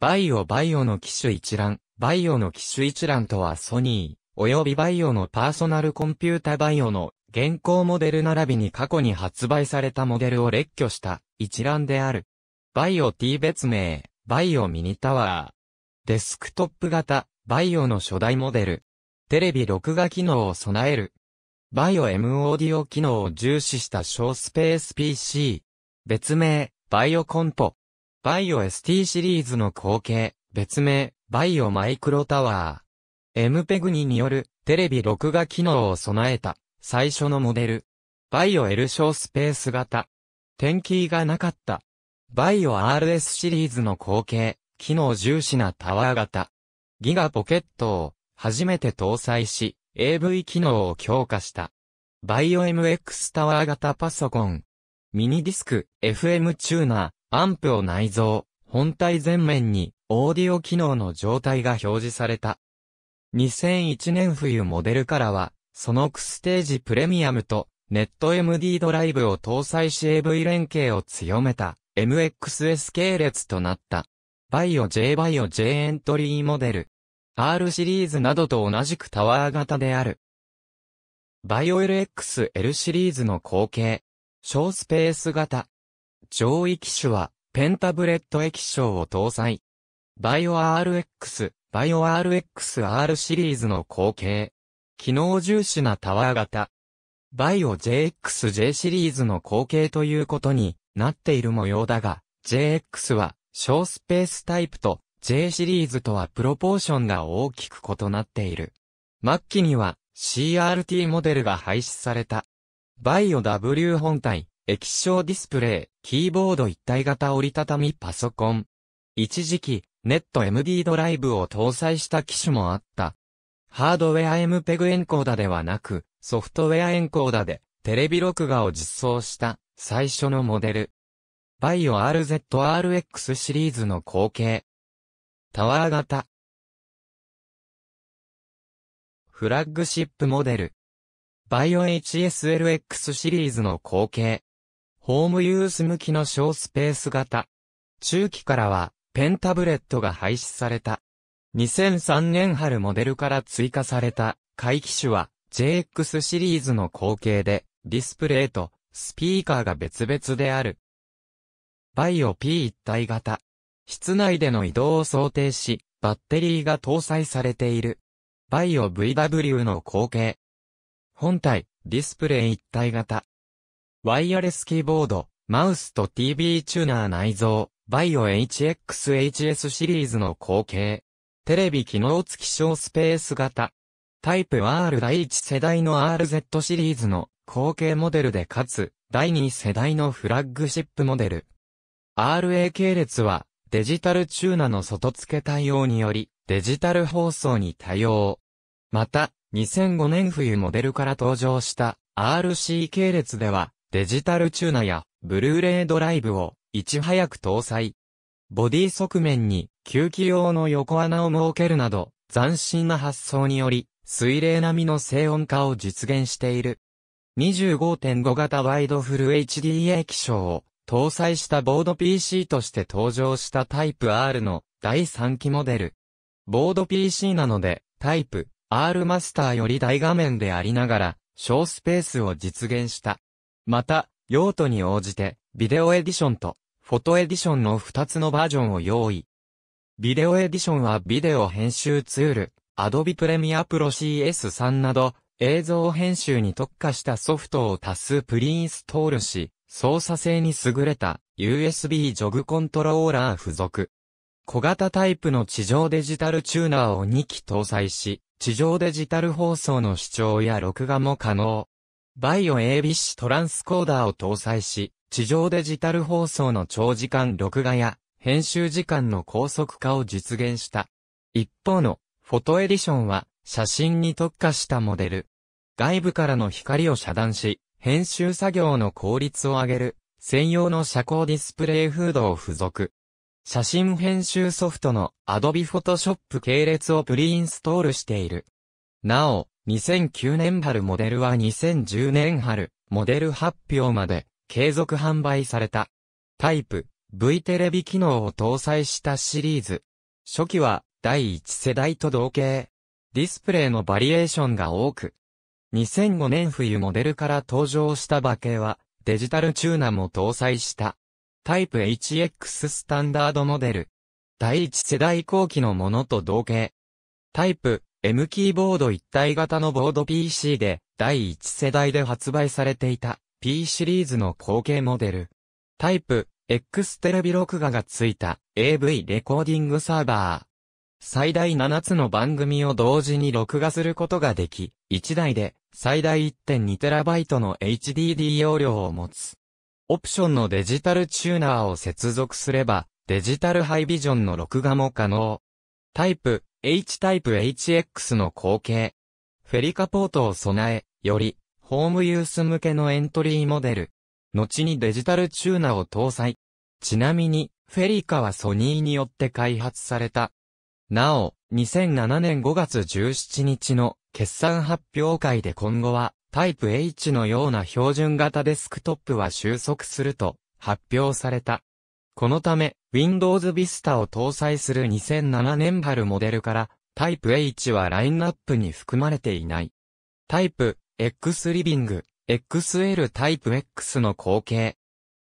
バイオバイオの機種一覧、バイオの機種一覧とはソニー、およびバイオのパーソナルコンピュータバイオの現行モデル並びに過去に発売されたモデルを列挙した一覧である。バイオ T 別名、バイオミニタワー。デスクトップ型、バイオの初代モデル。テレビ録画機能を備える。バイオ M オーディオ機能を重視した小スペース PC。別名、バイオコンポ。バイオ ST シリーズの後継、別名、バイオマイクロタワー。MPEG にによるテレビ録画機能を備えた最初のモデル。バイオ L 小スペース型。天キーがなかった。バイオ RS シリーズの後継、機能重視なタワー型。ギガポケットを初めて搭載し、AV 機能を強化した。バイオ MX タワー型パソコン。ミニディスク、FM チューナー、アンプを内蔵、本体前面に、オーディオ機能の状態が表示された。2001年冬モデルからは、ソノクステージプレミアムと、ネット MD ドライブを搭載し AV 連携を強めた MXS 系列となった。バイオ J バイオ J エントリーモデル。R シリーズなどと同じくタワー型である。バイオ LXL シリーズの後継。小スペース型。上位機種は、ペンタブレット液晶を搭載。バイオ RX、バイオ RXR シリーズの後継。機能重視なタワー型。バイオ JXJ シリーズの後継ということになっている模様だが、JX は小スペースタイプと J シリーズとはプロポーションが大きく異なっている。末期には CRT モデルが廃止された。バイオ W 本体、液晶ディスプレイ、キーボード一体型折りたたみパソコン。一時期、ネット MD ドライブを搭載した機種もあった。ハードウェア MPEG エンコーダではなく、ソフトウェアエンコーダでテレビ録画を実装した最初のモデル。バイオ RZRX シリーズの後継。タワー型。フラッグシップモデル。バイオ HSLX シリーズの後継。ホームユース向きの小スペース型。中期からは、ペンタブレットが廃止された。2003年春モデルから追加された、回帰種は、JX シリーズの後継で、ディスプレイと、スピーカーが別々である。バイオ P 一体型。室内での移動を想定し、バッテリーが搭載されている。バイオ VW の後継。本体、ディスプレイ一体型。ワイヤレスキーボード、マウスと TV チューナー内蔵、バイオ HXHS シリーズの後継。テレビ機能付き小スペース型。タイプ R 第1世代の RZ シリーズの後継モデルでかつ、第2世代のフラッグシップモデル。RA 系列は、デジタルチューナの外付け対応により、デジタル放送に対応。また、2005年冬モデルから登場した RC 系列では、デジタルチューナやブルーレイドライブをいち早く搭載。ボディ側面に吸気用の横穴を設けるなど斬新な発想により水冷並みの静音化を実現している。25.5型ワイドフル HD a 液晶を搭載したボード PC として登場したタイプ R の第3期モデル。ボード PC なのでタイプ R マスターより大画面でありながら小スペースを実現した。また、用途に応じて、ビデオエディションと、フォトエディションの2つのバージョンを用意。ビデオエディションはビデオ編集ツール、Adobe Premiere Pro CS3 など、映像編集に特化したソフトを多数プリインストールし、操作性に優れた USB ジョグコントローラー付属。小型タイプの地上デジタルチューナーを2機搭載し、地上デジタル放送の視聴や録画も可能。バイオ ABC トランスコーダーを搭載し、地上デジタル放送の長時間録画や、編集時間の高速化を実現した。一方の、フォトエディションは、写真に特化したモデル。外部からの光を遮断し、編集作業の効率を上げる、専用の遮光ディスプレイフードを付属。写真編集ソフトの Adobe Photoshop 系列をプリインストールしている。なお、2009年春モデルは2010年春、モデル発表まで継続販売された。タイプ、V テレビ機能を搭載したシリーズ。初期は第1世代と同型。ディスプレイのバリエーションが多く。2005年冬モデルから登場したバケはデジタルチューナも搭載した。タイプ HX スタンダードモデル。第1世代後期のものと同型。タイプ M キーボード一体型のボード PC で第1世代で発売されていた P シリーズの後継モデル。タイプ X テレビ録画がついた AV レコーディングサーバー。最大7つの番組を同時に録画することができ、1台で最大 1.2TB の HDD 容量を持つ。オプションのデジタルチューナーを接続すれば、デジタルハイビジョンの録画も可能。タイプ H タイプ HX の後継。フェリカポートを備え、より、ホームユース向けのエントリーモデル。後にデジタルチューナを搭載。ちなみに、フェリカはソニーによって開発された。なお、2007年5月17日の決算発表会で今後は、タイプ H のような標準型デスクトップは収束すると発表された。このため、Windows Vista を搭載する2007年春モデルからタイプ H はラインナップに含まれていない。タイプ X リビング、XL タイプ X の後継。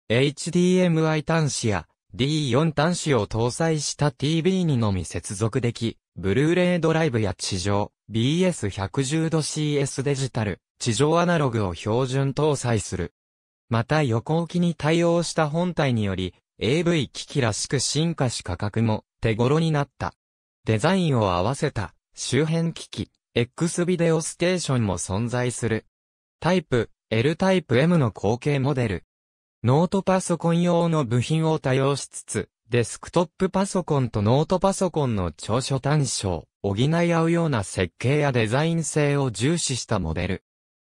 HDMI 端子や D4 端子を搭載した TV にのみ接続でき、ブルーレイドライブや地上、BS110 度 CS デジタル、地上アナログを標準搭載する。また横置きに対応した本体により、AV 機器らしく進化し価格も手頃になった。デザインを合わせた周辺機器、X ビデオステーションも存在する。タイプ、L タイプ M の後継モデル。ノートパソコン用の部品を多用しつつ、デスクトップパソコンとノートパソコンの長所短所を補い合うような設計やデザイン性を重視したモデル。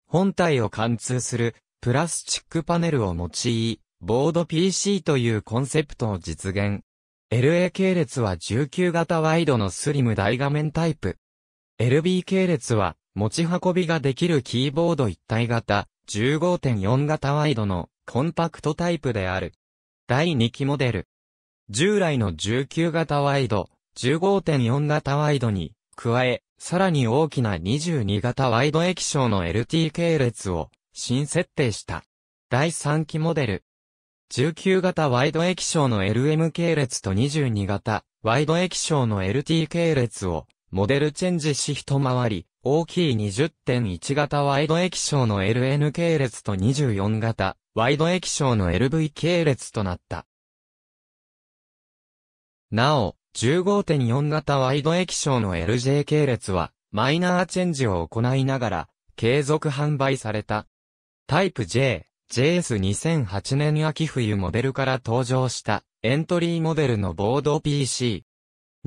本体を貫通するプラスチックパネルを用い、ボード PC というコンセプトを実現。LA 系列は19型ワイドのスリム大画面タイプ。LB 系列は持ち運びができるキーボード一体型15.4型ワイドのコンパクトタイプである。第2期モデル。従来の19型ワイド、15.4型ワイドに加え、さらに大きな22型ワイド液晶の LT 系列を新設定した。第3期モデル。19型ワイド液晶の LM 系列と22型ワイド液晶の LT 系列をモデルチェンジし一回り、大きい20.1型ワイド液晶の LN 系列と24型ワイド液晶の LV 系列となった。なお、15.4型ワイド液晶の LJ 系列は、マイナーチェンジを行いながら、継続販売された。タイプ J、JS2008 年秋冬モデルから登場したエントリーモデルのボード PC。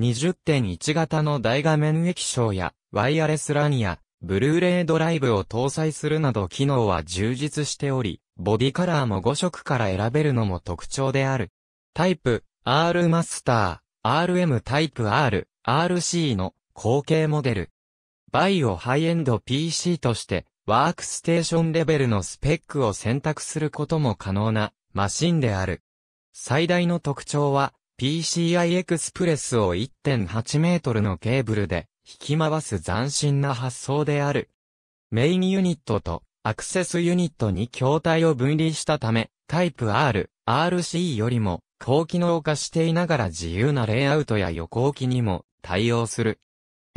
20.1型の大画面液晶やワイヤレス LAN やブルーレイドライブを搭載するなど機能は充実しており、ボディカラーも5色から選べるのも特徴である。タイプ R マスター、RM タイプ R、RC の後継モデル。バイオハイエンド PC としてワークステーションレベルのスペックを選択することも可能なマシンである。最大の特徴は PCI エクスプレスを1.8メートルのケーブルで引き回す斬新な発想である。メインユニットとアクセスユニットに筐体を分離したため、タイプ R、RC よりも高機能化していながら自由なレイアウトや横置きにも対応する。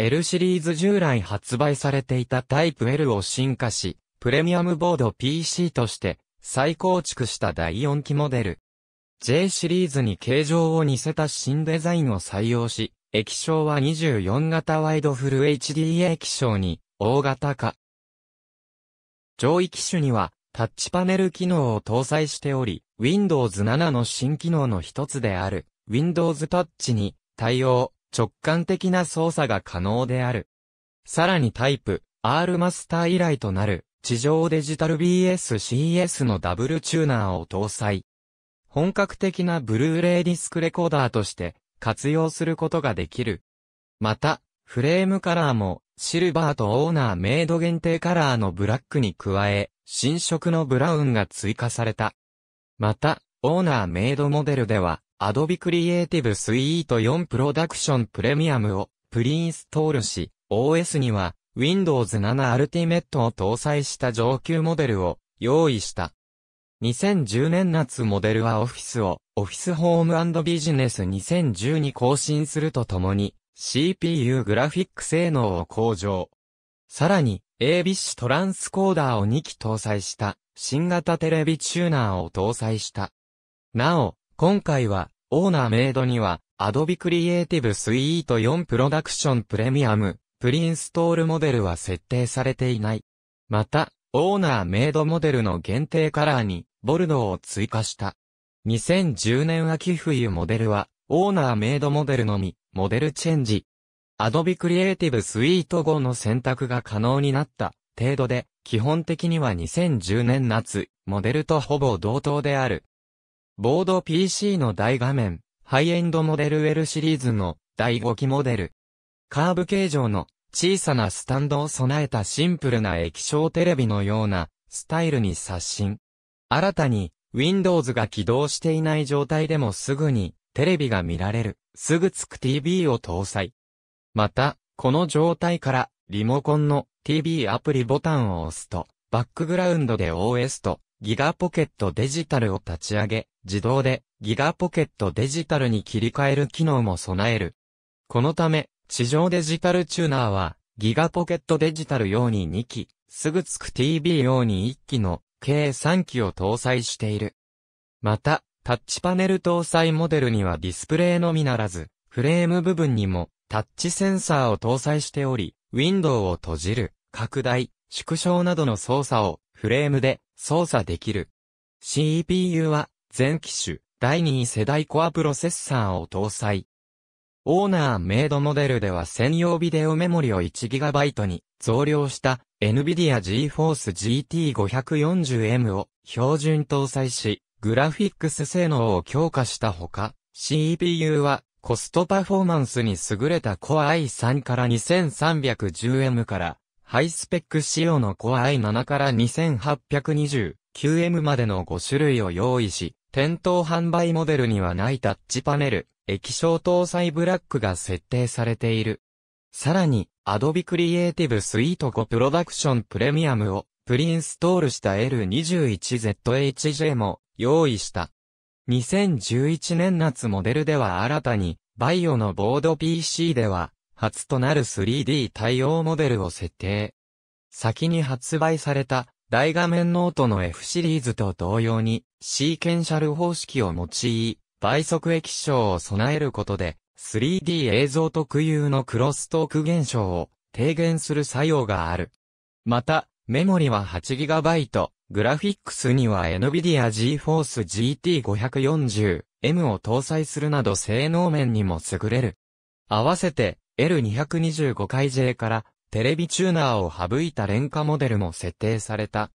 L シリーズ従来発売されていたタイプ L を進化し、プレミアムボード PC として再構築した第4期モデル。J シリーズに形状を似せた新デザインを採用し、液晶は24型ワイドフル HD 液晶に大型化。上位機種にはタッチパネル機能を搭載しており、Windows 7の新機能の一つである Windows Touch に対応。直感的な操作が可能である。さらにタイプ R マスター以来となる地上デジタル BSCS のダブルチューナーを搭載。本格的なブルーレイディスクレコーダーとして活用することができる。また、フレームカラーもシルバーとオーナーメイド限定カラーのブラックに加え、新色のブラウンが追加された。また、オーナーメイドモデルでは、Adobe Creative Suite 4 Production Premium をプリインストールし、OS には Windows 7 Ultimate を搭載した上級モデルを用意した。2010年夏モデルは Office を Office Home Business 2010に更新するとともに CPU グラフィック性能を向上。さらに a b c トランスコーダーを2機搭載した新型テレビチューナーを搭載した。なお、今回は、オーナーメイドには、アドビクリエイティブスイート4プロダクションプレミアム、プリインストールモデルは設定されていない。また、オーナーメイドモデルの限定カラーに、ボルドーを追加した。2010年秋冬モデルは、オーナーメイドモデルのみ、モデルチェンジ。アドビクリエイティブスイート5の選択が可能になった程度で、基本的には2010年夏、モデルとほぼ同等である。ボード PC の大画面、ハイエンドモデル L シリーズの第5期モデル。カーブ形状の小さなスタンドを備えたシンプルな液晶テレビのようなスタイルに刷新。新たに Windows が起動していない状態でもすぐにテレビが見られる、すぐつく TV を搭載。また、この状態からリモコンの TV アプリボタンを押すと、バックグラウンドで OS とギガポケットデジタルを立ち上げ、自動でギガポケットデジタルに切り替える機能も備える。このため、地上デジタルチューナーは、ギガポケットデジタル用に2機、すぐつく TV 用に1機の計3機を搭載している。また、タッチパネル搭載モデルにはディスプレイのみならず、フレーム部分にもタッチセンサーを搭載しており、ウィンドウを閉じる、拡大、縮小などの操作をフレームで操作できる。CPU は全機種第2世代コアプロセッサーを搭載。オーナーメイドモデルでは専用ビデオメモリを 1GB に増量した NVIDIA GeForce GT540M を標準搭載し、グラフィックス性能を強化したほか、CPU はコストパフォーマンスに優れた Core i3 から 2310M からハイスペック仕様の Core i7 から 2820QM までの5種類を用意し、店頭販売モデルにはないタッチパネル、液晶搭載ブラックが設定されている。さらに、Adobe Creative Suite 5 Production Premium をプリンストールした L21ZHJ も用意した。2011年夏モデルでは新たに、バイオのボード PC では、初となる 3D 対応モデルを設定。先に発売された大画面ノートの F シリーズと同様にシーケンシャル方式を用い、倍速液晶を備えることで 3D 映像特有のクロストーク現象を低減する作用がある。また、メモリは 8GB、グラフィックスには NVIDIA GForce GT540M を搭載するなど性能面にも優れる。合わせて L225 回 J からテレビチューナーを省いた廉価モデルも設定された。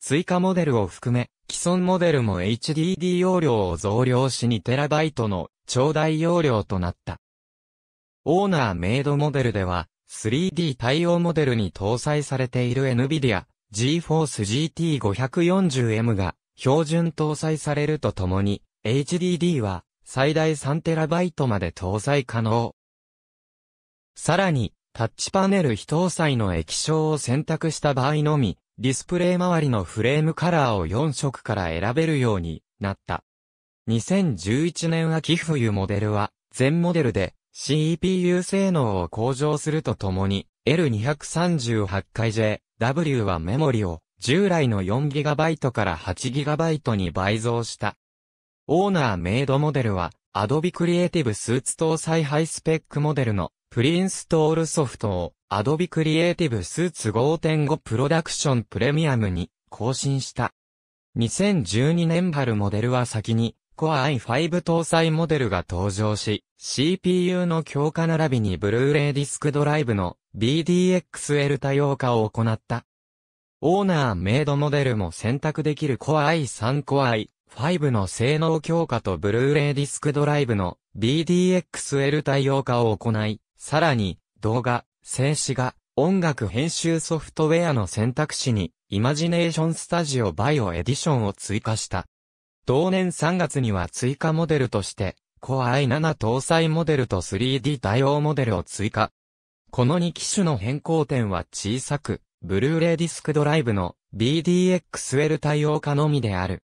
追加モデルを含め、既存モデルも HDD 容量を増量し 2TB の超大容量となった。オーナーメイドモデルでは、3D 対応モデルに搭載されている NVIDIA GeForce GT540M が標準搭載されるとともに、HDD は最大 3TB まで搭載可能。さらに、タッチパネル非搭載の液晶を選択した場合のみ、ディスプレイ周りのフレームカラーを4色から選べるようになった。2011年秋冬モデルは、全モデルで CPU 性能を向上するとともに、L238 回 J、W はメモリを従来の 4GB から 8GB に倍増した。オーナーメイドモデルは、Adobe Creative Suits 搭載ハイスペックモデルのプリンストールソフトを Adobe Creative Suits 5.5 Production Premium に更新した。2012年春モデルは先に Core i5 搭載モデルが登場し、CPU の強化並びにブルーレイディスクドライブの BDXL 多様化を行った。オーナーメイドモデルも選択できる Core i3 Core i5 の性能強化とブルーレイディスクドライブの BDXL 対応化を行い、さらに、動画、静止画、音楽編集ソフトウェアの選択肢に、イマジネーションスタジオバイオエディションを追加した。同年3月には追加モデルとして、Core i7 搭載モデルと 3D 対応モデルを追加。この2機種の変更点は小さく、ブルーレイディスクドライブの BDXL 対応化のみである。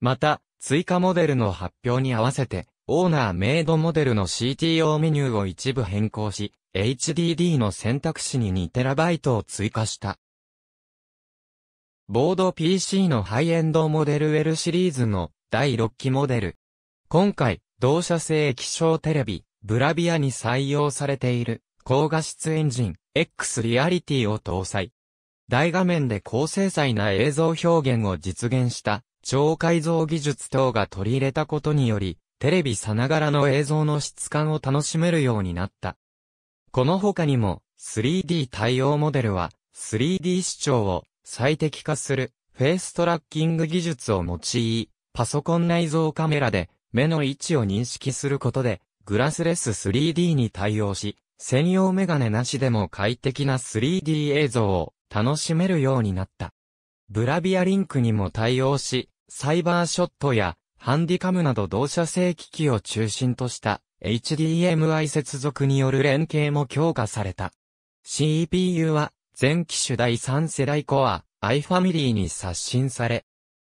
また、追加モデルの発表に合わせて、オーナーメイドモデルの CTO メニューを一部変更し、HDD の選択肢に 2TB を追加した。ボード PC のハイエンドモデル L シリーズの第6期モデル。今回、同社製液晶テレビ、ブラビアに採用されている、高画質エンジン、X リアリティを搭載。大画面で高精細な映像表現を実現した、超解像技術等が取り入れたことにより、テレビさながらの映像の質感を楽しめるようになった。この他にも 3D 対応モデルは 3D 視聴を最適化するフェイストラッキング技術を用い、パソコン内蔵カメラで目の位置を認識することでグラスレス 3D に対応し、専用メガネなしでも快適な 3D 映像を楽しめるようになった。ブラビアリンクにも対応し、サイバーショットやハンディカムなど同社製機器を中心とした HDMI 接続による連携も強化された。CPU は全機種第3世代コア i ファミリーに刷新され、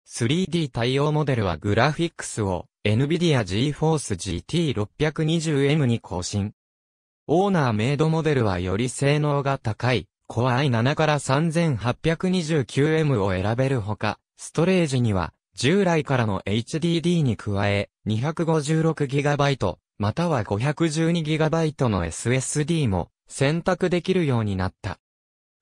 3D 対応モデルはグラフィックスを NVIDIA GeForce GT620M に更新。オーナーメイドモデルはより性能が高い、Core i7 から 3829M を選べるほか、ストレージには従来からの HDD に加え、256GB、または 512GB の SSD も選択できるようになった。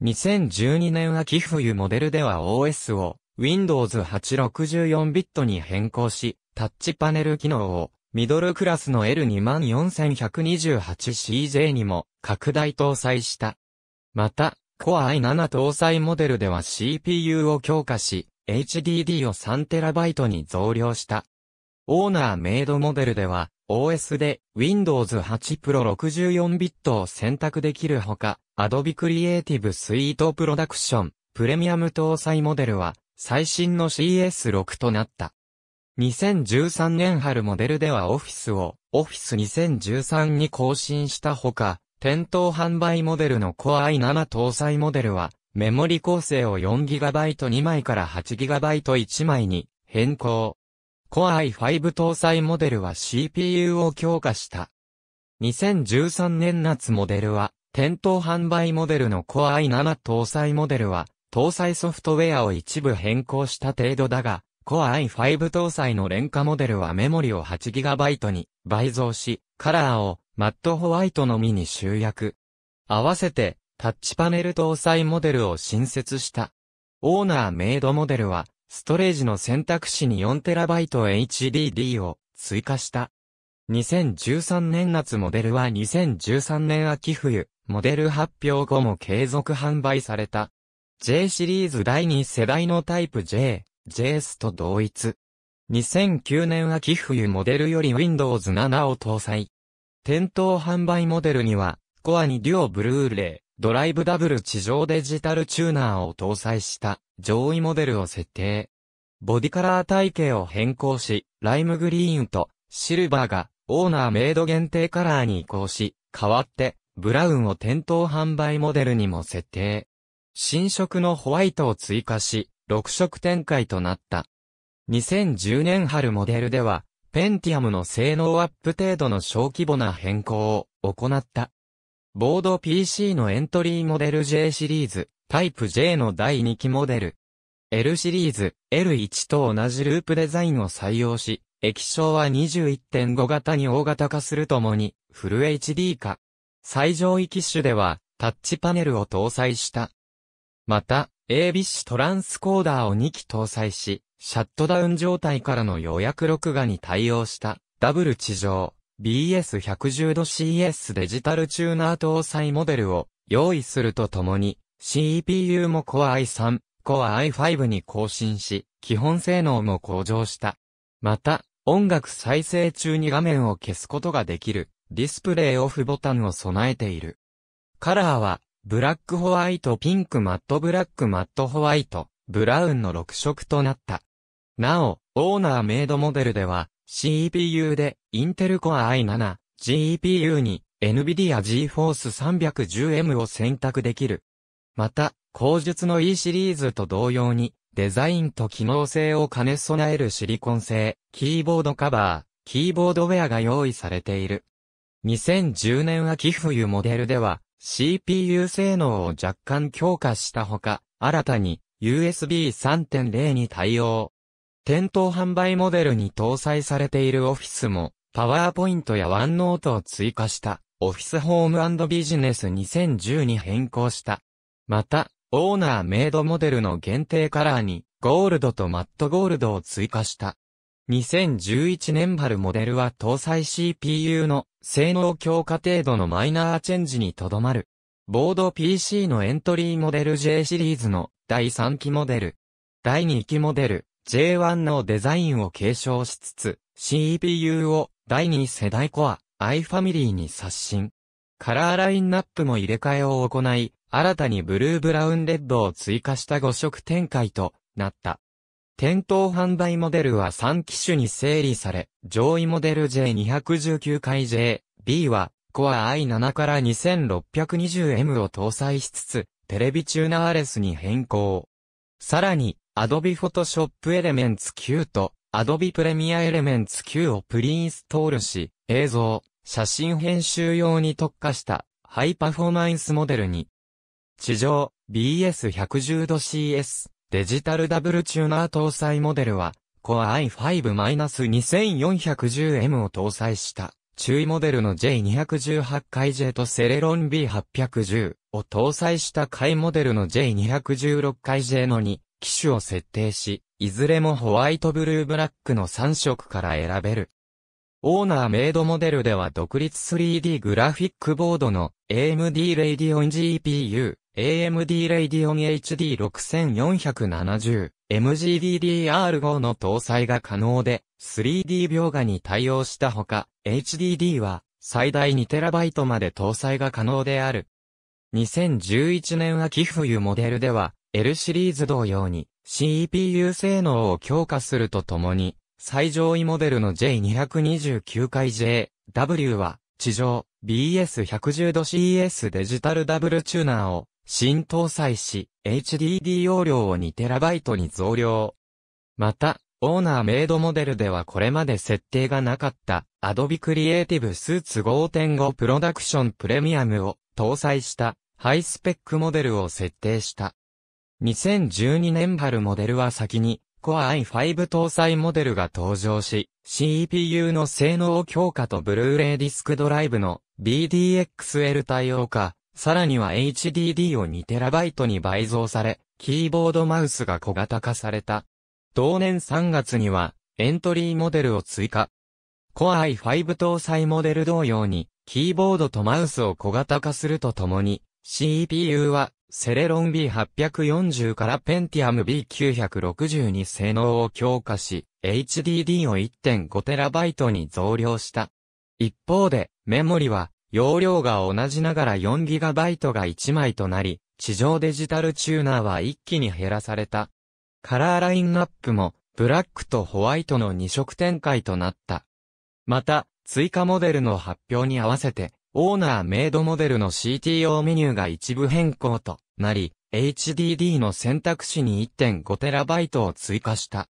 2012年秋冬モデルでは OS を Windows 864ビットに変更し、タッチパネル機能をミドルクラスの L24128CJ にも拡大搭載した。また、Core i7 搭載モデルでは CPU を強化し、HDD を 3TB に増量した。オーナーメイドモデルでは、OS で Windows 8 Pro 64ビットを選択できるほか、Adobe Creative Suite Production プレミアム搭載モデルは最新の CS6 となった。2013年春モデルでは Office を Office 2013に更新したほか、店頭販売モデルの Core i7 搭載モデルはメモリ構成を 4GB2 枚から 8GB1 枚に変更。Core i5 搭載モデルは CPU を強化した。2013年夏モデルは、店頭販売モデルの Core i7 搭載モデルは、搭載ソフトウェアを一部変更した程度だが、Core i5 搭載の廉価モデルはメモリを 8GB に倍増し、カラーをマットホワイトのみに集約。合わせてタッチパネル搭載モデルを新設した。オーナーメイドモデルは、ストレージの選択肢に 4TB HDD を追加した。2013年夏モデルは2013年秋冬、モデル発表後も継続販売された。J シリーズ第2世代のタイプ J、JS と同一。2009年秋冬モデルより Windows 7を搭載。店頭販売モデルには、コアにデュオブルーレイ、ドライブダブル地上デジタルチューナーを搭載した上位モデルを設定。ボディカラー体型を変更し、ライムグリーンとシルバーがオーナーメイド限定カラーに移行し、代わってブラウンを店頭販売モデルにも設定。新色のホワイトを追加し、6色展開となった。2010年春モデルでは、ペンティアムの性能アップ程度の小規模な変更を行った。ボード PC のエントリーモデル J シリーズ、タイプ J の第2期モデル。L シリーズ、L1 と同じループデザインを採用し、液晶は21.5型に大型化するともに、フル HD 化。最上位機種では、タッチパネルを搭載した。また、A b ットランスコーダーを2機搭載し、シャットダウン状態からの予約録画に対応した、ダブル地上、BS110 度 CS デジタルチューナー搭載モデルを用意するとともに、CPU も Core i3、Core i5 に更新し、基本性能も向上した。また、音楽再生中に画面を消すことができるディスプレイオフボタンを備えている。カラーは、ブラックホワイトピンクマットブラックマットホワイト、ブラウンの6色となった。なお、オーナーメイドモデルでは、CPU でインテルコア i7、GPU に NVIDIA GeForce 310M を選択できる。また、後述の E シリーズと同様に、デザインと機能性を兼ね備えるシリコン製、キーボードカバー、キーボードウェアが用意されている。2010年秋冬モデルでは、CPU 性能を若干強化したほか、新たに USB 3.0に対応。店頭販売モデルに搭載されているオフィスも、パワーポイントやワンノートを追加した、オフィスホームビジネス2010に変更した。また、オーナーメイドモデルの限定カラーに、ゴールドとマットゴールドを追加した。2011年春モデルは搭載 CPU の性能強化程度のマイナーチェンジにとどまる。ボード PC のエントリーモデル J シリーズの第3期モデル、第2期モデル、J1 のデザインを継承しつつ、CPU を第2世代コア i ファミリーに刷新。カラーラインナップも入れ替えを行い、新たにブルーブラウンレッドを追加した5色展開となった。店頭販売モデルは3機種に整理され、上位モデル J219 回 J、B は、コア i7 から 2620M を搭載しつつ、テレビチューナーレスに変更。さらに、Adobe Photoshop Elements 9と Adobe Premiere Elements 9をプリインストールし、映像、写真編集用に特化したハイパフォーマンスモデルに、地上 BS110 度 CS デジタルダブルチューナー搭載モデルは、Core i5-2410M を搭載した。注意モデルの J218 回 J とセレロン B810 を搭載した回モデルの J216 回 J の2機種を設定し、いずれもホワイトブルーブラックの3色から選べる。オーナーメイドモデルでは独立 3D グラフィックボードの AMD Radeon GPU、AMD Radeon HD6470、MGDDR5 の搭載が可能で 3D 描画に対応したほか、HDD は最大 2TB まで搭載が可能である。2011年秋冬モデルでは L シリーズ同様に CPU 性能を強化するとともに、最上位モデルの J229 回 JW は地上 BS110 度 CS デジタルダブルチューナーを新搭載し HDD 容量を 2TB に増量。また、オーナーメイドモデルではこれまで設定がなかった Adobe Creative Suits 5.5 Production Premium を搭載したハイスペックモデルを設定した。2012年春モデルは先に Core i5 搭載モデルが登場し、CPU の性能強化とブルーレイディスクドライブの BDXL 対応化、さらには HDD を 2TB に倍増され、キーボードマウスが小型化された。同年3月には、エントリーモデルを追加。Core i5 搭載モデル同様に、キーボードとマウスを小型化するとともに、CPU は、セレロン B840 からペンティアム B960 に性能を強化し、HDD を 1.5TB に増量した。一方で、メモリは、容量が同じながら 4GB が1枚となり、地上デジタルチューナーは一気に減らされた。カラーラインナップも、ブラックとホワイトの2色展開となった。また、追加モデルの発表に合わせて、オーナーメイドモデルの CTO メニューが一部変更となり、HDD の選択肢に 1.5TB を追加した。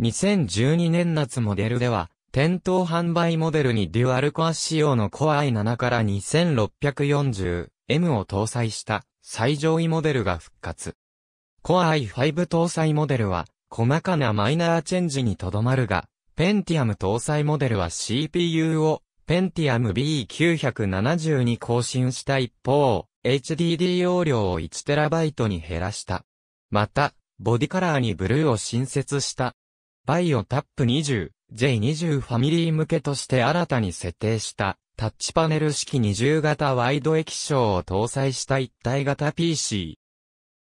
2012年夏モデルでは、店頭販売モデルにデュアルコア仕様の Core i7 から 2640M を搭載した最上位モデルが復活。Core i5 搭載モデルは、細かなマイナーチェンジにとどまるが、Pentium 搭載モデルは CPU をペンティアム B970 に更新した一方、HDD 容量を 1TB に減らした。また、ボディカラーにブルーを新設した。バイオタップ 20J20 ファミリー向けとして新たに設定した。タッチパネル式20型ワイド液晶を搭載した一体型 PC。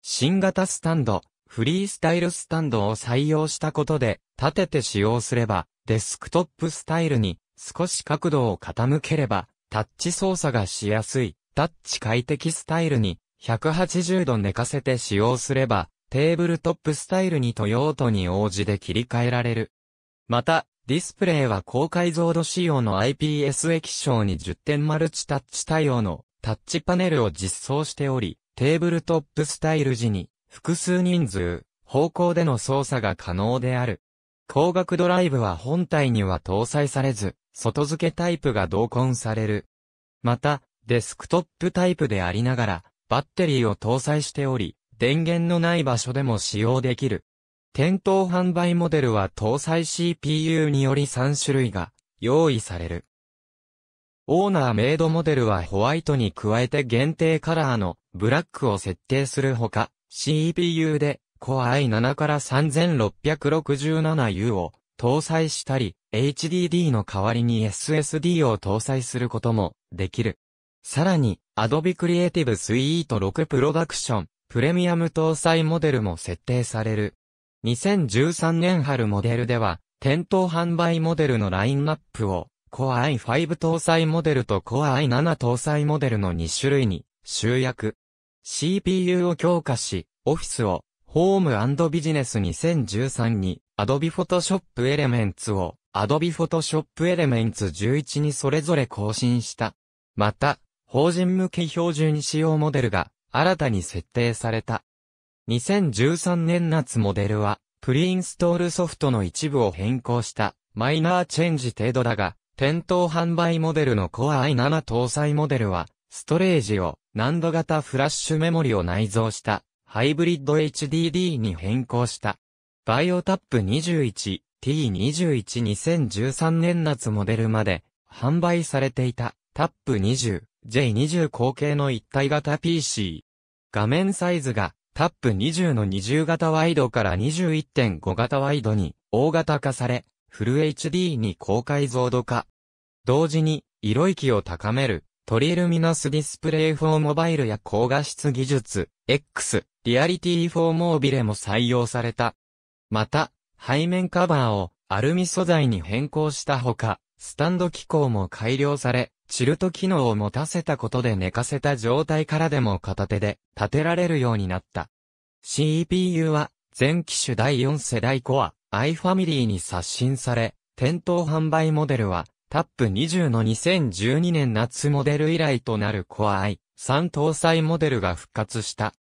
新型スタンド、フリースタイルスタンドを採用したことで、立てて使用すれば、デスクトップスタイルに少し角度を傾ければ、タッチ操作がしやすい、タッチ快適スタイルに、180度寝かせて使用すれば、テーブルトップスタイルにと用途に応じて切り替えられる。また、ディスプレイは高解像度仕様の IPS 液晶に10点マルチタッチ対応のタッチパネルを実装しており、テーブルトップスタイル時に複数人数、方向での操作が可能である。光学ドライブは本体には搭載されず、外付けタイプが同梱される。また、デスクトップタイプでありながら、バッテリーを搭載しており、電源のない場所でも使用できる。店頭販売モデルは搭載 CPU により3種類が用意される。オーナーメイドモデルはホワイトに加えて限定カラーのブラックを設定するほか、CPU で Core i7 から 3667U を搭載したり、HDD の代わりに SSD を搭載することもできる。さらに、Adobe Creative Suite 6 Production プレミアム搭載モデルも設定される。2013年春モデルでは、店頭販売モデルのラインナップを、Core i5 搭載モデルと Core i7 搭載モデルの2種類に集約。CPU を強化し、オフィスを、ホームビジネス2013に Adobe Photoshop Elements を Adobe Photoshop Elements 11にそれぞれ更新した。また、法人向け標準仕様モデルが新たに設定された。2013年夏モデルは、プリインストールソフトの一部を変更したマイナーチェンジ程度だが、店頭販売モデルの Core i7 搭載モデルは、ストレージを難度型フラッシュメモリを内蔵したハイブリッド HDD に変更した。バイオタップ 21T212013 年夏モデルまで販売されていたタップ 20J20 後継の一体型 PC。画面サイズがタップ20の20型ワイドから21.5型ワイドに大型化され、フル HD に高解像度化。同時に色域を高めるトリルミナスディスプレイ4モバイルや高画質技術 X リアリティ4モービレも採用された。また、背面カバーをアルミ素材に変更したほか、スタンド機構も改良され、チルト機能を持たせたことで寝かせた状態からでも片手で立てられるようになった。CPU は全機種第4世代コア i ファミリーに刷新され、店頭販売モデルはタップ20の2012年夏モデル以来となるコア i3 搭載モデルが復活した。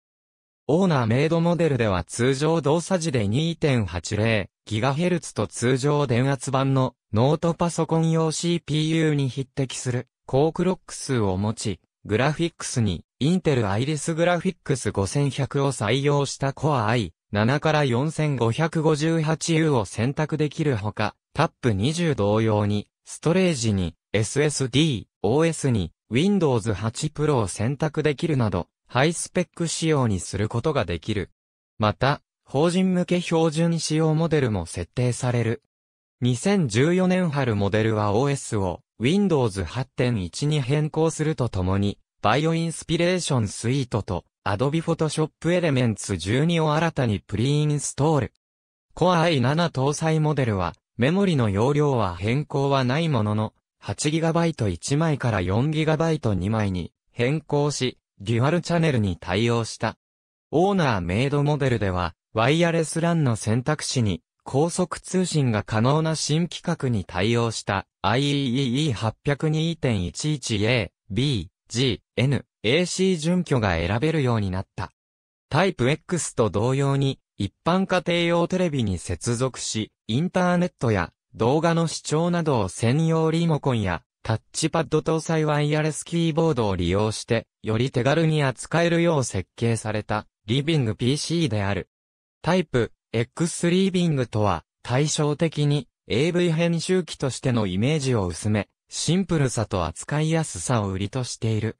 オーナーメイドモデルでは通常動作時で 2.80GHz と通常電圧版のノートパソコン用 CPU に匹敵する高クロック数を持ち、グラフィックスにインテルアイリスグラフィックス5100を採用したコア i7 から 4558U を選択できるほか、タップ20同様にストレージに SSD、OS に Windows 8 Pro を選択できるなど、ハイスペック仕様にすることができる。また、法人向け標準仕様モデルも設定される。2014年春モデルは OS を Windows 8.1に変更するとともに、バイオインスピレーションスイートと Adobe Photoshop Elements 12を新たにプリインストール。Core i7 搭載モデルは、メモリの容量は変更はないものの、8GB1 枚から 4GB2 枚に変更し、デュアルチャネルに対応した。オーナーメイドモデルでは、ワイヤレス LAN の選択肢に、高速通信が可能な新規格に対応した IEEE802.11A、B、G、N、AC 準拠が選べるようになった。タイプ X と同様に、一般家庭用テレビに接続し、インターネットや動画の視聴などを専用リモコンやタッチパッド搭載ワイヤレスキーボードを利用して、より手軽に扱えるよう設計された、リビング PC である。タイプ、X リービングとは、対照的に AV 編集機としてのイメージを薄め、シンプルさと扱いやすさを売りとしている。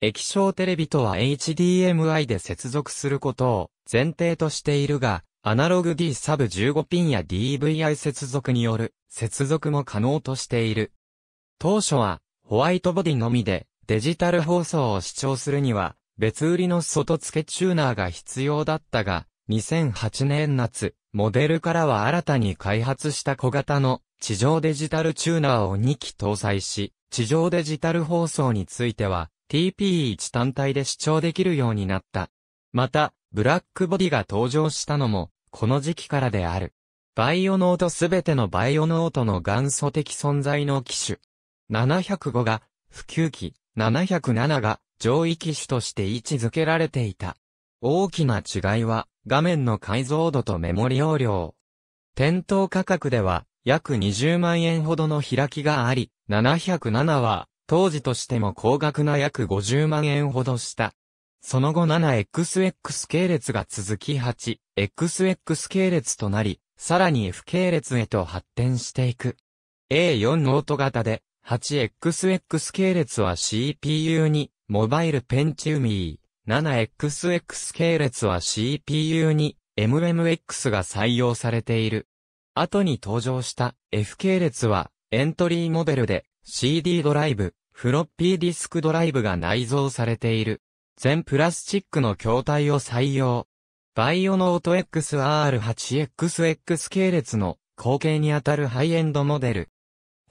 液晶テレビとは HDMI で接続することを前提としているが、アナログ D サブ15ピンや DVI 接続による接続も可能としている。当初は、ホワイトボディのみで、デジタル放送を視聴するには、別売りの外付けチューナーが必要だったが、2008年夏、モデルからは新たに開発した小型の地上デジタルチューナーを2機搭載し、地上デジタル放送については TP1 単体で視聴できるようになった。また、ブラックボディが登場したのも、この時期からである。バイオノートすべてのバイオノートの元祖的存在の機種。705が普及期、707が上位機種として位置づけられていた。大きな違いは画面の解像度とメモリ容量。店頭価格では約20万円ほどの開きがあり、707は当時としても高額な約50万円ほどした。その後 7XX 系列が続き 8XX 系列となり、さらに F 系列へと発展していく。A4 ノート型で 8XX 系列は c p u に、モバイルペンチウミー。7XX 系列は c p u に、MMX が採用されている。後に登場した F 系列はエントリーモデルで CD ドライブ、フロッピーディスクドライブが内蔵されている。全プラスチックの筐体を採用。バイオノート XR8XX 系列の後継にあたるハイエンドモデル。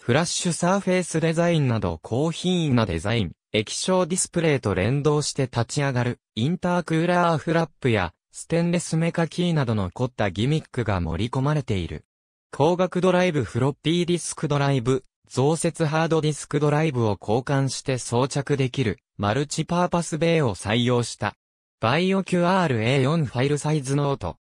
フラッシュサーフェイスデザインなど高品位なデザイン、液晶ディスプレイと連動して立ち上がる、インタークーラーフラップや、ステンレスメカキーなどの凝ったギミックが盛り込まれている。光学ドライブフロッピーディスクドライブ、増設ハードディスクドライブを交換して装着できる、マルチパーパスベイを採用した。BioQRA4 ファイルサイズノート。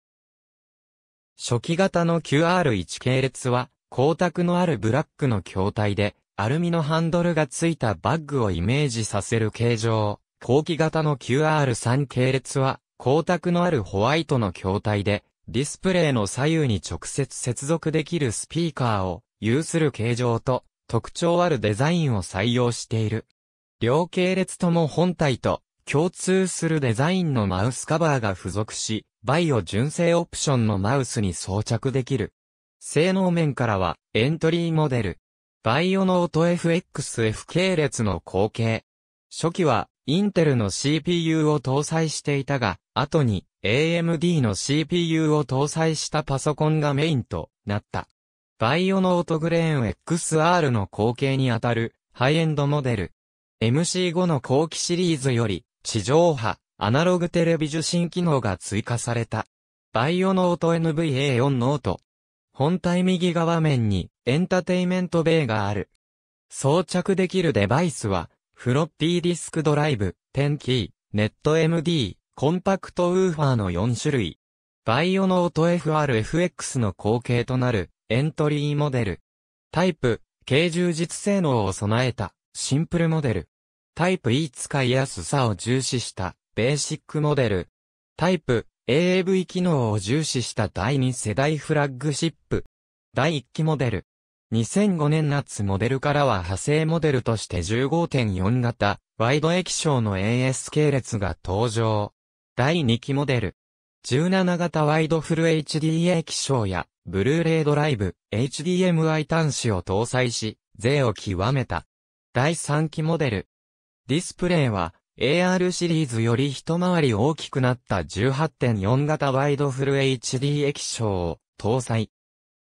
初期型の QR1 系列は、光沢のあるブラックの筐体で、アルミのハンドルがついたバッグをイメージさせる形状。後期型の QR3 系列は、光沢のあるホワイトの筐体で、ディスプレイの左右に直接接続できるスピーカーを有する形状と特徴あるデザインを採用している。両系列とも本体と共通するデザインのマウスカバーが付属し、バイオ純正オプションのマウスに装着できる。性能面からは、エントリーモデル。バイオノート FXF 系列の後継。初期は、インテルの CPU を搭載していたが、後に AMD の CPU を搭載したパソコンがメインとなった。バイオノートグレーン XR の後継にあたるハイエンドモデル。MC5 の後期シリーズより地上波アナログテレビ受信機能が追加された。バイオノート NVA4 ノート本体右側面にエンタテイメントベイがある。装着できるデバイスは、フロッピーディスクドライブ、10キー、ネット MD、コンパクトウーファーの4種類。バイオノート FRFX の後継となるエントリーモデル。タイプ、軽充実性能を備えたシンプルモデル。タイプ E 使いやすさを重視したベーシックモデル。タイプ AAV 機能を重視した第2世代フラッグシップ。第1期モデル。2005年夏モデルからは派生モデルとして15.4型、ワイド液晶の AS 系列が登場。第2期モデル。17型ワイドフル HD 液晶や、ブルーレイドライブ、HDMI 端子を搭載し、税を極めた。第3期モデル。ディスプレイは、AR シリーズより一回り大きくなった18.4型ワイドフル HD 液晶を搭載。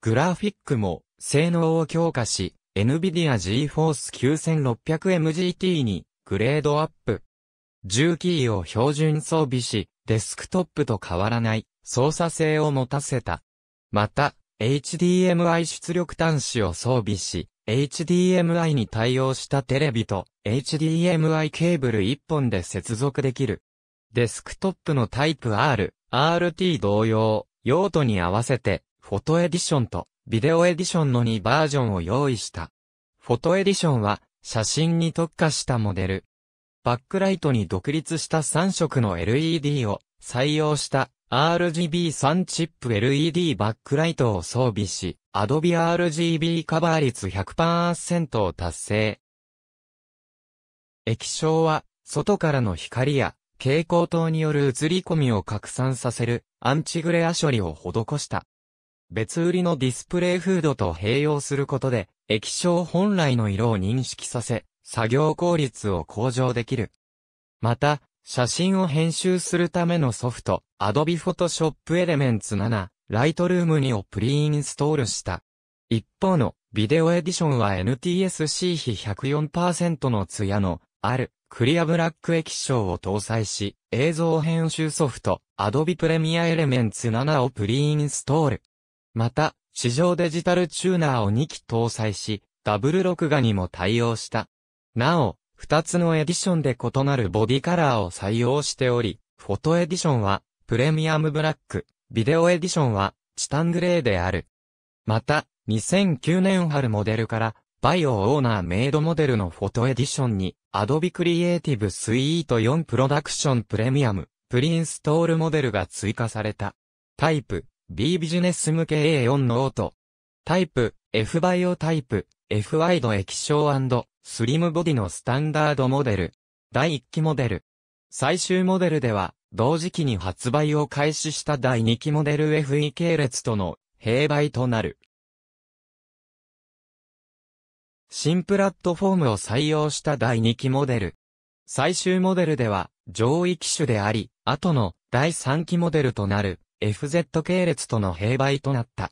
グラフィックも性能を強化し、NVIDIA GeForce 9600MGT にグレードアップ。重機キーを標準装備し、デスクトップと変わらない操作性を持たせた。また、HDMI 出力端子を装備し、HDMI に対応したテレビと HDMI ケーブル1本で接続できる。デスクトップのタイプ R、RT 同様、用途に合わせて、フォトエディションとビデオエディションの2バージョンを用意した。フォトエディションは写真に特化したモデル。バックライトに独立した3色の LED を採用した RGB3 チップ LED バックライトを装備し、Adobe RGB カバー率100%を達成。液晶は、外からの光や、蛍光灯による映り込みを拡散させる、アンチグレア処理を施した。別売りのディスプレイフードと併用することで、液晶本来の色を認識させ、作業効率を向上できる。また、写真を編集するためのソフト、Adobe Photoshop Elements 7、Lightroom 2をプリインストールした。一方の、ビデオエディションは NTSC 比104%のツヤの、ある、クリアブラック液晶を搭載し、映像編集ソフト、Adobe Premiere Elements 7をプリインストール。また、市場デジタルチューナーを2機搭載し、ダブル録画にも対応した。なお、二つのエディションで異なるボディカラーを採用しており、フォトエディションはプレミアムブラック、ビデオエディションはチタングレーである。また、2009年春モデルから、バイオオーナーメイドモデルのフォトエディションに、アドビクリエイティブスイート4プロダクションプレミアム、プリンストールモデルが追加された。タイプ、B ビジネス向け A4 ノート。タイプ、F バイオタイプ、F ワイド液晶スリムボディのスタンダードモデル。第1期モデル。最終モデルでは、同時期に発売を開始した第2期モデル FE 系列との併売となる。新プラットフォームを採用した第2期モデル。最終モデルでは上位機種であり、後の第3期モデルとなる FZ 系列との併売となった。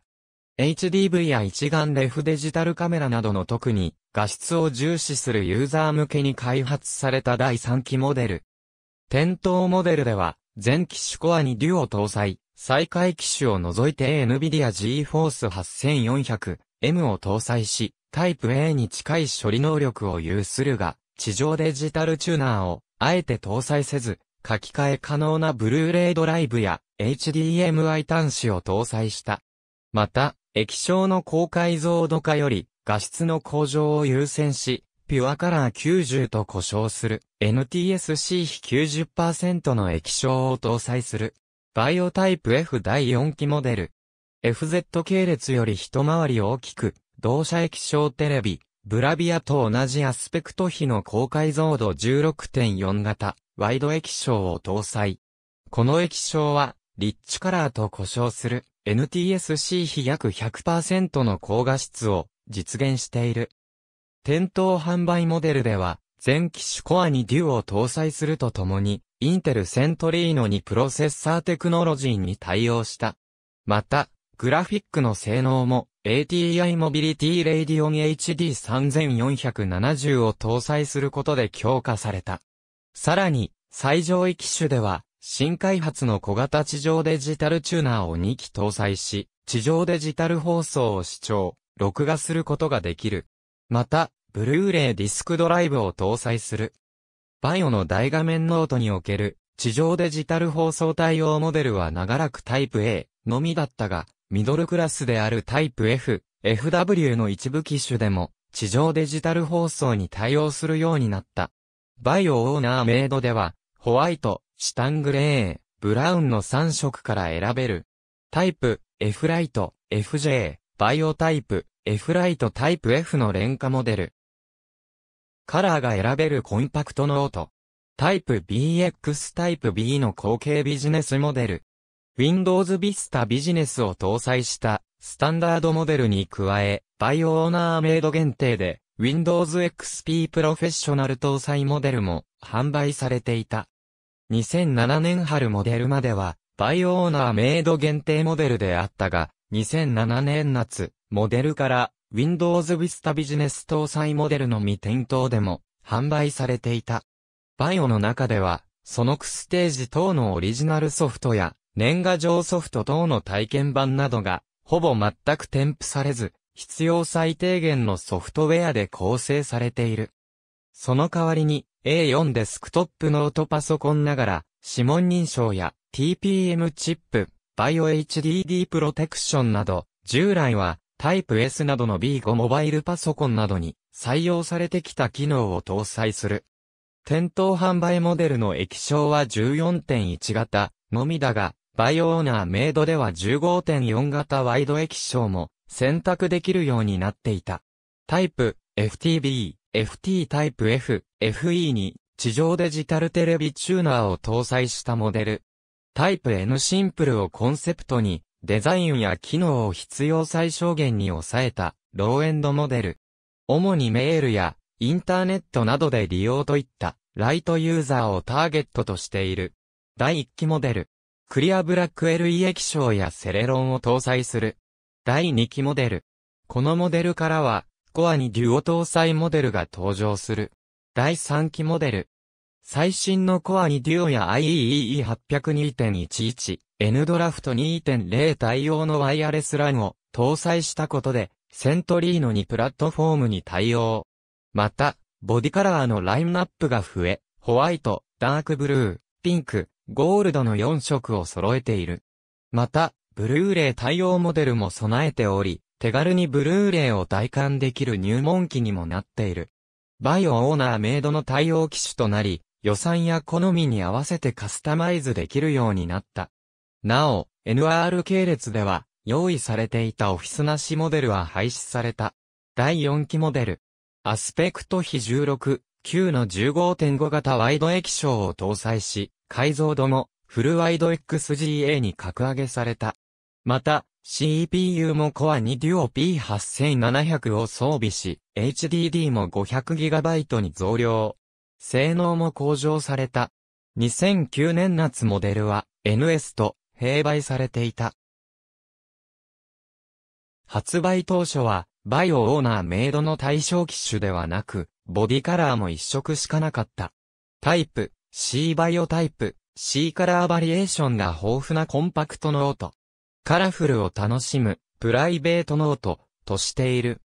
HDV や一眼レフデジタルカメラなどの特に画質を重視するユーザー向けに開発された第3期モデル。店頭モデルでは全機種コアにデュオ搭載、再開機種を除いて NVIDIA GeForce 8400M を搭載し、タイプ A に近い処理能力を有するが、地上デジタルチューナーをあえて搭載せず、書き換え可能なブルーレイドライブや HDMI 端子を搭載した。また、液晶の高解像度化より画質の向上を優先し、ピュアカラー90と呼称する NTSC 比90%の液晶を搭載する。バイオタイプ F 第4期モデル。FZ 系列より一回り大きく、同社液晶テレビ、ブラビアと同じアスペクト比の高解像度16.4型、ワイド液晶を搭載。この液晶は、リッチカラーと呼称する。NTSC 比約100%の高画質を実現している。店頭販売モデルでは、全機種コアにデュを搭載するとともに、インテルセントリーノにプロセッサーテクノロジーに対応した。また、グラフィックの性能も ATI モビリティレイディオン HD3470 を搭載することで強化された。さらに、最上位機種では、新開発の小型地上デジタルチューナーを2機搭載し、地上デジタル放送を視聴、録画することができる。また、ブルーレイディスクドライブを搭載する。バイオの大画面ノートにおける地上デジタル放送対応モデルは長らくタイプ A のみだったが、ミドルクラスであるタイプ F、FW の一部機種でも地上デジタル放送に対応するようになった。バイオオーナーメイドでは、ホワイト、シタングレー、ブラウンの3色から選べる。タイプ、F ライト、FJ、バイオタイプ、F ライトタイプ F の廉価モデル。カラーが選べるコンパクトノート。タイプ BX タイプ B の後継ビジネスモデル。Windows Vista ビジネスを搭載したスタンダードモデルに加え、バイオオーナーメイド限定で Windows XP プロフェッショナル搭載モデルも販売されていた。2007年春モデルまでは、バイオーナーメイド限定モデルであったが、2007年夏、モデルから Windows Vista ビジネス搭載モデルのみ店頭でも販売されていた。バイオの中では、ソノクステージ等のオリジナルソフトや、年賀状ソフト等の体験版などが、ほぼ全く添付されず、必要最低限のソフトウェアで構成されている。その代わりに、A4 デスクトップノートパソコンながら、指紋認証や TPM チップ、バイオ HDD プロテクションなど、従来はタイプ S などの B5 モバイルパソコンなどに採用されてきた機能を搭載する。店頭販売モデルの液晶は14.1型のみだが、バイオオーナーメイドでは15.4型ワイド液晶も選択できるようになっていた。タイプ、FTB、FT タイプ F、FE に地上デジタルテレビチューナーを搭載したモデル。タイプ N シンプルをコンセプトに、デザインや機能を必要最小限に抑えた、ローエンドモデル。主にメールや、インターネットなどで利用といった、ライトユーザーをターゲットとしている。第1期モデル。クリアブラック LE 液晶やセレロンを搭載する。第2期モデル。このモデルからは、コアにデュオ搭載モデルが登場する。第3期モデル。最新のコアにデュオや IEEE802.11、N ドラフト2.0対応のワイヤレスラ a n を搭載したことで、セントリーノにプラットフォームに対応。また、ボディカラーのラインナップが増え、ホワイト、ダークブルー、ピンク、ゴールドの4色を揃えている。また、ブルーレイ対応モデルも備えており、手軽にブルーレイを体感できる入門機にもなっている。バイオオーナーメイドの対応機種となり、予算や好みに合わせてカスタマイズできるようになった。なお、NR 系列では、用意されていたオフィスなしモデルは廃止された。第4期モデル。アスペクト比16、9の15.5型ワイド液晶を搭載し、解像度もフルワイド XGA に格上げされた。また、CPU もコアに Duo P8700 を装備し、HDD も 500GB に増量。性能も向上された。2009年夏モデルは NS と併売されていた。発売当初は、バイオオーナーメイドの対象機種ではなく、ボディカラーも一色しかなかった。タイプ、C バイオタイプ、C カラーバリエーションが豊富なコンパクトノート。カラフルを楽しむ、プライベートノート、としている。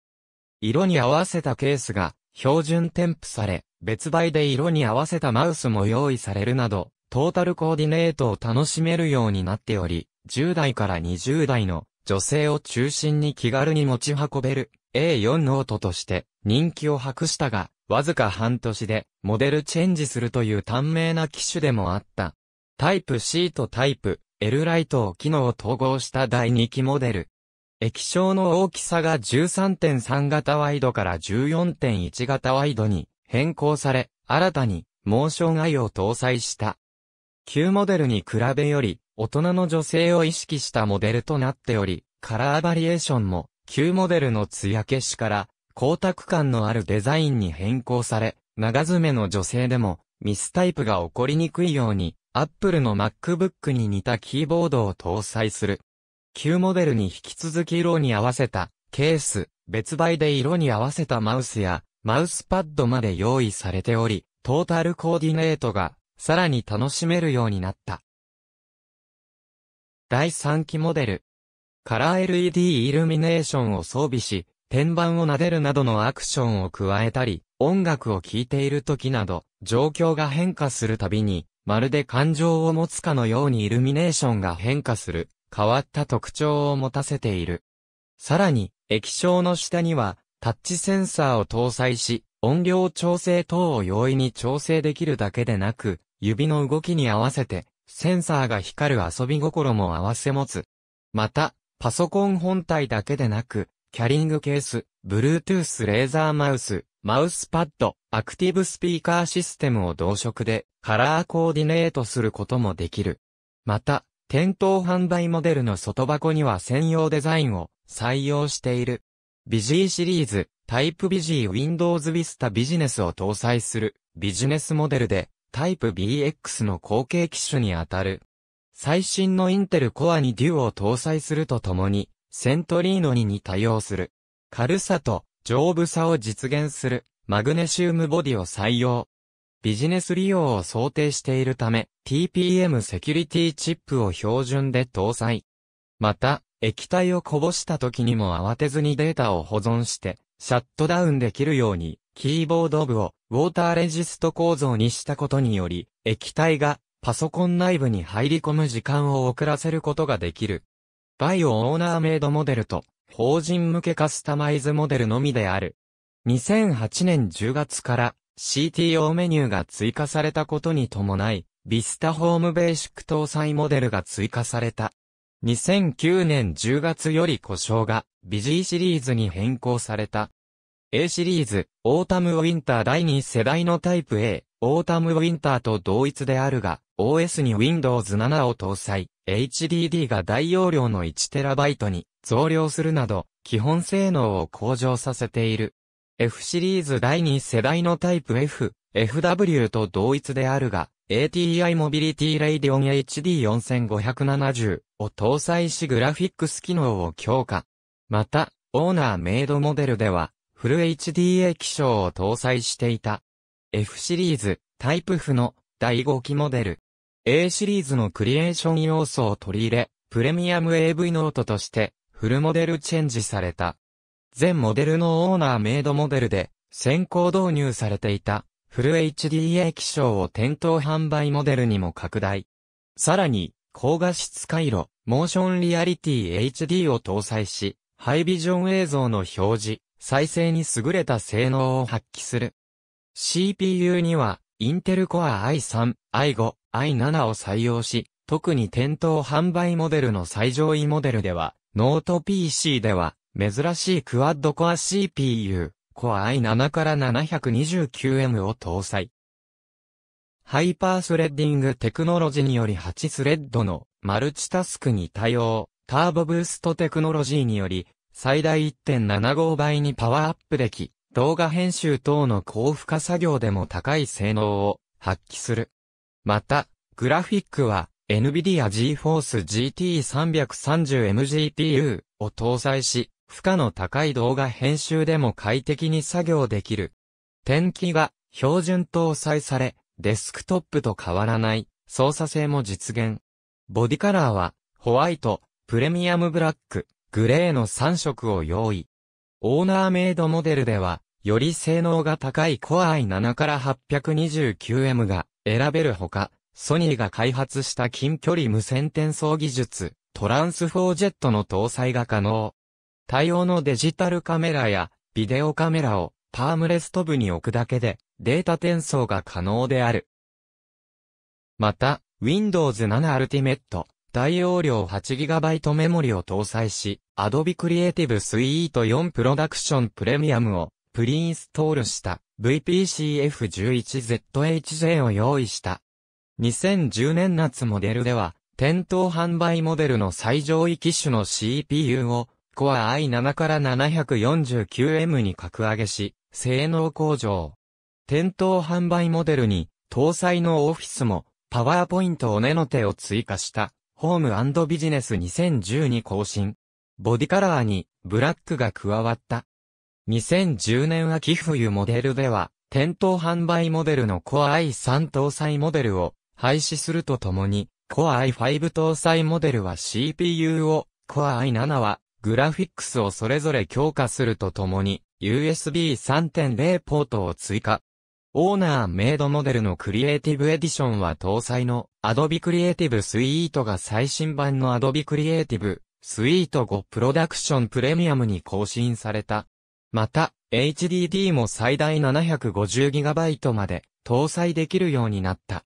色に合わせたケースが、標準添付され、別売で色に合わせたマウスも用意されるなど、トータルコーディネートを楽しめるようになっており、10代から20代の女性を中心に気軽に持ち運べる A4 ノートとして人気を博したが、わずか半年でモデルチェンジするという短命な機種でもあった。タイプ C とタイプ L ライトを機能を統合した第2期モデル。液晶の大きさが13.3型ワイドから14.1型ワイドに変更され、新たにモーションアイを搭載した。旧モデルに比べより、大人の女性を意識したモデルとなっており、カラーバリエーションも、旧モデルの艶消しから、光沢感のあるデザインに変更され、長爪の女性でも、ミスタイプが起こりにくいように、Apple の MacBook に似たキーボードを搭載する。旧モデルに引き続き色に合わせたケース、別売で色に合わせたマウスやマウスパッドまで用意されており、トータルコーディネートがさらに楽しめるようになった。第3期モデル。カラー LED イルミネーションを装備し、天板を撫でるなどのアクションを加えたり、音楽を聴いている時など、状況が変化するたびに、まるで感情を持つかのようにイルミネーションが変化する、変わった特徴を持たせている。さらに、液晶の下には、タッチセンサーを搭載し、音量調整等を容易に調整できるだけでなく、指の動きに合わせて、センサーが光る遊び心も合わせ持つ。また、パソコン本体だけでなく、キャリングケース、Bluetooth レーザーマウス、マウスパッド、アクティブスピーカーシステムを同色でカラーコーディネートすることもできる。また、店頭販売モデルの外箱には専用デザインを採用している。ビジーシリーズ、タイプビジー Windows Vista ビジネスを搭載するビジネスモデルでタイプ BX の後継機種にあたる。最新のインテルコアにデュオを搭載するとともに、セントリーノにに対応する。軽さと丈夫さを実現するマグネシウムボディを採用。ビジネス利用を想定しているため、TPM セキュリティチップを標準で搭載。また、液体をこぼした時にも慌てずにデータを保存して、シャットダウンできるように、キーボード部をウォーターレジスト構造にしたことにより、液体がパソコン内部に入り込む時間を遅らせることができる。バイオオーナーメイドモデルと法人向けカスタマイズモデルのみである。2008年10月から CTO メニューが追加されたことに伴い、ビスタホームベーシック搭載モデルが追加された。2009年10月より故障がビジーシリーズに変更された。A シリーズ、オータムウィンター第2世代のタイプ A、オータムウィンターと同一であるが、OS に Windows 7を搭載、HDD が大容量の 1TB に、増量するなど、基本性能を向上させている。F シリーズ第2世代のタイプ F、FW と同一であるが、ATI モビリティレイディオン HD4570 を搭載しグラフィックス機能を強化。また、オーナーメイドモデルでは、フル HD 液晶を搭載していた。F シリーズ、タイプ F の第5期モデル。A シリーズのクリエーション要素を取り入れ、プレミアム AV ノートとして、フルモデルチェンジされた。全モデルのオーナーメイドモデルで、先行導入されていた、フル HDA 気象を店頭販売モデルにも拡大。さらに、高画質回路、モーションリアリティ HD を搭載し、ハイビジョン映像の表示、再生に優れた性能を発揮する。CPU には、インテルコア i3、i5、i7 を採用し、特に店頭販売モデルの最上位モデルでは、ノート PC では、珍しいクワッドコア CPU、コア i7 から 729M を搭載。ハイパースレッディングテクノロジーにより8スレッドのマルチタスクに対応、ターボブーストテクノロジーにより最大1.75倍にパワーアップでき、動画編集等の高負荷作業でも高い性能を発揮する。また、グラフィックは NVIDIA GeForce GT330MGPU を搭載し、負荷の高い動画編集でも快適に作業できる。天気が標準搭載され、デスクトップと変わらない操作性も実現。ボディカラーはホワイト、プレミアムブラック、グレーの3色を用意。オーナーメイドモデルでは、より性能が高い Core i7 から 829M が選べるほか、ソニーが開発した近距離無線転送技術、トランスフォージェットの搭載が可能。対応のデジタルカメラやビデオカメラをパームレスト部に置くだけでデータ転送が可能である。また、Windows 7 Ultimate 大容量 8GB メモリを搭載し、Adobe Creative Suite 4 Production Premium をプリインストールした VPCF11ZHJ を用意した。2010年夏モデルでは、店頭販売モデルの最上位機種の CPU を、Core i7 から 749M に格上げし、性能向上。店頭販売モデルに、搭載のオフィスも、パワーポイントを根の手を追加した、ホームビジネス2 0 1に更新。ボディカラーに、ブラックが加わった。2010年秋冬モデルでは、店頭販売モデルの Core i3 搭載モデルを、廃止するとともに、Core i5 搭載モデルは CPU を、Core i7 はグラフィックスをそれぞれ強化するとともに、USB 3.0ポートを追加。オーナーメイドモデルのクリエイティブエディションは搭載の Adobe Creative Suite が最新版の Adobe Creative Suite 5 Production Premium に更新された。また、HDD も最大 750GB まで搭載できるようになった。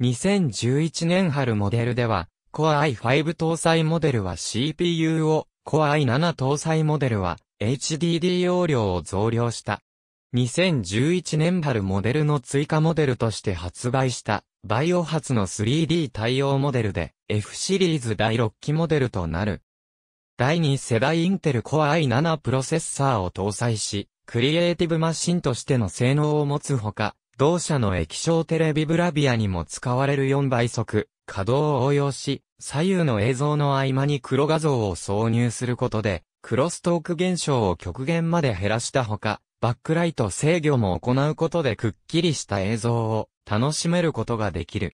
2011年春モデルでは、Core i5 搭載モデルは CPU を、Core i7 搭載モデルは HDD 容量を増量した。2011年春モデルの追加モデルとして発売した、バイオ発の 3D 対応モデルで、F シリーズ第6期モデルとなる。第2世代インテル Core i7 プロセッサーを搭載し、クリエイティブマシンとしての性能を持つほか、同社の液晶テレビブラビアにも使われる4倍速、稼働を応用し、左右の映像の合間に黒画像を挿入することで、クロストーク現象を極限まで減らしたほか、バックライト制御も行うことでくっきりした映像を楽しめることができる。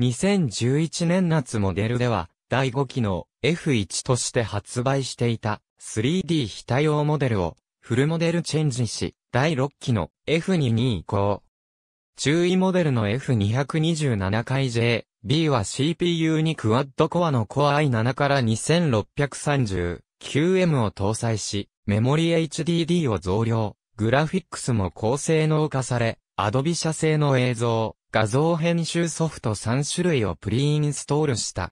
2011年夏モデルでは、第5機の F1 として発売していた 3D 非対応モデルをフルモデルチェンジし、第6期の f 2に以降、中位モデルの F227 j B は CPU にクワッドコアの Core i7 から 2630QM を搭載し、メモリ HDD を増量、グラフィックスも高性能化され、Adobe 社製の映像、画像編集ソフト3種類をプリインストールした。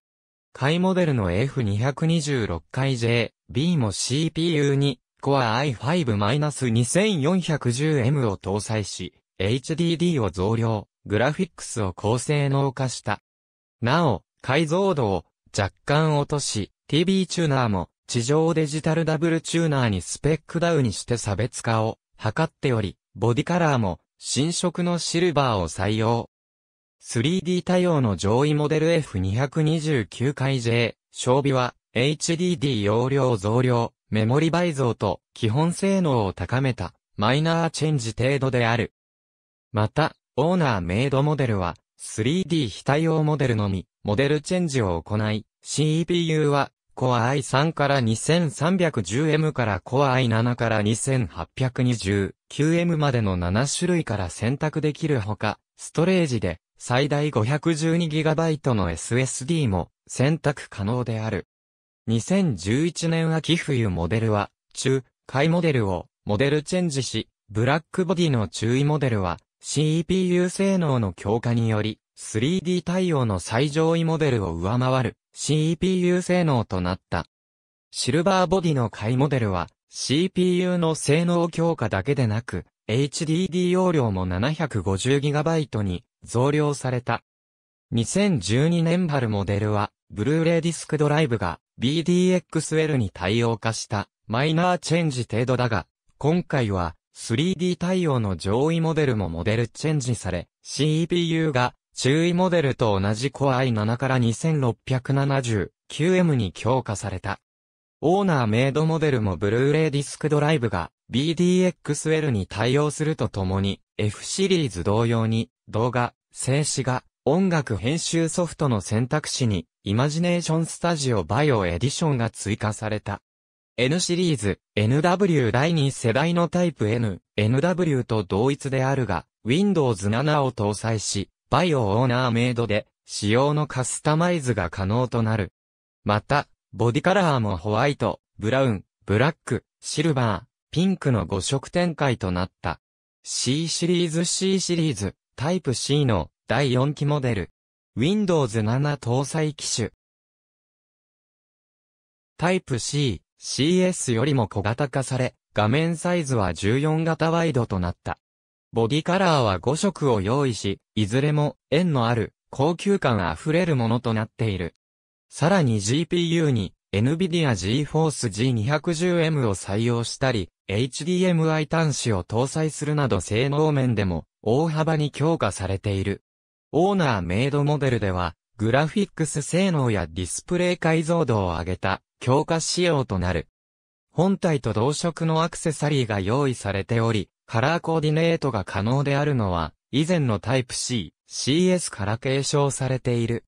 買いモデルの F226 回 J、B も CPU に Core i5-2410M を搭載し、HDD を増量、グラフィックスを高性能化した。なお、解像度を若干落とし、TV チューナーも地上デジタルダブルチューナーにスペックダウンにして差別化を図っており、ボディカラーも新色のシルバーを採用。3D 対応の上位モデル F229 回 J、装備は HDD 容量増量、メモリ倍増と基本性能を高めたマイナーチェンジ程度である。また、オーナーメイドモデルは、3D 非対応モデルのみ、モデルチェンジを行い、CPU は、Core i3 から 2310M から Core i7 から 2829M までの7種類から選択できるほか、ストレージで最大 512GB の SSD も選択可能である。2011年秋冬モデルは、中、海モデルをモデルチェンジし、ブラックボディの注意モデルは、CPU 性能の強化により、3D 対応の最上位モデルを上回る CPU 性能となった。シルバーボディの買いモデルは CPU の性能強化だけでなく HDD 容量も 750GB に増量された。2012年春モデルはブルーレイディスクドライブが BDXL に対応化したマイナーチェンジ程度だが今回は 3D 対応の上位モデルもモデルチェンジされ、CPU が中位モデルと同じ Core i7 から 2670QM に強化された。オーナーメイドモデルもブルーレイディスクドライブが BDXL に対応するとともに F シリーズ同様に動画、静止画、音楽編集ソフトの選択肢にイマジネーションスタジオバイオエディションが追加された。N シリーズ、NW 第2世代のタイプ N、NW と同一であるが、Windows 7を搭載し、バイオオーナーメイドで、仕様のカスタマイズが可能となる。また、ボディカラーもホワイト、ブラウン、ブラック、シルバー、ピンクの5色展開となった。C シリーズ C シリーズ、タイプ C の第4期モデル。Windows 7搭載機種。タイプ C、CS よりも小型化され、画面サイズは14型ワイドとなった。ボディカラーは5色を用意し、いずれも円のある高級感あふれるものとなっている。さらに GPU に NVIDIA GeForce G210M を採用したり、HDMI 端子を搭載するなど性能面でも大幅に強化されている。オーナーメイドモデルでは、グラフィックス性能やディスプレイ解像度を上げた強化仕様となる。本体と同色のアクセサリーが用意されており、カラーコーディネートが可能であるのは、以前のタイプ C、CS から継承されている。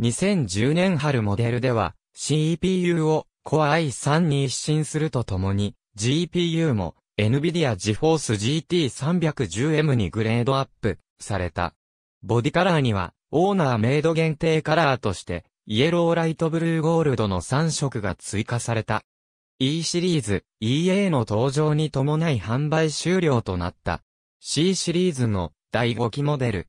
2010年春モデルでは、CPU を Core i3 に一新するとともに、GPU も NVIDIA GeForce GT310M にグレードアップされた。ボディカラーには、オーナーメイド限定カラーとして、イエローライトブルーゴールドの3色が追加された。E シリーズ、EA の登場に伴い販売終了となった。C シリーズの第5期モデル。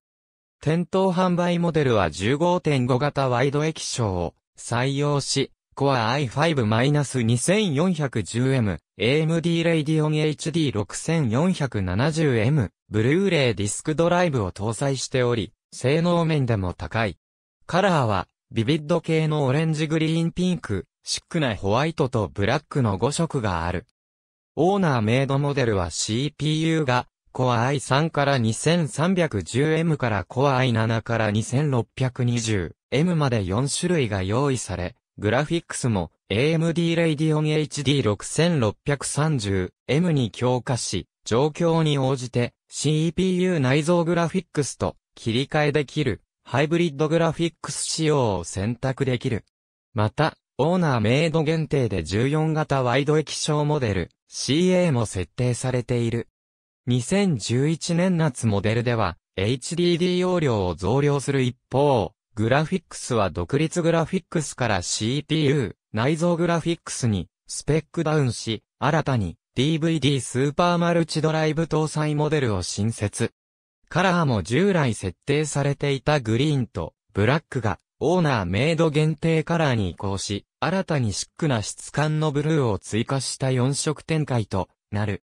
店頭販売モデルは15.5型ワイド液晶を採用し、Core i5-2410M、AMD Radeon HD6470M、ブルーレイディスクドライブを搭載しており、性能面でも高い。カラーはビビッド系のオレンジグリーンピンク、シックなホワイトとブラックの5色がある。オーナーメイドモデルは CPU がコア i3 から 2310M からコア i7 から 2620M まで4種類が用意され、グラフィックスも AMD Radeon HD6630M に強化し、状況に応じて CPU 内蔵グラフィックスと切り替えできる。ハイブリッドグラフィックス仕様を選択できる。また、オーナーメイド限定で14型ワイド液晶モデル CA も設定されている。2011年夏モデルでは HDD 容量を増量する一方、グラフィックスは独立グラフィックスから CPU、内蔵グラフィックスにスペックダウンし、新たに DVD スーパーマルチドライブ搭載モデルを新設。カラーも従来設定されていたグリーンとブラックがオーナーメイド限定カラーに移行し、新たにシックな質感のブルーを追加した4色展開となる。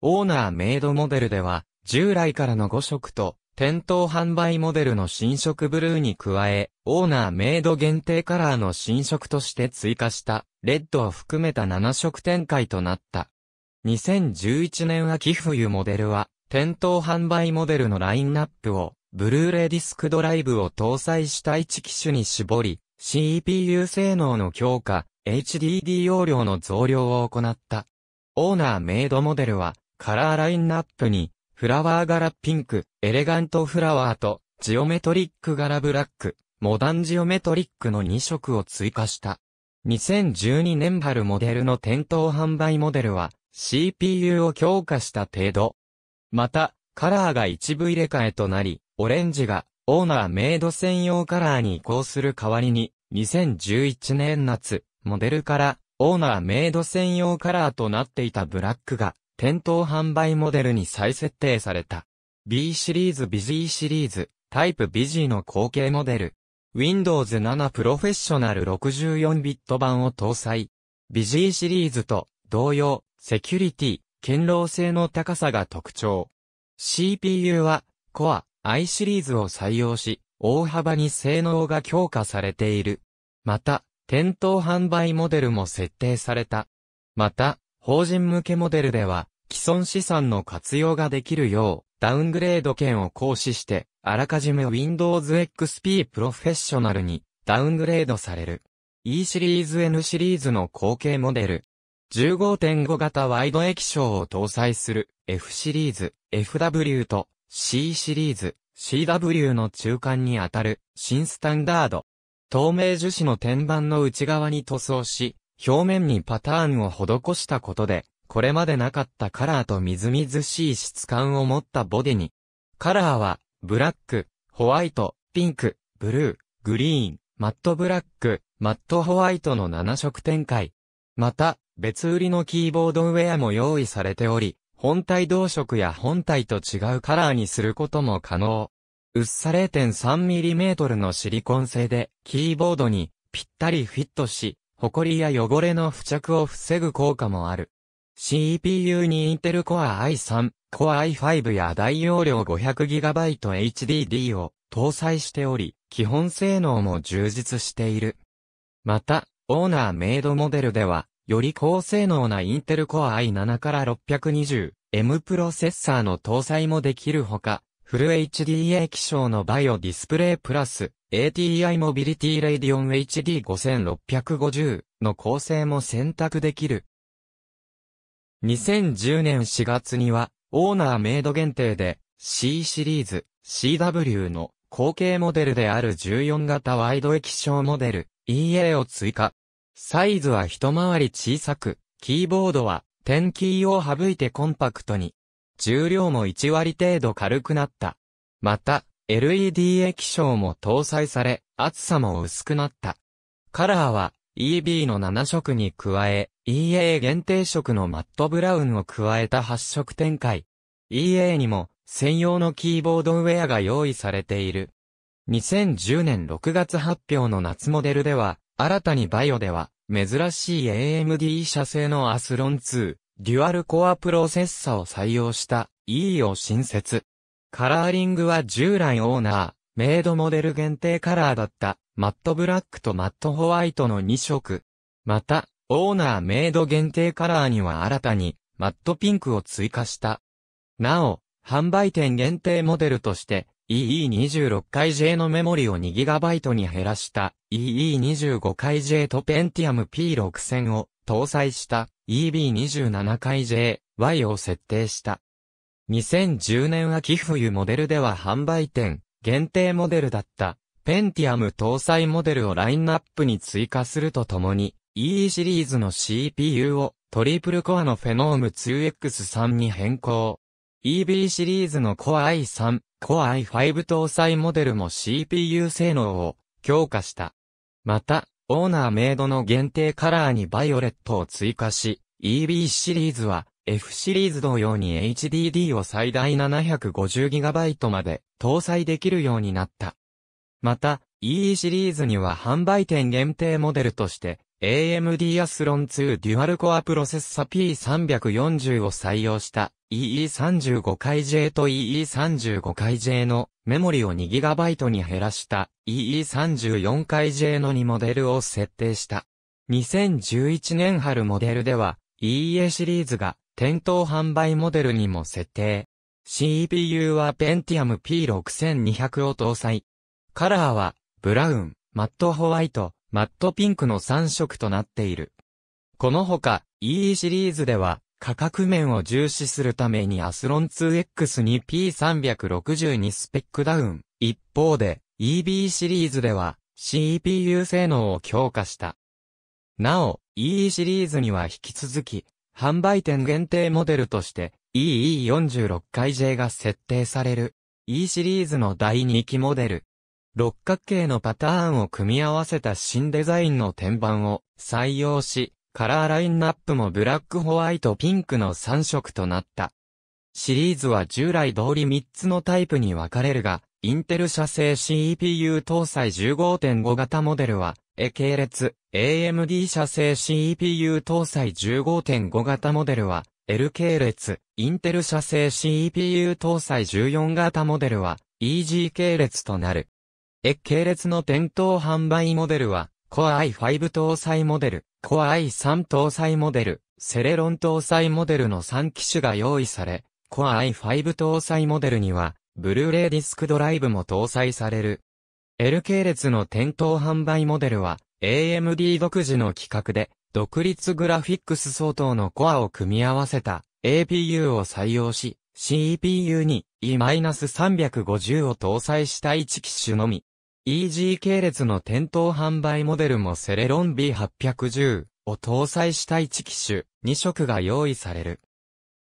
オーナーメイドモデルでは、従来からの5色と、店頭販売モデルの新色ブルーに加え、オーナーメイド限定カラーの新色として追加した、レッドを含めた7色展開となった。2011年秋冬モデルは、店頭販売モデルのラインナップを、ブルーレイディスクドライブを搭載した1機種に絞り、CPU 性能の強化、HDD 容量の増量を行った。オーナーメイドモデルは、カラーラインナップに、フラワー柄ピンク、エレガントフラワーと、ジオメトリック柄ブラック、モダンジオメトリックの2色を追加した。2012年春モデルの店頭販売モデルは、CPU を強化した程度、また、カラーが一部入れ替えとなり、オレンジがオーナーメイド専用カラーに移行する代わりに、2011年夏、モデルからオーナーメイド専用カラーとなっていたブラックが、店頭販売モデルに再設定された。B シリーズ、ビジーシリーズ、タイプビジーの後継モデル。Windows 7プロフェッショナル 64bit 版を搭載。ビジーシリーズと同様、セキュリティ、堅牢性の高さが特徴。CPU は、Core i シリーズを採用し、大幅に性能が強化されている。また、店頭販売モデルも設定された。また、法人向けモデルでは、既存資産の活用ができるよう、ダウングレード権を行使して、あらかじめ Windows XP プロフェッショナルにダウングレードされる。E シリーズ N シリーズの後継モデル、15.5型ワイド液晶を搭載する F シリーズ、FW と C シリーズ、CW の中間にあたる新スタンダード。透明樹脂の天板の内側に塗装し、表面にパターンを施したことで、これまでなかったカラーとみずみずしい質感を持ったボディに。カラーは、ブラック、ホワイト、ピンク、ブルー、グリーン、マットブラック、マットホワイトの7色展開。また、別売りのキーボードウェアも用意されており、本体同色や本体と違うカラーにすることも可能。薄さ 0.3mm のシリコン製で、キーボードにぴったりフィットし、埃や汚れの付着を防ぐ効果もある。CPU にインテルコア i3、コア i5 や大容量 500GB HDD を搭載しており、基本性能も充実している。また、オーナーメイドモデルでは、より高性能なインテルコア i7 から 620M プロセッサーの搭載もできるほか、フル HD 液晶のバイオディスプレイプラス ATI モビリティレイディオン HD5650 の構成も選択できる。2010年4月には、オーナーメイド限定で C シリーズ CW の後継モデルである14型ワイド液晶モデル EA を追加。サイズは一回り小さく、キーボードは、ンキーを省いてコンパクトに。重量も1割程度軽くなった。また、LED 液晶も搭載され、厚さも薄くなった。カラーは EB の7色に加え、EA 限定色のマットブラウンを加えた8色展開。EA にも専用のキーボードウェアが用意されている。2010年6月発表の夏モデルでは、新たにバイオでは、珍しい AMD 社製のアスロン2、デュアルコアプロセッサを採用した E を新設。カラーリングは従来オーナー、メイドモデル限定カラーだったマットブラックとマットホワイトの2色。また、オーナーメイド限定カラーには新たにマットピンクを追加した。なお、販売店限定モデルとして EE26 回 J のメモリを 2GB に減らした EE25 回 J と Pentium P6000 を搭載した EB27 回 JY を設定した。2010年秋冬モデルでは販売店、限定モデルだった、Pentium 搭載モデルをラインナップに追加するとともに、EE シリーズの CPU をトリプルコアのフェノーム 2X3 に変更。EB シリーズの Core i3、Core i5 搭載モデルも CPU 性能を強化した。また、オーナーメイドの限定カラーにバイオレットを追加し、EB シリーズは F シリーズ同様に HDD を最大 750GB まで搭載できるようになった。また、EE シリーズには販売店限定モデルとして AMD アスロン2デュアルコアプロセッサ P340 を採用した EE35 回 J と EE35 回 J のメモリを 2GB に減らした EE34 回 J の2モデルを設定した。2011年春モデルでは EA シリーズが店頭販売モデルにも設定。CPU は Pentium P6200 を搭載。カラーはブラウン、マットホワイト、マットピンクの3色となっている。このほか、EE シリーズでは、価格面を重視するためにアスロン 2X に P360 にスペックダウン。一方で、EB シリーズでは、CPU 性能を強化した。なお、EE シリーズには引き続き、販売店限定モデルとして、EE46 回 J が設定される。E シリーズの第2期モデル、六角形のパターンを組み合わせた新デザインの天板を採用し、カラーラインナップもブラックホワイトピンクの3色となった。シリーズは従来通り3つのタイプに分かれるが、インテル社製 CPU 搭載15.5型モデルは、A 系列、AMD 社製 CPU 搭載15.5型モデルは、L 系列、インテル社製 CPU 搭載14型モデルは、EG 系列となる。え系列の店頭販売モデルは、Core i5 搭載モデル、Core i3 搭載モデル、セレロン搭載モデルの3機種が用意され、Core i5 搭載モデルには、ブルーレイディスクドライブも搭載される。L 系列の店頭販売モデルは、AMD 独自の規格で、独立グラフィックス相当のコアを組み合わせた APU を採用し、CPU に E-350 を搭載した1機種のみ、EG 系列の店頭販売モデルもセレロン B810 を搭載した1機種2色が用意される。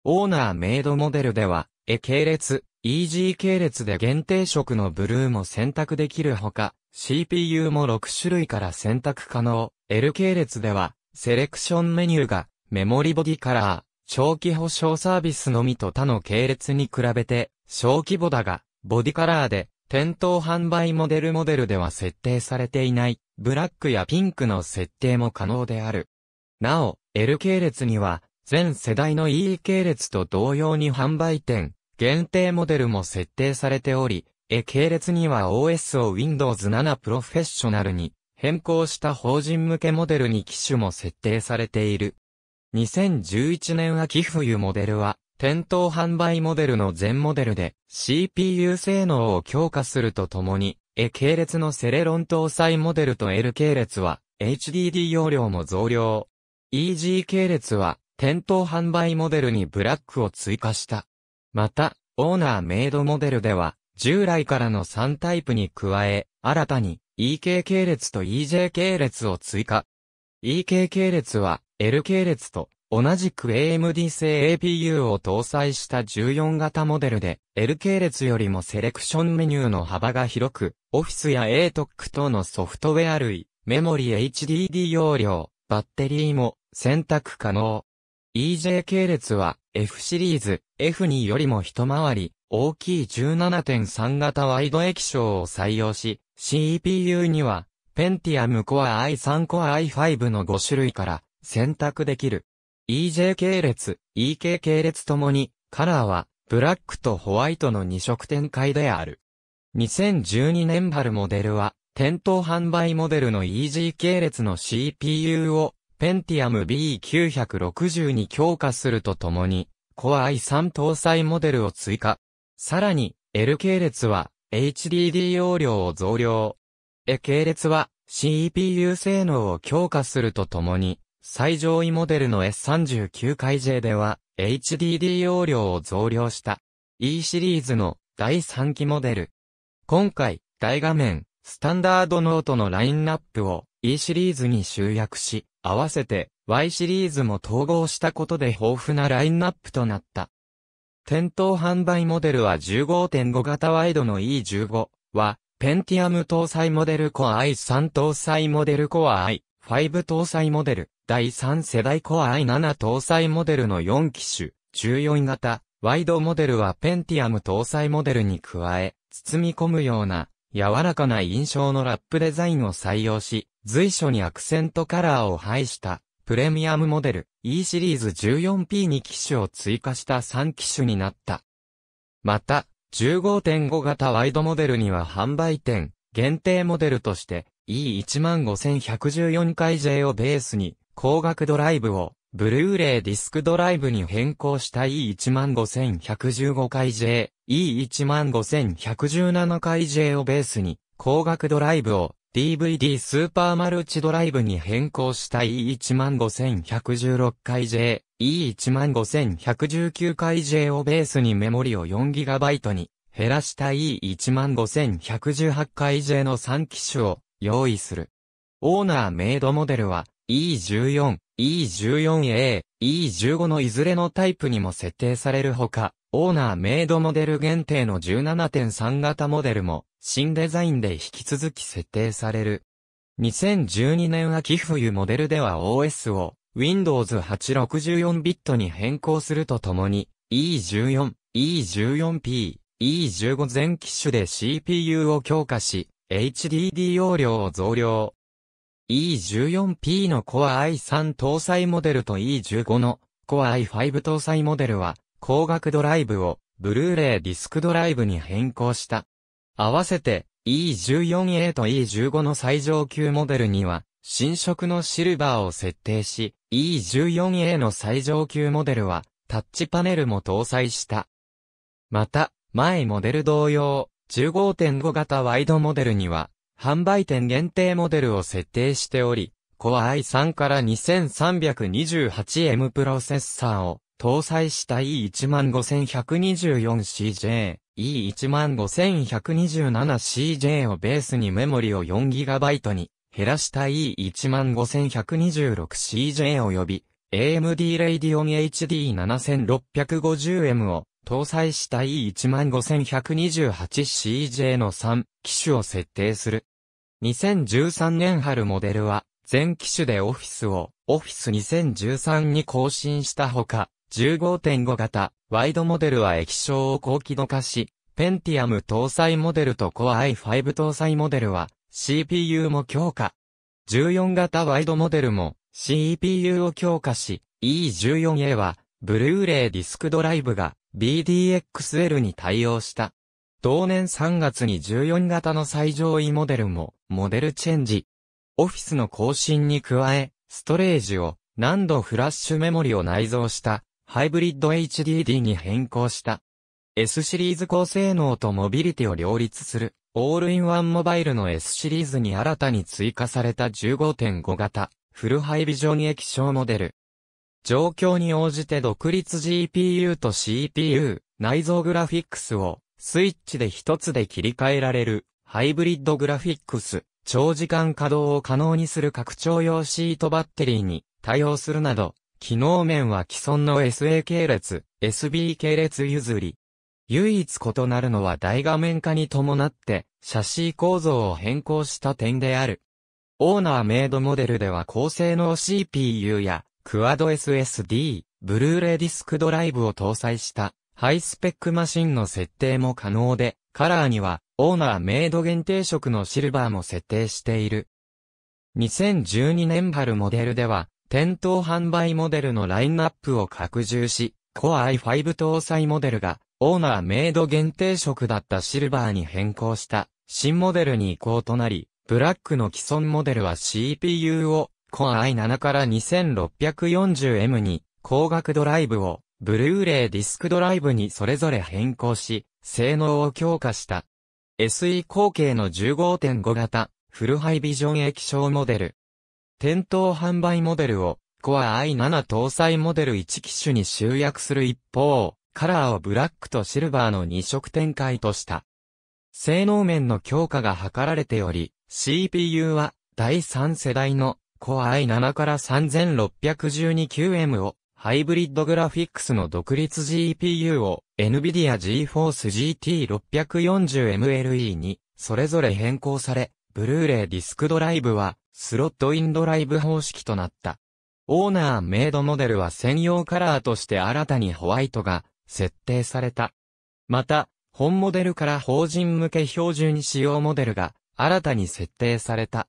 オーナーメイドモデルでは、A 系列、EG 系列で限定色のブルーも選択できるほか、CPU も6種類から選択可能。L 系列では、セレクションメニューが、メモリボディカラー、長期保証サービスのみと他の系列に比べて、小規模だが、ボディカラーで、店頭販売モデルモデルでは設定されていない、ブラックやピンクの設定も可能である。なお、L 系列には、全世代の E 系列と同様に販売店、限定モデルも設定されており、A 系列には OS を Windows 7プロフェッショナルに変更した法人向けモデルに機種も設定されている。2011年秋冬モデルは店頭販売モデルの全モデルで CPU 性能を強化するとともに、A 系列のセレロン搭載モデルと L 系列は HDD 容量も増量。EG 系列は店頭販売モデルにブラックを追加した。また、オーナーメイドモデルでは、従来からの3タイプに加え、新たに EK 系列と EJ 系列を追加。EK 系列は L 系列と同じく AMD 製 APU を搭載した14型モデルで、L 系列よりもセレクションメニューの幅が広く、オフィスや ATOC 等のソフトウェア類、メモリ HDD 容量、バッテリーも選択可能。EJ 系列は F シリーズ F2 よりも一回り大きい17.3型ワイド液晶を採用し、CPU には Pentium Core i3 Core i5 の5種類から選択できる。EJ 系列、EK 系列ともに、カラーは、ブラックとホワイトの2色展開である。2012年春モデルは、店頭販売モデルの EG 系列の CPU を、Pentium B960 に強化するとともに、Core i3 搭載モデルを追加。さらに、L 系列は、HDD 容量を増量。A 系列は、CPU 性能を強化するとともに、最上位モデルの S39 回 J では HDD 容量を増量した E シリーズの第3期モデル。今回、大画面、スタンダードノートのラインナップを E シリーズに集約し、合わせて Y シリーズも統合したことで豊富なラインナップとなった。店頭販売モデルは15.5型ワイドの E15 は、ペンティアム搭載モデルコア i3 搭載モデルコア i。5搭載モデル、第3世代コア i7 搭載モデルの4機種、14型、ワイドモデルはペンティアム搭載モデルに加え、包み込むような、柔らかな印象のラップデザインを採用し、随所にアクセントカラーを配した、プレミアムモデル E シリーズ 14P に機種を追加した3機種になった。また、15.5型ワイドモデルには販売店、限定モデルとして、E15114 回 J をベースに、光学ドライブを、ブルーレイディスクドライブに変更した E15115 回 J、E15117 回 J をベースに、光学ドライブを、DVD スーパーマルチドライブに変更した E15116 回 J、E15119 回 J をベースにメモリを 4GB に減らした E15118 回 J の3機種を用意する。オーナーメイドモデルは E14、E14A、E15 のいずれのタイプにも設定されるほか、オーナーメイドモデル限定の17.3型モデルも新デザインで引き続き設定される。2012年秋冬モデルでは OS を Windows 864ビットに変更するとともに E14、E14P、E15 全機種で CPU を強化し、HDD 容量を増量。E14P の Core i3 搭載モデルと E15 の Core i5 搭載モデルは、光学ドライブを、ブルーレイディスクドライブに変更した。合わせて、E14A と E15 の最上級モデルには、新色のシルバーを設定し、E14A の最上級モデルは、タッチパネルも搭載した。また、前モデル同様、15.5型ワイドモデルには、販売店限定モデルを設定しており、Core i3 から 2328M プロセッサーを搭載した E15124CJ、E15127CJ をベースにメモリを 4GB に減らした E15126CJ 及び AMD Radeon HD7650M を搭載した E15128CJ の3機種を設定する。2013年春モデルは、全機種でオフィスを、オフィス2013に更新したほか、15.5型、ワイドモデルは液晶を高機能化し、ペンティアム搭載モデルと Core i5 搭載モデルは、CPU も強化。14型ワイドモデルも、CPU を強化し、E14A は、ブルーレイディスクドライブが BDXL に対応した。同年3月に14型の最上位モデルもモデルチェンジ。オフィスの更新に加え、ストレージを何度フラッシュメモリを内蔵したハイブリッド HDD に変更した。S シリーズ高性能とモビリティを両立するオールインワンモバイルの S シリーズに新たに追加された15.5型フルハイビジョン液晶モデル。状況に応じて独立 GPU と CPU、内蔵グラフィックスをスイッチで一つで切り替えられるハイブリッドグラフィックス、長時間稼働を可能にする拡張用シートバッテリーに対応するなど、機能面は既存の SA 系列、SB 系列譲り。唯一異なるのは大画面化に伴って、写真構造を変更した点である。オーナーメイドモデルでは高性能 CPU やクアド SSD、ブルーレイディスクドライブを搭載したハイスペックマシンの設定も可能で、カラーにはオーナーメイド限定色のシルバーも設定している。2012年春モデルでは、店頭販売モデルのラインナップを拡充し、Core i5 搭載モデルが、オーナーメイド限定色だったシルバーに変更した、新モデルに移行となり、ブラックの既存モデルは CPU をコア i7 から 2640M に光学ドライブをブルーレイディスクドライブにそれぞれ変更し、性能を強化した。SE 後継の15.5型、フルハイビジョン液晶モデル。店頭販売モデルを、コア i7 搭載モデル1機種に集約する一方、カラーをブラックとシルバーの2色展開とした。性能面の強化が図られており、CPU は第3世代のコア i7 から 3612QM を、ハイブリッドグラフィックスの独立 GPU を NVIDIA GeForce GT640MLE にそれぞれ変更され、ブルーレイディスクドライブはスロットインドライブ方式となった。オーナーメイドモデルは専用カラーとして新たにホワイトが設定された。また、本モデルから法人向け標準使用モデルが新たに設定された。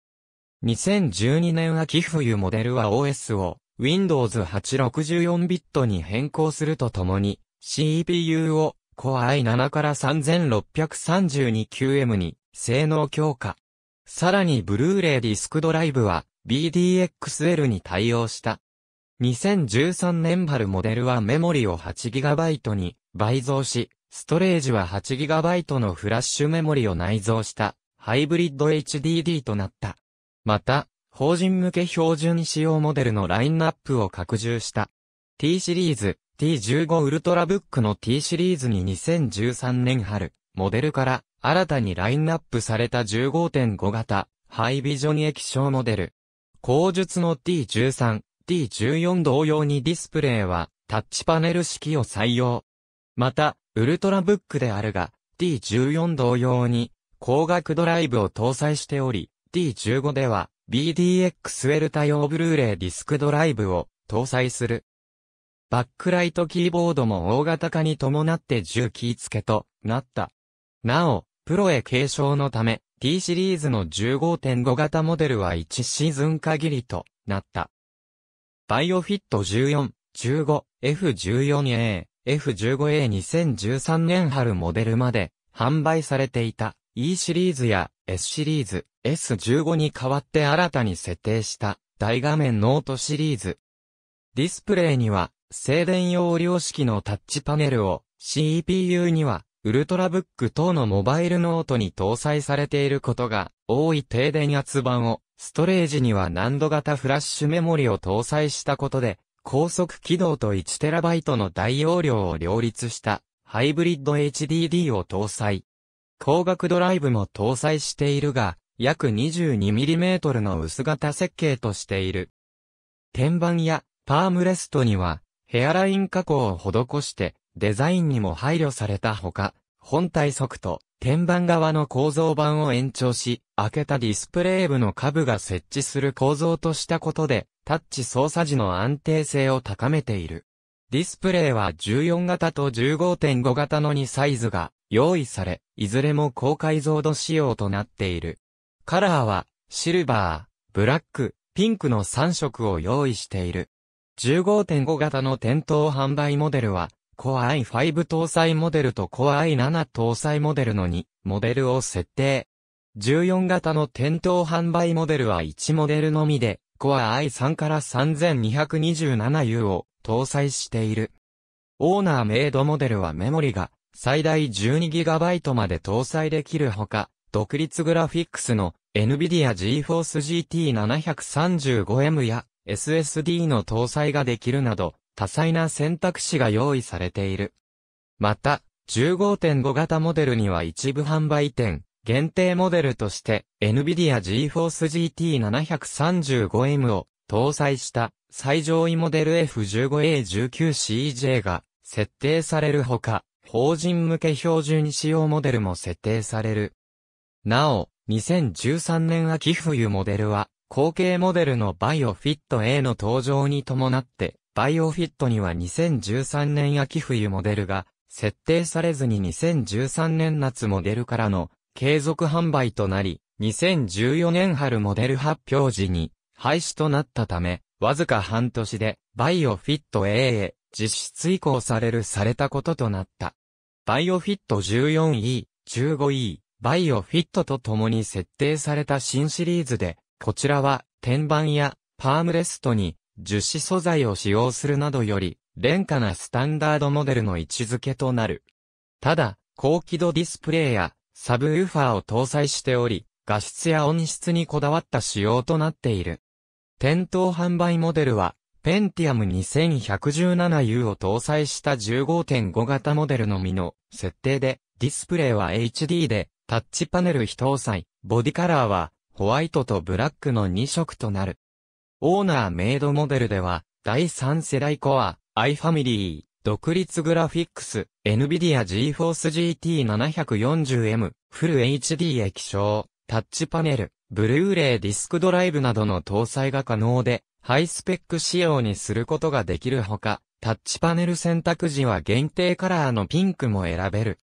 2012年秋冬モデルは OS を Windows 864ビットに変更するとともに CPU を Core i7 から 3632QM に性能強化。さらにブルーレイディスクドライブは BDXL に対応した。2013年春モデルはメモリを 8GB に倍増し、ストレージは 8GB のフラッシュメモリを内蔵したハイブリッド HDD となった。また、法人向け標準仕様モデルのラインナップを拡充した。T シリーズ、T15 ウルトラブックの T シリーズに2013年春、モデルから新たにラインナップされた15.5型、ハイビジョン液晶モデル。後述の T13、T14 同様にディスプレイはタッチパネル式を採用。また、ウルトラブックであるが、T14 同様に、光学ドライブを搭載しており、D15 では BDXL 対応ブルーレイディスクドライブを搭載する。バックライトキーボードも大型化に伴って10キー付けとなった。なお、プロへ継承のため、T シリーズの15.5型モデルは1シーズン限りとなった。バイオフィット14、15、F14A、F15A2013 年春モデルまで販売されていた。E シリーズや S シリーズ、S15 に代わって新たに設定した大画面ノートシリーズ。ディスプレイには静電容量式のタッチパネルを CPU にはウルトラブック等のモバイルノートに搭載されていることが多い低電圧版をストレージには難度型フラッシュメモリを搭載したことで高速起動と 1TB の大容量を両立したハイブリッド HDD を搭載。光学ドライブも搭載しているが、約 22mm の薄型設計としている。天板やパームレストにはヘアライン加工を施してデザインにも配慮されたほか、本体側と天板側の構造板を延長し、開けたディスプレイ部の下部が設置する構造としたことで、タッチ操作時の安定性を高めている。ディスプレイは14型と15.5型の2サイズが用意され、いずれも高解像度仕様となっている。カラーは、シルバー、ブラック、ピンクの3色を用意している。15.5型の店頭販売モデルは、Core i5 搭載モデルと Core i7 搭載モデルの2モデルを設定。14型の店頭販売モデルは1モデルのみで、Core i3 から 3227U を搭載している。オーナーメイドモデルはメモリが最大 12GB まで搭載できるほか、独立グラフィックスの NVIDIA GeForce GT735M や SSD の搭載ができるなど、多彩な選択肢が用意されている。また、15.5型モデルには一部販売店、限定モデルとして、NVIDIA GeForce GT735M を搭載した最上位モデル F15A19CJ が設定されるほか、法人向け標準仕様モデルも設定される。なお、2013年秋冬モデルは、後継モデルのバイオフィット A の登場に伴って、バイオフィットには2013年秋冬モデルが、設定されずに2013年夏モデルからの継続販売となり、2014年春モデル発表時に廃止となったため、わずか半年で、バイオフィット A へ実質移行されるされたこととなった。バイオフィット 14E、15E、バイオフィットと共に設定された新シリーズで、こちらは、天板やパームレストに樹脂素材を使用するなどより、廉価なスタンダードモデルの位置づけとなる。ただ、高輝度ディスプレイやサブウーファーを搭載しており、画質や音質にこだわった仕様となっている。店頭販売モデルは、Pentium 2117U を搭載した15.5型モデルのみの設定で、ディスプレイは HD で、タッチパネル非搭載、ボディカラーは、ホワイトとブラックの2色となる。オーナーメイドモデルでは、第3世代コア、iFamily、独立グラフィックス、NVIDIA GeForce GT740M、フル HD 液晶、タッチパネル、ブルーレイディスクドライブなどの搭載が可能で、ハイスペック仕様にすることができるほか、タッチパネル選択時は限定カラーのピンクも選べる。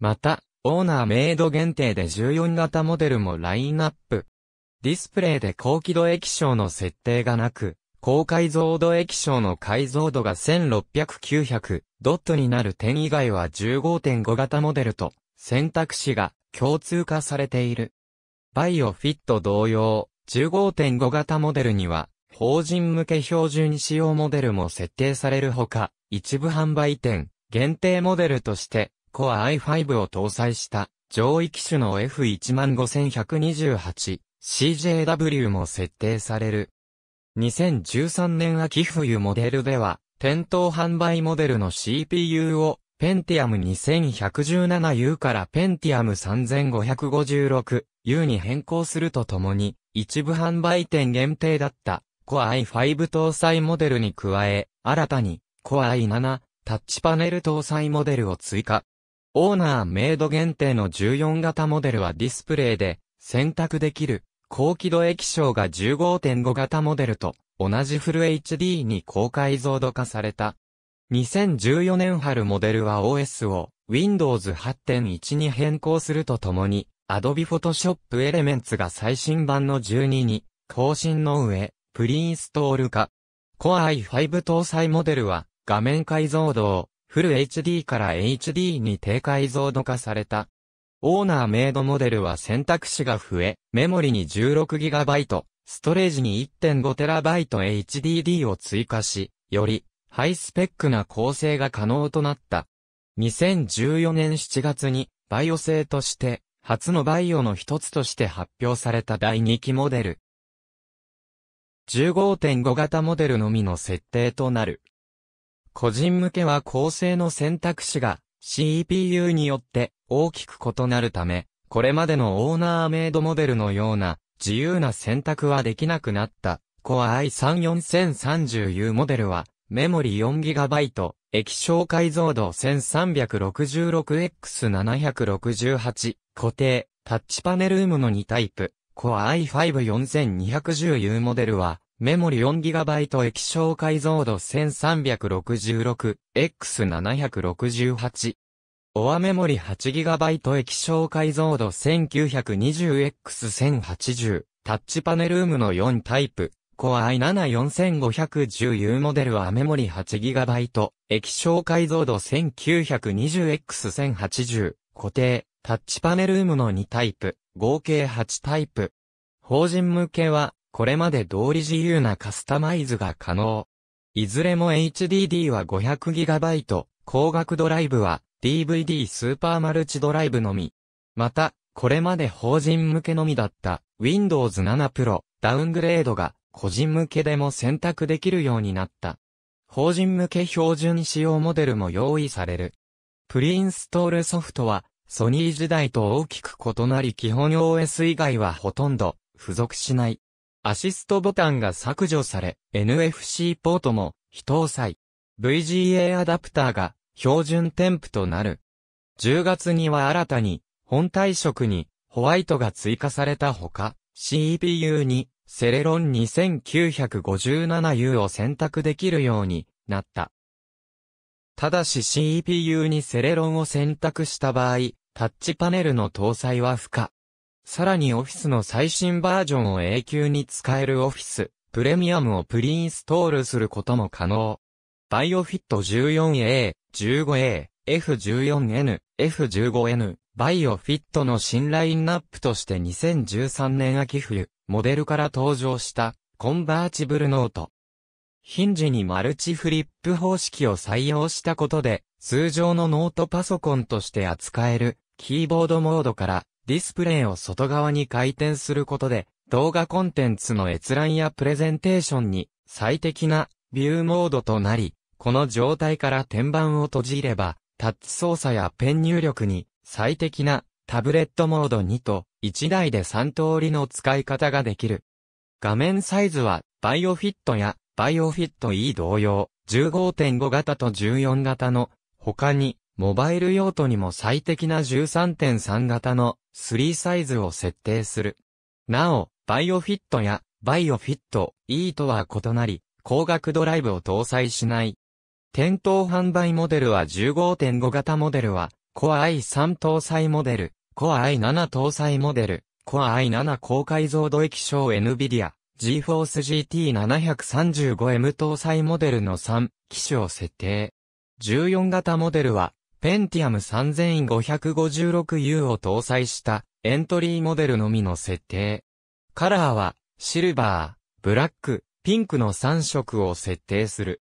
また、オーナーメイド限定で14型モデルもラインナップ。ディスプレイで高輝度液晶の設定がなく、高解像度液晶の解像度が1600-900ドットになる点以外は15.5型モデルと、選択肢が共通化されている。バイオフィット同様、15.5型モデルには、法人向け標準仕様モデルも設定されるほか、一部販売店、限定モデルとして、Core i5 を搭載した、上位機種の F15128、CJW も設定される。2013年秋冬モデルでは、店頭販売モデルの CPU をペンティアム 2117U からペンティアム 3556U に変更するとともに、一部販売店限定だった Core i5 搭載モデルに加え、新たに Core i7 タッチパネル搭載モデルを追加。オーナーメイド限定の14型モデルはディスプレイで選択できる高輝度液晶が15.5型モデルと同じフル HD に高解像度化された2014年春モデルは OS を Windows 8.1に変更するとともに、Adobe Photoshop Elements が最新版の12に更新の上、プリインストール化。Core i5 搭載モデルは画面解像度をフル HD から HD に低解像度化された。オーナーメイドモデルは選択肢が増え、メモリに 16GB、ストレージに 1.5TB HDD を追加し、よりハイスペックな構成が可能となった。2014年7月に、バイオ製として、初のバイオの一つとして発表された第2期モデル。15.5型モデルのみの設定となる。個人向けは構成の選択肢が CPU によって大きく異なるため、これまでのオーナーメイドモデルのような自由な選択はできなくなった。Core i34030U モデルはメモリ 4GB、液晶解像度 1366X768、固定、タッチパネル有無の2タイプ、Core i5-4210U モデルは、メモリ 4GB 液晶解像度 1366X768。オアメモリ 8GB 液晶解像度 1920X1080。タッチパネルームの4タイプ。Core i7-4510U モデルはメモリ 8GB、液晶解像度 1920x1080、固定、タッチパネルームの2タイプ、合計8タイプ。法人向けは、これまで通り自由なカスタマイズが可能。いずれも HDD は 500GB、光学ドライブは DVD スーパーマルチドライブのみ。また、これまで法人向けのみだった Windows 7 Pro ダウングレードが個人向けでも選択できるようになった。法人向け標準仕様モデルも用意される。プリインストールソフトは、ソニー時代と大きく異なり基本 OS 以外はほとんど付属しない。アシストボタンが削除され、NFC ポートも非搭載。VGA アダプターが標準添付となる。10月には新たに、本体色にホワイトが追加されたほか、CPU にセレロン 2957U を選択できるようになった。ただし CPU にセレロンを選択した場合、タッチパネルの搭載は不可。さらにオフィスの最新バージョンを永久に使えるオフィス、プレミアムをプリインストールすることも可能。バイオフィット 14A、15A、F14N、F15N、バイオフィットの新ラインナップとして2013年秋冬、モデルから登場したコンバーチブルノート。ヒンジにマルチフリップ方式を採用したことで、通常のノートパソコンとして扱えるキーボードモードからディスプレイを外側に回転することで、動画コンテンツの閲覧やプレゼンテーションに最適なビューモードとなり、この状態から天板を閉じれば、タッチ操作やペン入力に最適なタブレットモード2と1台で3通りの使い方ができる。画面サイズはバイオフィットやバイオフィット E 同様15.5型と14型の他にモバイル用途にも最適な13.3型の3サイズを設定する。なお、バイオフィットやバイオフィット E とは異なり、光学ドライブを搭載しない。店頭販売モデルは15.5型モデルはコア i3 搭載モデル、コア i7 搭載モデル、コア i7 高解像度液晶 NVIDIA、g f o r c e GT735M 搭載モデルの3機種を設定。14型モデルは、Pentium 3556U を搭載したエントリーモデルのみの設定。カラーは、シルバー、ブラック、ピンクの3色を設定する。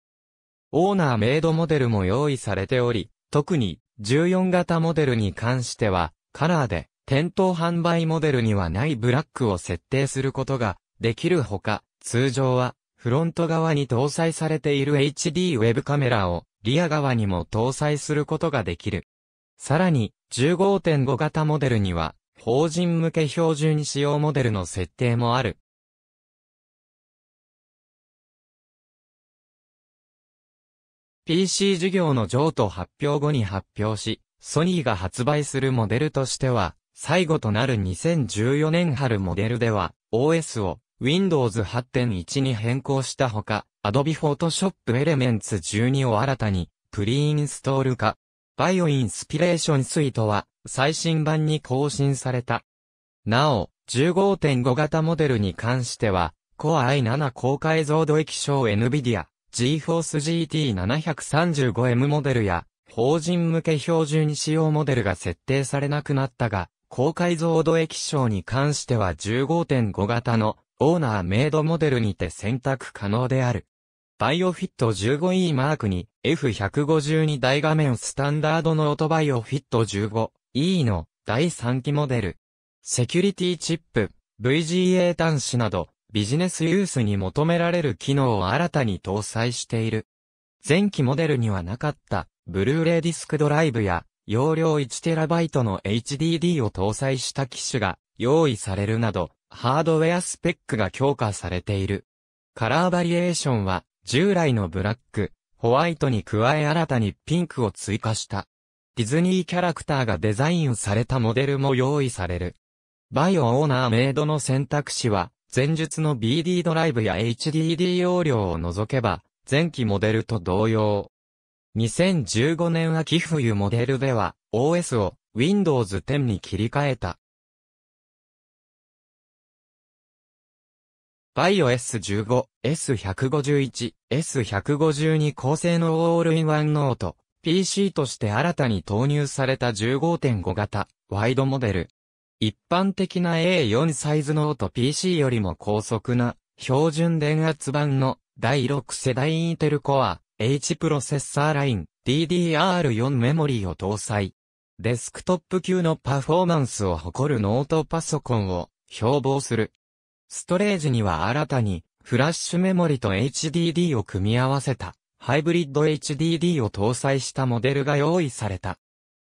オーナーメイドモデルも用意されており、特に14型モデルに関しては、カラーで、店頭販売モデルにはないブラックを設定することができるほか、通常は、フロント側に搭載されている HD ウェブカメラを、リア側にも搭載することができる。さらに、15.5型モデルには、法人向け標準使用モデルの設定もある。PC 事業の譲渡発表後に発表し、ソニーが発売するモデルとしては、最後となる2014年春モデルでは、OS を Windows 8.1に変更したほか、Adobe Photoshop Elements 12を新たにプリインストール化。バイオインスピレーションスイートは最新版に更新された。なお、15.5型モデルに関しては、Core i7 高解像度液晶 NVIDIA GForce GT735M モデルや、法人向け標準仕様モデルが設定されなくなったが、高解像度液晶に関しては15.5型のオーナーメイドモデルにて選択可能である。バイオフィット 15E マークに F152 大画面スタンダードのオートバイオフィット 15E の第3期モデル。セキュリティチップ、VGA 端子などビジネスユースに求められる機能を新たに搭載している。前期モデルにはなかった、ブルーレイディスクドライブや、容量 1TB の HDD を搭載した機種が用意されるなど、ハードウェアスペックが強化されている。カラーバリエーションは、従来のブラック、ホワイトに加え新たにピンクを追加した。ディズニーキャラクターがデザインされたモデルも用意される。バイオオーナーメイドの選択肢は、前述の BD ドライブや HDD 容量を除けば、前期モデルと同様。2015年秋冬モデルでは、OS を Windows 10に切り替えた。BIOS15、S151、S152 高性能オールインワンノート、PC として新たに投入された15.5型、ワイドモデル。一般的な A4 サイズノート PC よりも高速な標準電圧版の第6世代インテルコア H プロセッサーライン DDR4 メモリーを搭載。デスクトップ級のパフォーマンスを誇るノートパソコンを標榜する。ストレージには新たにフラッシュメモリと HDD を組み合わせたハイブリッド HDD を搭載したモデルが用意された。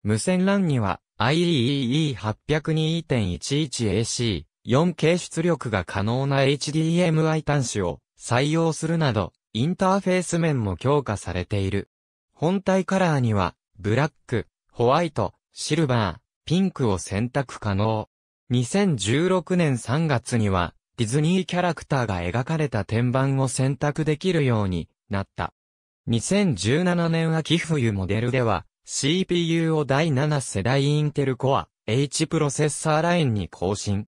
無線 LAN には IEEE802.11AC、4K 出力が可能な HDMI 端子を採用するなど、インターフェース面も強化されている。本体カラーには、ブラック、ホワイト、シルバー、ピンクを選択可能。2016年3月には、ディズニーキャラクターが描かれた天板を選択できるようになった。2017年秋冬モデルでは、CPU を第7世代インテルコア H プロセッサーラインに更新。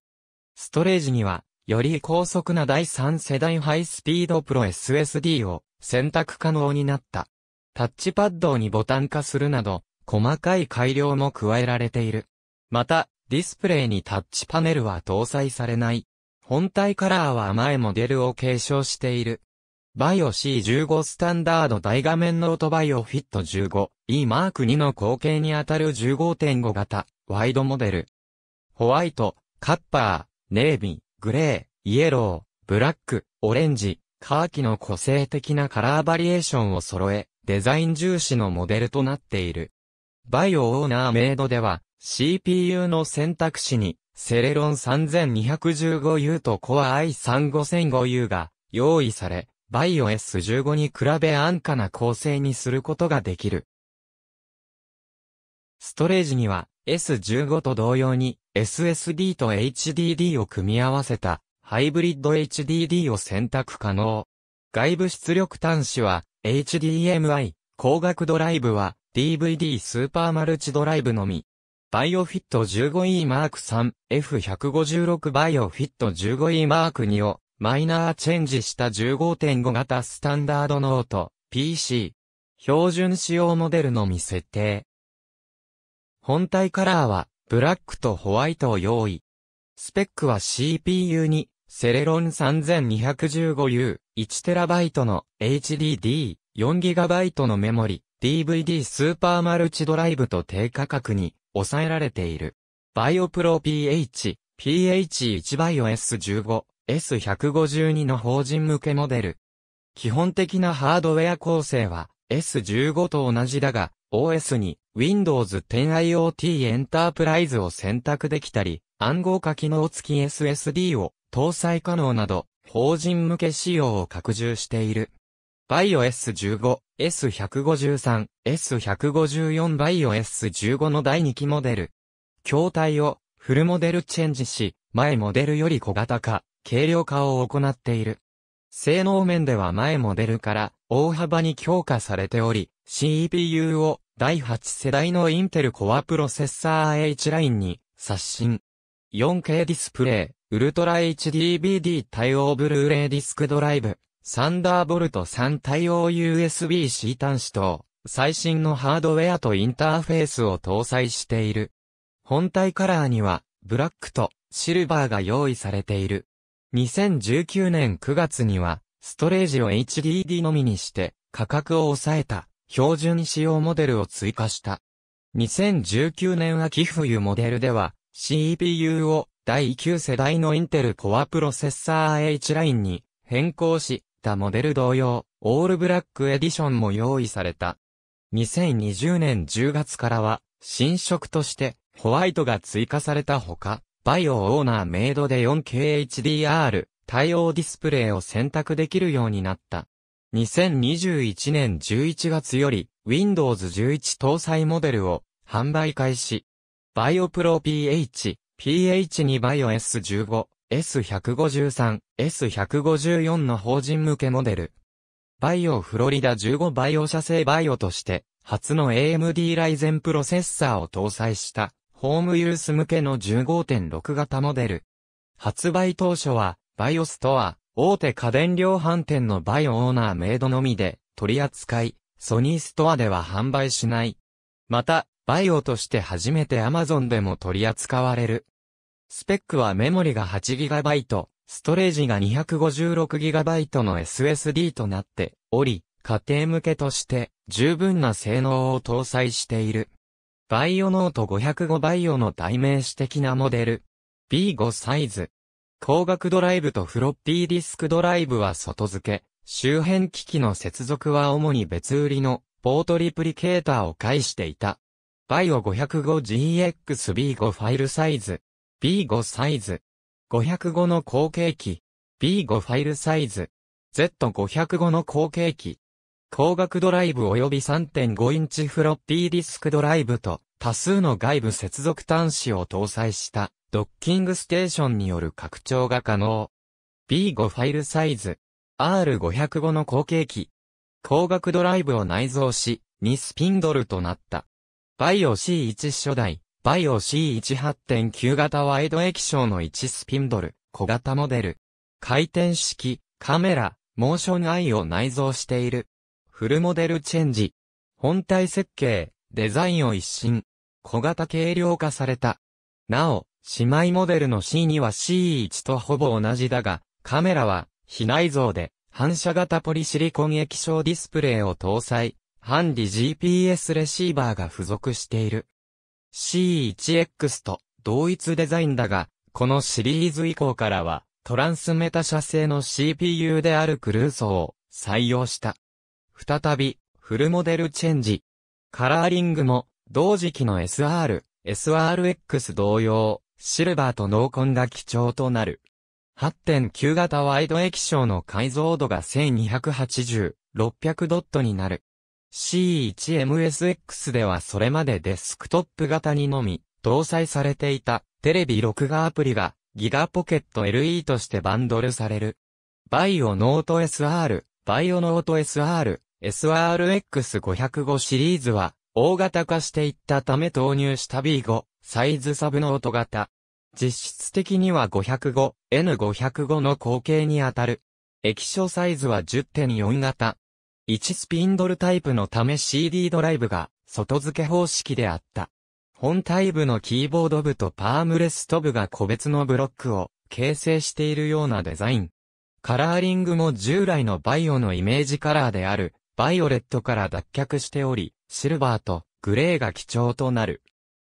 ストレージには、より高速な第3世代ハイスピードプロ SSD を選択可能になった。タッチパッドにボタン化するなど、細かい改良も加えられている。また、ディスプレイにタッチパネルは搭載されない。本体カラーは前モデルを継承している。バイオ C15 スタンダード大画面ノートバイオフィット 15E マーク2の後継にあたる15.5型ワイドモデル。ホワイト、カッパー、ネイビー、グレー、イエロー、ブラック、オレンジ、カーキの個性的なカラーバリエーションを揃え、デザイン重視のモデルとなっている。バイオオーナーメイドでは、CPU の選択肢に、セレロン 3215U とコア i35005U が用意され、バイオ S15 に比べ安価な構成にすることができる。ストレージには S15 と同様に SSD と HDD を組み合わせたハイブリッド HDD を選択可能。外部出力端子は HDMI、光学ドライブは DVD スーパーマルチドライブのみ。バイオフィット 15E マーク3、F156 バイオフィット 15E マーク2をマイナーチェンジした15.5型スタンダードノート、PC。標準仕様モデルのみ設定。本体カラーは、ブラックとホワイトを用意。スペックは CPU に、セレロン 3215U、1TB の HDD、4GB のメモリ、DVD スーパーマルチドライブと低価格に、抑えられている。バイオプロ PH、PH1 バイオ S15、S152 の法人向けモデル。基本的なハードウェア構成は S15 と同じだが、OS に Windows 10 IoT エンタープライズを選択できたり、暗号化機能付き SSD を搭載可能など、法人向け仕様を拡充している。BIOS15、S153、S154 BIOS15 の第2期モデル。筐体をフルモデルチェンジし、前モデルより小型化、軽量化を行っている。性能面では前モデルから大幅に強化されており、CPU を第8世代のインテルコアプロセッサー H ラインに刷新。4K ディスプレイ、ウルトラ HDBD 対応ブルーレイディスクドライブ、サンダーボルト3対応 USB-C 端子等、最新のハードウェアとインターフェースを搭載している。本体カラーには、ブラックとシルバーが用意されている。2019年9月には、ストレージを HDD のみにして、価格を抑えた、標準仕様モデルを追加した。2019年秋冬モデルでは、CPU を第9世代のインテルコアプロセッサー H ラインに変更し、たモデル同様、オールブラックエディションも用意された。2020年10月からは、新色として、ホワイトが追加されたほか、バイオオーナーメイドで 4KHDR 対応ディスプレイを選択できるようになった。2021年11月より Windows 11搭載モデルを販売開始。バイオプロ PH、PH2 バイオ S15、S153、S154 の法人向けモデル。バイオフロリダ15バイオ社製バイオとして、初の AMD ライゼンプロセッサーを搭載したホームユース向けの15.6型モデル。発売当初は、バイオスとは、大手家電量販店のバイオオーナーメイドのみで取り扱い、ソニーストアでは販売しない。また、バイオとして初めて Amazon でも取り扱われる。スペックはメモリが 8GB、ストレージが 256GB の SSD となっており、家庭向けとして十分な性能を搭載している。バイオノート505バイオの代名詞的なモデル。B5 サイズ。光学ドライブとフロッピーディスクドライブは外付け。周辺機器の接続は主に別売りのポートリプリケーターを介していた。バイオ 505GXB5 ファイルサイズ。B5 サイズ。505の後継機。B5 ファイルサイズ。Z505 の後継機。光学ドライブ及び3.5インチフロッピーディスクドライブと多数の外部接続端子を搭載したドッキングステーションによる拡張が可能。B5 ファイルサイズ R505 の後継機。光学ドライブを内蔵し、2スピンドルとなった。バイオ C1 初代、バイオ C18.9 型ワイド液晶の1スピンドル、小型モデル。回転式、カメラ、モーションアイを内蔵している。フルモデルチェンジ。本体設計、デザインを一新。小型軽量化された。なお、姉妹モデルの C2 は C1 とほぼ同じだが、カメラは非内蔵で反射型ポリシリコン液晶ディスプレイを搭載、ハンディ GPS レシーバーが付属している。C1X と同一デザインだが、このシリーズ以降からは、トランスメタ社製の CPU であるクルーソーを採用した。再び、フルモデルチェンジ。カラーリングも同時期の SR、SRX 同様、シルバーと濃紺が基調となる。8.9型ワイド液晶の解像度が1280、600ドットになる。C1MSX ではそれまでデスクトップ型にのみ、搭載されていたテレビ録画アプリがギガポケット LE としてバンドルされる。バイオノート SR、バイオノート SR、SRX505 シリーズは大型化していったため投入した B5 サイズサブノート型。実質的には 505N505 の後継にあたる。液晶サイズは10.4型。1スピンドルタイプのため CD ドライブが外付け方式であった。本体部のキーボード部とパームレスト部が個別のブロックを形成しているようなデザイン。カラーリングも従来のバイオのイメージカラーであるバイオレットから脱却しており、シルバーとグレーが基調となる。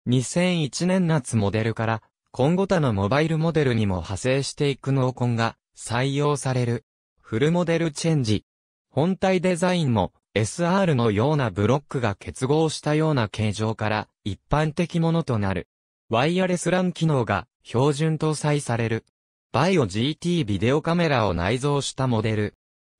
2001年夏モデルから、今後他のモバイルモデルにも派生していく濃紺が採用される。フルモデルチェンジ。本体デザインも SR のようなブロックが結合したような形状から一般的ものとなる。ワイヤレスラン機能が標準搭載される。バイオ GT ビデオカメラを内蔵したモデル。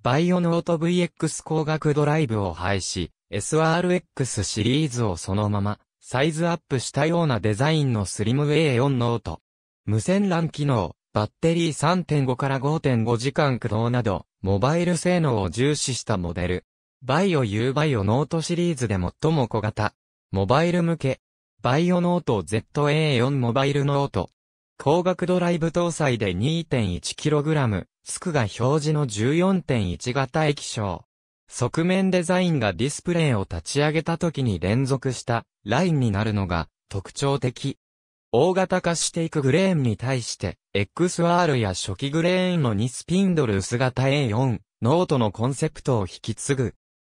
バイオノート VX 光学ドライブを廃止、SRX シリーズをそのまま、サイズアップしたようなデザインのスリム A4 ノート。無線 LAN 機能、バッテリー3.5から5.5時間駆動など、モバイル性能を重視したモデル。バイオ U バイオノートシリーズで最も小型。モバイル向け。バイオノート ZA4 モバイルノート。光学ドライブ搭載で 2.1kg、スクが表示の14.1型液晶。側面デザインがディスプレイを立ち上げた時に連続したラインになるのが特徴的。大型化していくグレーンに対して、XR や初期グレーンの2スピンドル薄型 A4、ノートのコンセプトを引き継ぐ。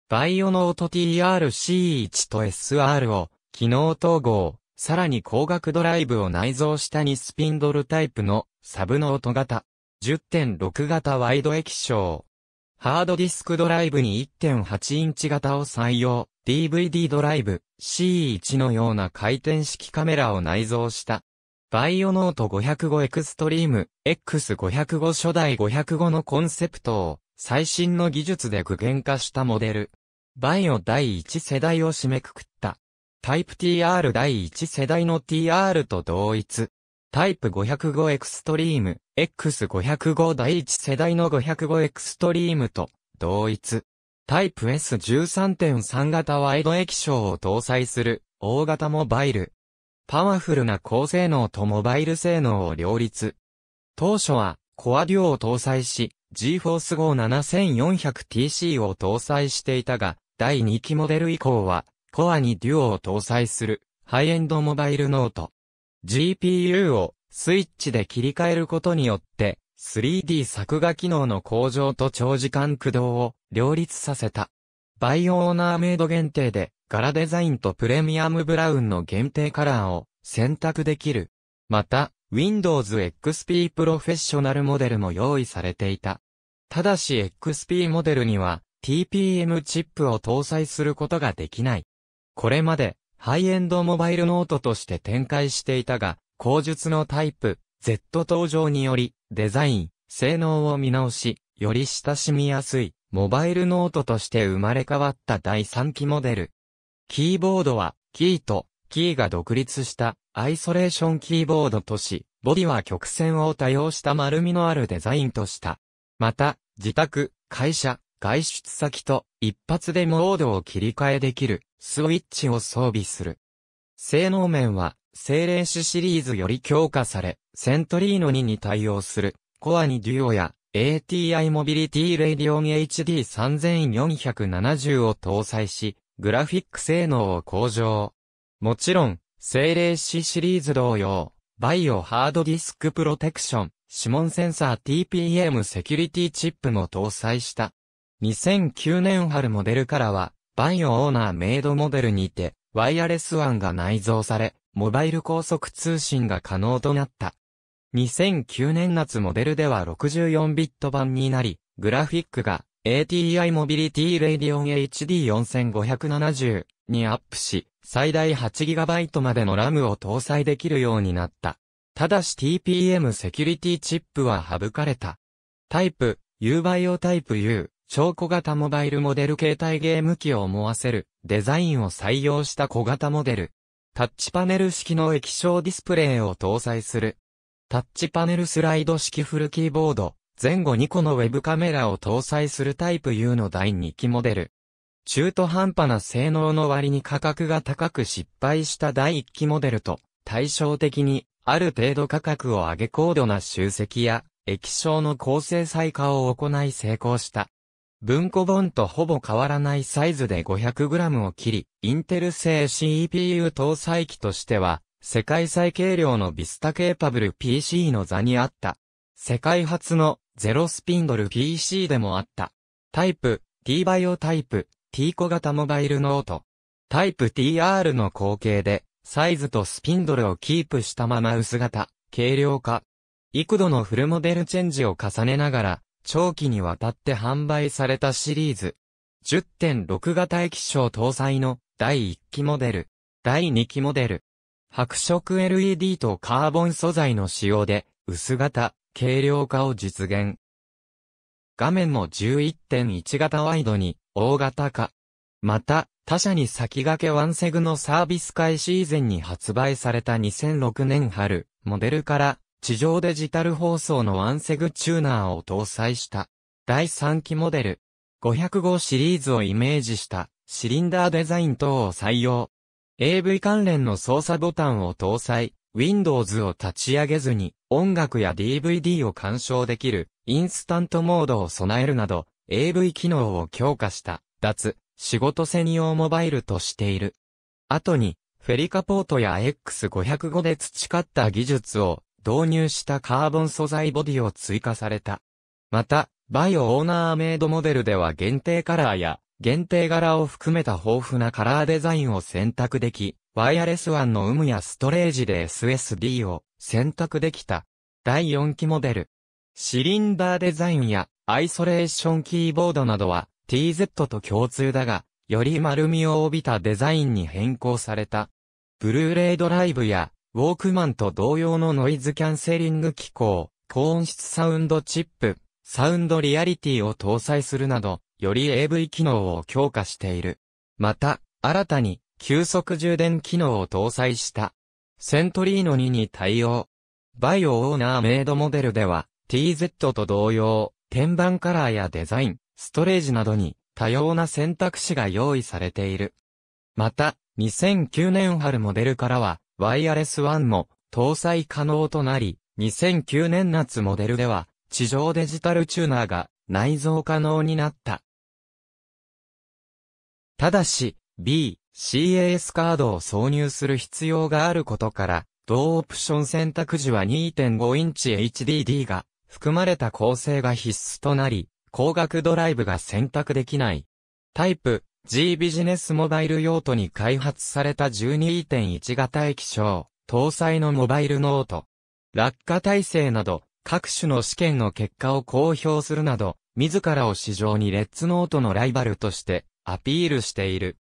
バイオノート TRC1 と SR を、機能統合、さらに光学ドライブを内蔵した2スピンドルタイプのサブノート型。10.6型ワイド液晶。ハードディスクドライブに1.8インチ型を採用、DVD ドライブ C1 のような回転式カメラを内蔵した。バイオノート505エクストリーム X505 初代505のコンセプトを最新の技術で具現化したモデル。バイオ第1世代を締めくくった。タイプ TR 第1世代の TR と同一。タイプ505エクストリーム、X505 第1世代の505エクストリームと同一。タイプ S13.3 型ワイド液晶を搭載する大型モバイル。パワフルな高性能とモバイル性能を両立。当初は、コアデュオを搭載し、GForce GO 7400TC を搭載していたが、第2期モデル以降は、コアにデュオを搭載する、ハイエンドモバイルノート、GPU をスイッチで切り替えることによって 3D 作画機能の向上と長時間駆動を両立させた。バイオオーナーメイド限定で柄デザインとプレミアムブラウンの限定カラーを選択できる。また、Windows XP プロフェッショナルモデルも用意されていた。ただし XP モデルには TPM チップを搭載することができない。これまでハイエンドモバイルノートとして展開していたが、工述のタイプ、Z 登場により、デザイン、性能を見直し、より親しみやすい、モバイルノートとして生まれ変わった第3期モデル。キーボードは、キーと、キーが独立した、アイソレーションキーボードとし、ボディは曲線を多用した丸みのあるデザインとした。また、自宅、会社、外出先と、一発でモードを切り替えできる、スイッチを装備する。性能面は、精霊種シリーズより強化され、セントリーノ2に対応する、コアにデュオや、ATI モビリティレイディオン HD3470 を搭載し、グラフィック性能を向上。もちろん、精霊子シリーズ同様、バイオハードディスクプロテクション、指紋センサー TPM セキュリティチップも搭載した。2009年春モデルからは、バイオオーナーメイドモデルにて、ワイヤレスワンが内蔵され、モバイル高速通信が可能となった。2009年夏モデルでは64ビット版になり、グラフィックが ATI モビリティレディオン HD4570 にアップし、最大 8GB までの RAM を搭載できるようになった。ただし TPM セキュリティチップは省かれた。タイプ、U バイオタイプ U、超小型モバイルモデル携帯ゲーム機を思わせるデザインを採用した小型モデル。タッチパネル式の液晶ディスプレイを搭載する。タッチパネルスライド式フルキーボード、前後2個のウェブカメラを搭載するタイプ U の第2期モデル。中途半端な性能の割に価格が高く失敗した第1期モデルと対照的にある程度価格を上げ高度な集積や液晶の構成再化を行い成功した。文庫本とほぼ変わらないサイズで 500g を切り、インテル製 CPU 搭載機としては、世界最軽量のビスタケーパブル PC の座にあった。世界初のゼロスピンドル PC でもあった。タイプ T バイオタイプ T 小型モバイルノート。タイプ TR の後継で、サイズとスピンドルをキープしたまま薄型、軽量化。幾度のフルモデルチェンジを重ねながら、長期にわたって販売されたシリーズ。10.6型液晶搭載の第1期モデル、第2期モデル。白色 LED とカーボン素材の使用で薄型、軽量化を実現。画面も11.1型ワイドに大型化。また、他社に先駆けワンセグのサービス開始以前に発売された2006年春、モデルから地上デジタル放送のワンセグチューナーを搭載した。第3期モデル。505シリーズをイメージしたシリンダーデザイン等を採用。AV 関連の操作ボタンを搭載、Windows を立ち上げずに音楽や DVD を鑑賞できるインスタントモードを備えるなど AV 機能を強化した脱仕事専用モバイルとしている。後にフェリカポートや X505 で培った技術を導入したカーボン素材ボディを追加された。また、バイオオーナーメイドモデルでは限定カラーや限定柄を含めた豊富なカラーデザインを選択でき、ワイヤレスワンの有無やストレージで SSD を選択できた。第4期モデル。シリンダーデザインやアイソレーションキーボードなどは TZ と共通だが、より丸みを帯びたデザインに変更された。ブルーレイドライブやウォークマンと同様のノイズキャンセリング機構、高音質サウンドチップ、サウンドリアリティを搭載するなど、より AV 機能を強化している。また、新たに、急速充電機能を搭載した。セントリーノ2に対応。バイオオーナーメイドモデルでは、TZ と同様、天板カラーやデザイン、ストレージなどに多様な選択肢が用意されている。また、2009年春モデルからは、ワイヤレスワンも搭載可能となり、2009年夏モデルでは、地上デジタルチューナーが内蔵可能になった。ただし、B、CAS カードを挿入する必要があることから、同オプション選択時は2.5インチ HDD が含まれた構成が必須となり、光学ドライブが選択できない。タイプ G ビジネスモバイル用途に開発された12.1型液晶、搭載のモバイルノート。落下体制など、各種の試験の結果を公表するなど、自らを市場にレッツノートのライバルとしてアピールしている。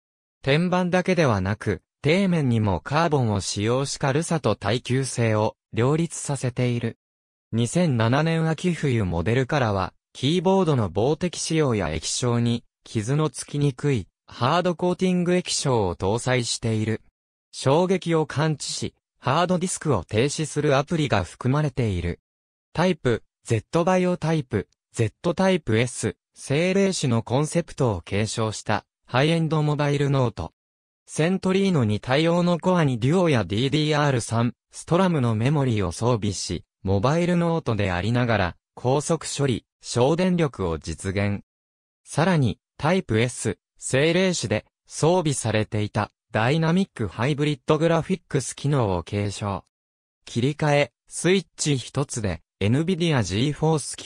天板だけではなく、底面にもカーボンを使用し軽さと耐久性を両立させている。2007年秋冬モデルからは、キーボードの防滴仕様や液晶に傷のつきにくい、ハードコーティング液晶を搭載している。衝撃を感知し、ハードディスクを停止するアプリが含まれている。タイプ、Z バイオタイプ、Z タイプ S、精霊種のコンセプトを継承した、ハイエンドモバイルノート。セントリーノに対応のコアにデュオや DDR3、ストラムのメモリーを装備し、モバイルノートでありながら、高速処理、省電力を実現。さらに、タイプ S、精霊種で装備されていたダイナミックハイブリッドグラフィックス機能を継承。切り替え、スイッチ一つで NVIDIA GeForce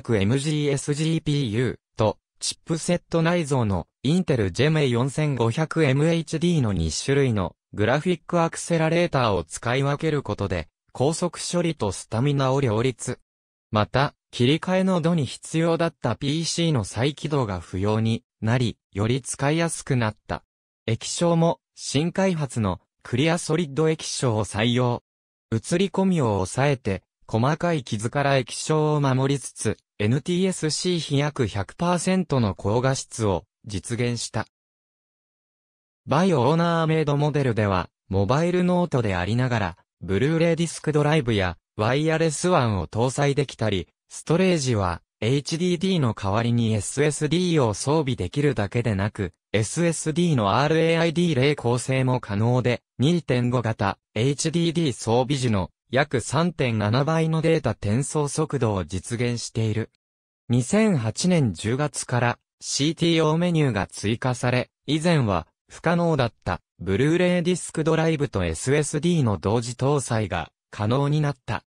9300MGSGPU とチップセット内蔵のインテル GEM4500MHD の2種類のグラフィックアクセラレーターを使い分けることで高速処理とスタミナを両立。また、切り替えの度に必要だった PC の再起動が不要になり、より使いやすくなった。液晶も新開発のクリアソリッド液晶を採用。映り込みを抑えて、細かい傷から液晶を守りつつ、NTSC 飛躍100%の高画質を実現した。バイオオーナーメイドモデルでは、モバイルノートでありながら、ブルーレイディスクドライブやワイヤレスワンを搭載できたり、ストレージは HDD の代わりに SSD を装備できるだけでなく、SSD の r a i d 冷構成も可能で、2.5型 HDD 装備時の約3.7倍のデータ転送速度を実現している。2008年10月から CTO メニューが追加され、以前は不可能だったブルーレイディスクドライブと SSD の同時搭載が可能になった。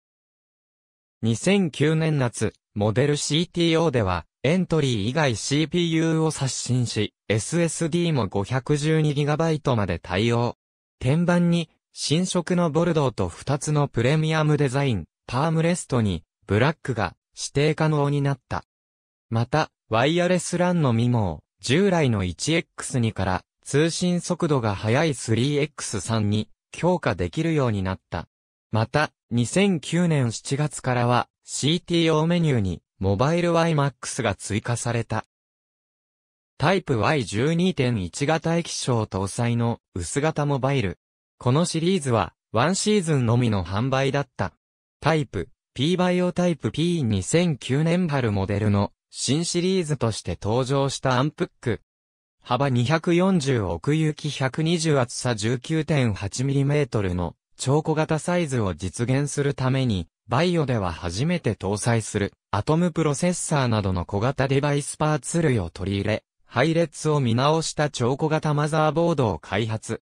2009年夏、モデル CTO では、エントリー以外 CPU を刷新し、SSD も 512GB まで対応。天板に、新色のボルドーと2つのプレミアムデザイン、パームレストに、ブラックが指定可能になった。また、ワイヤレス LAN のミモを、従来の 1X2 から、通信速度が速い 3X3 に、強化できるようになった。また、2009年7月からは CTO メニューにモバイル YMAX が追加された。タイプ Y12.1 型液晶搭載の薄型モバイル。このシリーズはワンシーズンのみの販売だった。タイプ P バイオタイプ P2009 年春モデルの新シリーズとして登場したアンプック。幅240奥行き120厚さ 19.8mm の超小型サイズを実現するために、バイオでは初めて搭載するアトムプロセッサーなどの小型デバイスパーツ類を取り入れ、配列を見直した超小型マザーボードを開発。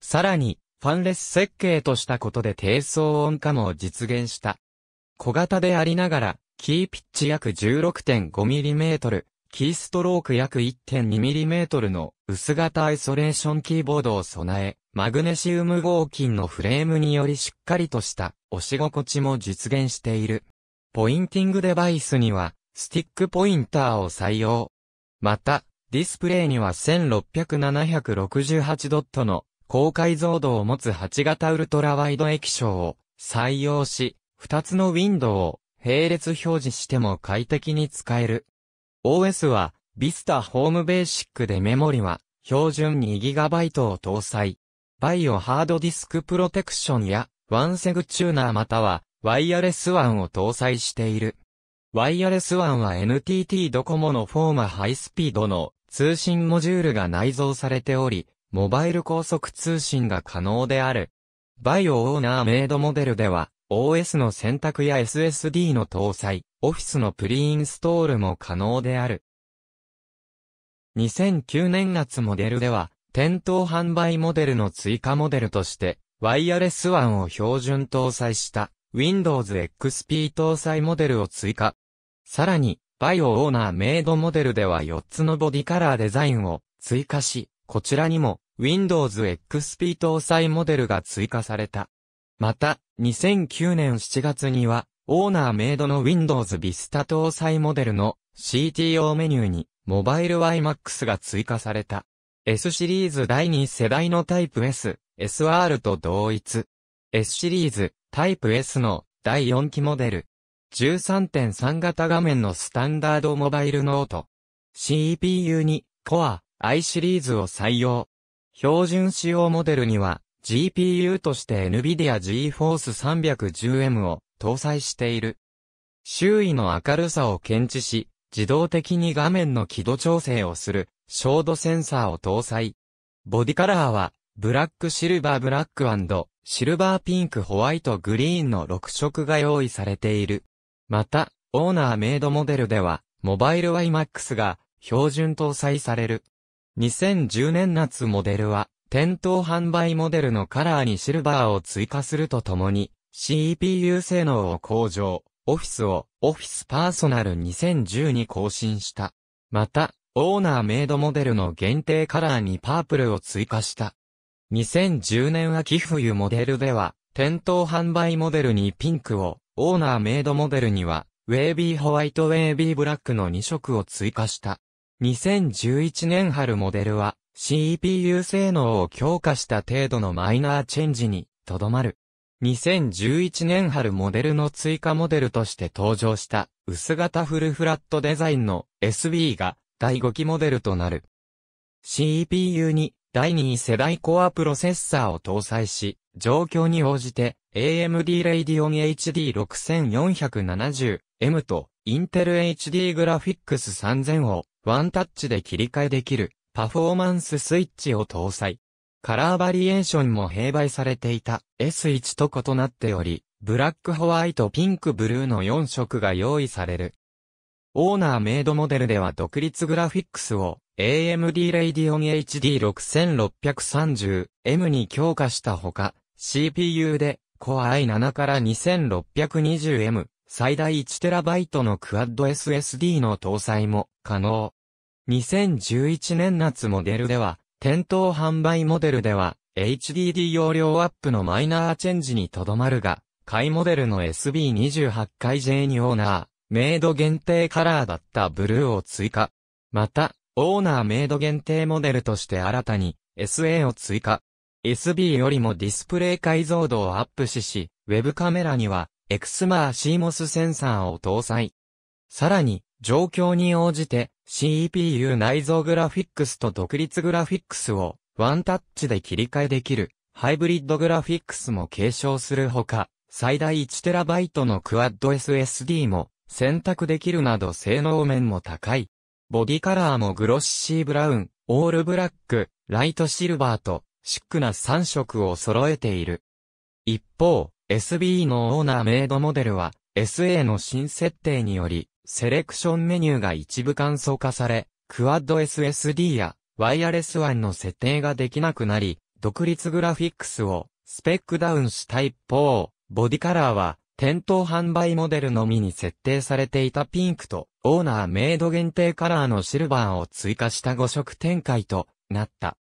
さらに、ファンレス設計としたことで低騒音化も実現した。小型でありながら、キーピッチ約 16.5mm、キーストローク約 1.2mm の薄型アイソレーションキーボードを備え、マグネシウム合金のフレームによりしっかりとした押し心地も実現している。ポインティングデバイスには、スティックポインターを採用。また、ディスプレイには1600768ドットの高解像度を持つ8型ウルトラワイド液晶を採用し、2つのウィンドウを並列表示しても快適に使える。OS は Vista ホームベーシックでメモリは標準 2GB を搭載。バイオハードディスクプロテクションやワンセグチューナーまたはワイヤレスワンを搭載している。ワイヤレスワンは NTT ドコモのフォーマハイスピードの通信モジュールが内蔵されており、モバイル高速通信が可能である。バイオオーナーメイドモデルでは、OS の選択や SSD の搭載、Office のプリインストールも可能である。2009年夏モデルでは、店頭販売モデルの追加モデルとして、ワイヤレスワンを標準搭載した Windows XP 搭載モデルを追加。さらに、バイオオーナーメイドモデルでは4つのボディカラーデザインを追加し、こちらにも Windows XP 搭載モデルが追加された。また、2009年7月には、オーナーメイドの Windows Vista 搭載モデルの CTO メニューに、モバイル y m a x が追加された。S シリーズ第2世代のタイプ S、SR と同一。S シリーズ、タイプ S の第4期モデル。13.3型画面のスタンダードモバイルノート。CPU に、Core、i シリーズを採用。標準仕様モデルには、GPU として NVIDIA GeForce 310M を搭載している。周囲の明るさを検知し、自動的に画面の輝度調整をする、照度センサーを搭載。ボディカラーは、ブラックシルバーブラックシルバーピンクホワイトグリーンの6色が用意されている。また、オーナーメイドモデルでは、モバイル YMAX が標準搭載される。2010年夏モデルは、店頭販売モデルのカラーにシルバーを追加するとともに、CPU 性能を向上、オフィスをオフィスパーソナル2010に更新した。また、オーナーメイドモデルの限定カラーにパープルを追加した。2010年秋冬モデルでは、店頭販売モデルにピンクを、オーナーメイドモデルには、ウェービーホワイトウェービーブラックの2色を追加した。2011年春モデルは、CPU 性能を強化した程度のマイナーチェンジにとどまる。2011年春モデルの追加モデルとして登場した薄型フルフラットデザインの SB が第5期モデルとなる。CPU に第2世代コアプロセッサーを搭載し、状況に応じて AMD Radeon HD6470M と Intel HD Graphics 3000をワンタッチで切り替えできるパフォーマンススイッチを搭載。カラーバリエーションも併売されていた S1 と異なっており、ブラックホワイトピンクブルーの4色が用意される。オーナーメイドモデルでは独立グラフィックスを AMD Radeon HD6630M に強化したほか、CPU で Core i7 から 2620M 最大 1TB のクアッド SSD の搭載も可能。2011年夏モデルでは、店頭販売モデルでは、HDD 容量アップのマイナーチェンジにとどまるが、買いモデルの SB28 回 J にオーナー、メイド限定カラーだったブルーを追加。また、オーナーメイド限定モデルとして新たに SA を追加。SB よりもディスプレイ解像度をアップしし、ウェブカメラには XMA CMOS センサーを搭載。さらに、状況に応じて CPU 内蔵グラフィックスと独立グラフィックスをワンタッチで切り替えできるハイブリッドグラフィックスも継承するほか、最大 1TB のクワッド SSD も選択できるなど性能面も高い。ボディカラーもグロッシーブラウン、オールブラック、ライトシルバーとシックな3色を揃えている。一方、SB のオーナーメイドモデルは SA の新設定によりセレクションメニューが一部簡素化され、クワッド SSD やワイヤレスワンの設定ができなくなり、独立グラフィックスをスペックダウンした一方、ボディカラーは店頭販売モデルのみに設定されていたピンクとオーナーメイド限定カラーのシルバーを追加した5色展開となった。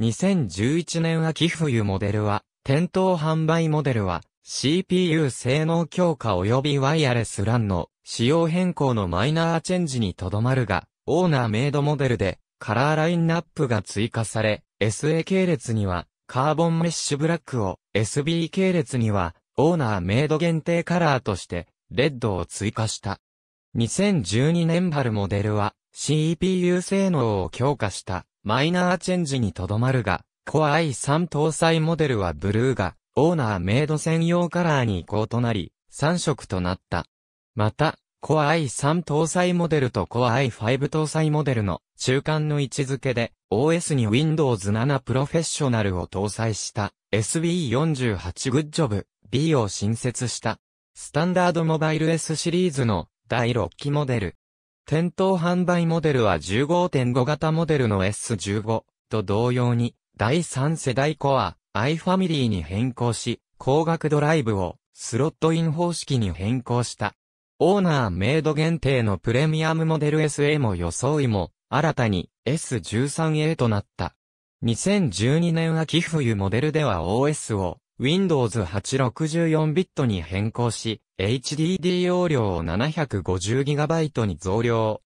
2011年秋冬モデルは、店頭販売モデルは CPU 性能強化及びワイヤレスランの仕様変更のマイナーチェンジにとどまるが、オーナーメイドモデルで、カラーラインナップが追加され、SA 系列には、カーボンメッシュブラックを、SB 系列には、オーナーメイド限定カラーとして、レッドを追加した。2012年春モデルは、CPU 性能を強化した、マイナーチェンジにとどまるが、Core i3 搭載モデルはブルーが、オーナーメイド専用カラーに移行となり、3色となった。また、Core i3 搭載モデルと Core i5 搭載モデルの中間の位置づけで OS に Windows 7 Professional を搭載した SB48 GoodJob B を新設したスタンダードモバイル S シリーズの第6期モデル。店頭販売モデルは15.5型モデルの S15 と同様に第3世代 Core i ファミリーに変更し、光学ドライブをスロットイン方式に変更した。オーナーメイド限定のプレミアムモデル s a も装いも、新たに S13A となった。2012年秋冬モデルでは OS を Windows 864ビットに変更し、HDD 容量を 750GB に増量。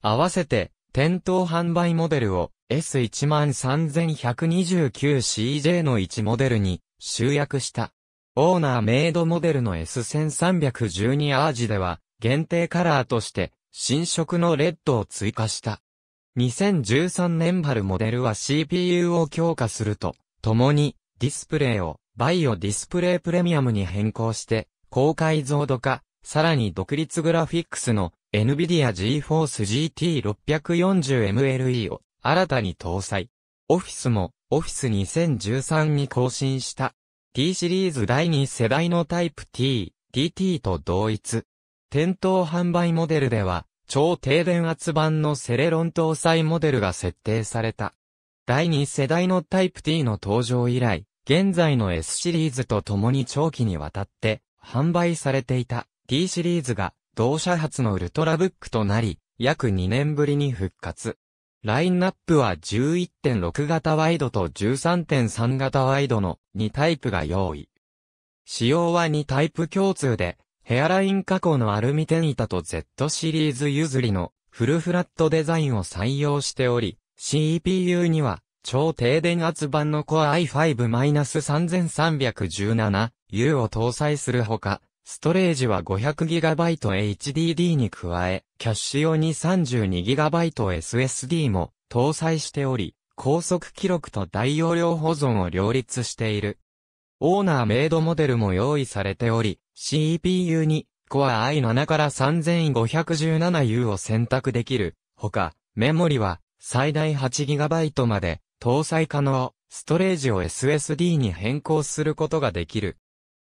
合わせて、店頭販売モデルを S13129CJ の1モデルに集約した。オーナーメイドモデルの S1312 アージでは、限定カラーとして、新色のレッドを追加した。2013年春モデルは CPU を強化すると、共に、ディスプレイを、バイオディスプレイプレミアムに変更して、高解像度化、さらに独立グラフィックスの NVIDIA GeForce GT640MLE を新たに搭載。オフィスもオフィス2013に更新した。T シリーズ第2世代のタイプ T、TT と同一。店頭販売モデルでは、超低電圧版のセレロン搭載モデルが設定された。第2世代のタイプ T の登場以来、現在の S シリーズと共に長期にわたって販売されていた T シリーズが同社発のウルトラブックとなり、約2年ぶりに復活。ラインナップは11.6型ワイドと13.3型ワイドの2タイプが用意。仕様は2タイプ共通で、ヘアライン加工のアルミテン板と Z シリーズ譲りのフルフラットデザインを採用しており、CPU には超低電圧版の Core i5-3317U を搭載するほか、ストレージは 500GB HDD に加え、キャッシュ用に 32GB SSD も搭載しており、高速記録と大容量保存を両立している。オーナーメイドモデルも用意されており、CPU に Core i7 から 3517U を選択できる。ほか、メモリは最大 8GB まで搭載可能、ストレージを SSD に変更することができる。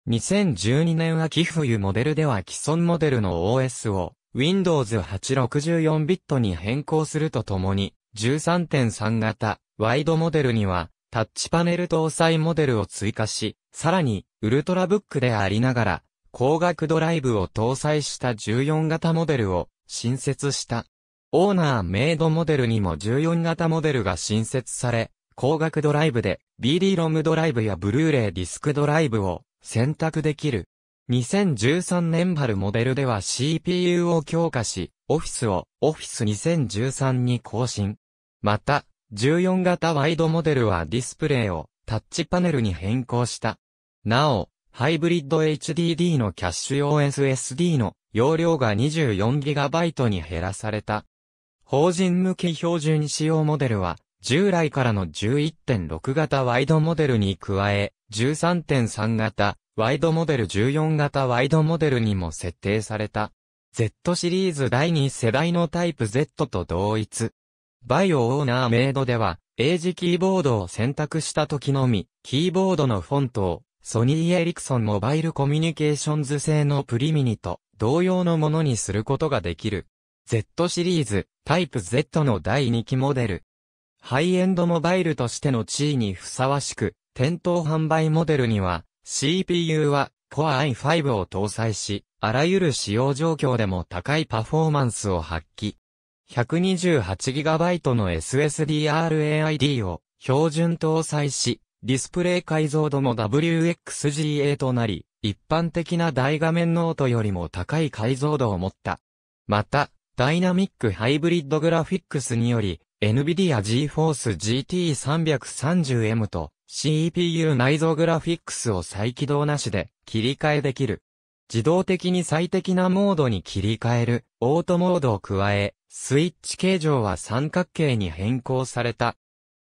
2012年秋冬モデルでは既存モデルの OS を Windows 864ビットに変更するとともに13.3型ワイドモデルにはタッチパネル搭載モデルを追加し、さらにウルトラブックでありながら光学ドライブを搭載した14型モデルを新設した。オーナーメイドモデルにも14型モデルが新設され、光学ドライブで BD ロムドライブやブルーレイディスクドライブを選択できる。2013年春モデルでは CPU を強化し、オフィスを Office 2013に更新。また、14型ワイドモデルはディスプレイをタッチパネルに変更した。なお、ハイブリッド HDD のキャッシュ用 SSD の容量が 24GB に減らされた。法人向け標準仕様モデルは、従来からの11.6型ワイドモデルに加え、13.3型、ワイドモデル14型ワイドモデルにも設定された。Z シリーズ第2世代のタイプ Z と同一。バイオオーナーメイドでは、英ジキーボードを選択した時のみ、キーボードのフォントを、ソニーエリクソンモバイルコミュニケーションズ製のプリミニと同様のものにすることができる。Z シリーズ、タイプ Z の第2期モデル。ハイエンドモバイルとしての地位にふさわしく、店頭販売モデルには、CPU は Core i5 を搭載し、あらゆる使用状況でも高いパフォーマンスを発揮。128GB の SSDRAID を標準搭載し、ディスプレイ解像度も WXGA となり、一般的な大画面ノートよりも高い解像度を持った。また、ダイナミックハイブリッドグラフィックスにより、NVIDIA GeForce GT330M と CPU 内蔵グラフィックスを再起動なしで切り替えできる。自動的に最適なモードに切り替える、オートモードを加え、スイッチ形状は三角形に変更された。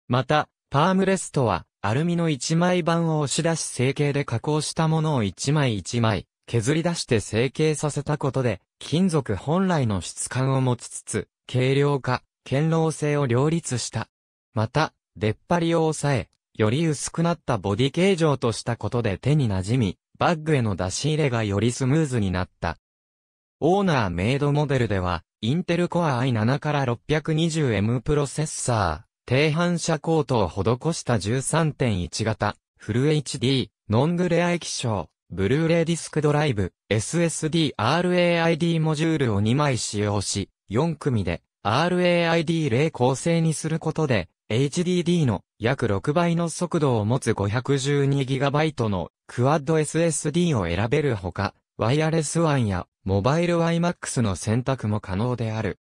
また、パームレストは、アルミの1枚板を押し出し成形で加工したものを1枚1枚、削り出して成形させたことで、金属本来の質感を持ちつつ、軽量化、堅牢性を両立した。また、出っ張りを抑え、より薄くなったボディ形状としたことで手に馴染み、バッグへの出し入れがよりスムーズになった。オーナーメイドモデルでは、インテルコア i7 から 620M プロセッサー、低反射コートを施した13.1型、フル HD、ノングレア液晶、ブルーレイディスクドライブ、SSD、RAID モジュールを2枚使用し、4組で RAID 例構成にすることで、HDD の約6倍の速度を持つ 512GB のクワッド SSD を選べるほか、ワイヤレスワンやモバイルマ m a x の選択も可能である。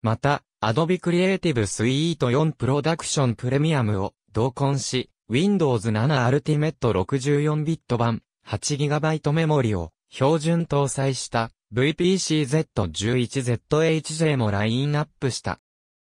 また、Adobe Creative Suite 4 Production Premium を同梱し、Windows 7 Ultimate 64bit 版 8GB メモリを標準搭載した VPCZ11ZHJ もラインナップした。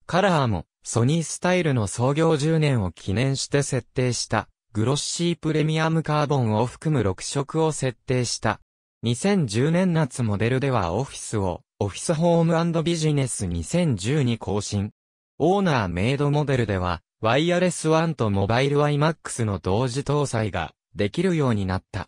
カラーもソニースタイルの創業10年を記念して設定した、グロッシープレミアムカーボンを含む6色を設定した。2010年夏モデルではオフィスを、オフィスホームビジネス2010に更新。オーナーメイドモデルでは、ワイヤレスワンとモバイルワイマックスの同時搭載ができるようになった。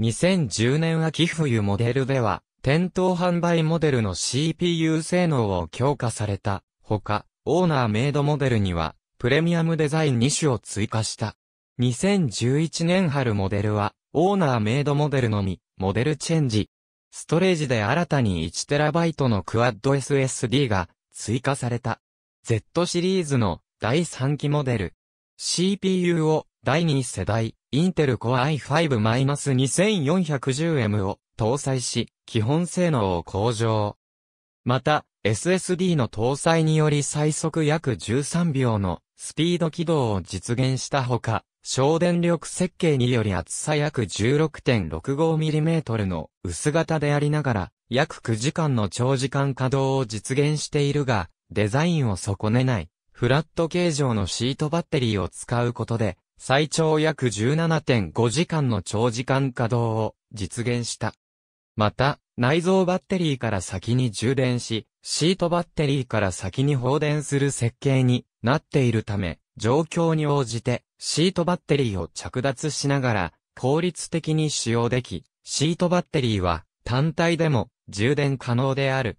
2010年秋冬モデルでは、店頭販売モデルの CPU 性能を強化された。ほか、オーナーメイドモデルには、プレミアムデザイン2種を追加した。2011年春モデルは、オーナーメイドモデルのみ、モデルチェンジ。ストレージで新たに 1TB のクワッド SSD が追加された。Z シリーズの第3期モデル。CPU を第2世代、インテル Core i5-2410M を搭載し、基本性能を向上。また、SSD の搭載により最速約13秒のスピード起動を実現したほか、省電力設計により厚さ約 16.65mm の薄型でありながら、約9時間の長時間稼働を実現しているが、デザインを損ねない、フラット形状のシートバッテリーを使うことで、最長約17.5時間の長時間稼働を実現した。また、内蔵バッテリーから先に充電し、シートバッテリーから先に放電する設計になっているため、状況に応じてシートバッテリーを着脱しながら効率的に使用でき、シートバッテリーは単体でも充電可能である。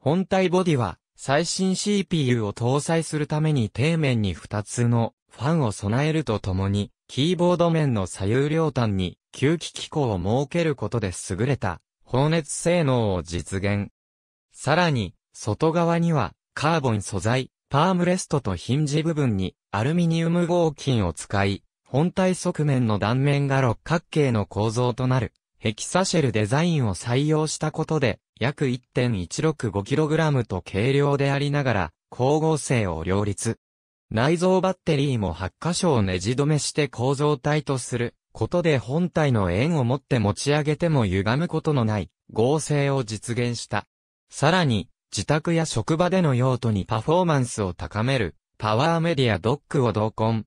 本体ボディは最新 CPU を搭載するために底面に2つのファンを備えるとともに、キーボード面の左右両端に吸気機構を設けることで優れた放熱性能を実現。さらに、外側には、カーボン素材、パームレストとヒンジ部分に、アルミニウム合金を使い、本体側面の断面が六角形の構造となる、ヘキサシェルデザインを採用したことで、約 1.165kg と軽量でありながら、光合成を両立。内蔵バッテリーも8箇所をネジ止めして構造体とすることで本体の円を持って持ち上げても歪むことのない合成を実現した。さらに、自宅や職場での用途にパフォーマンスを高める、パワーメディアドックを同梱。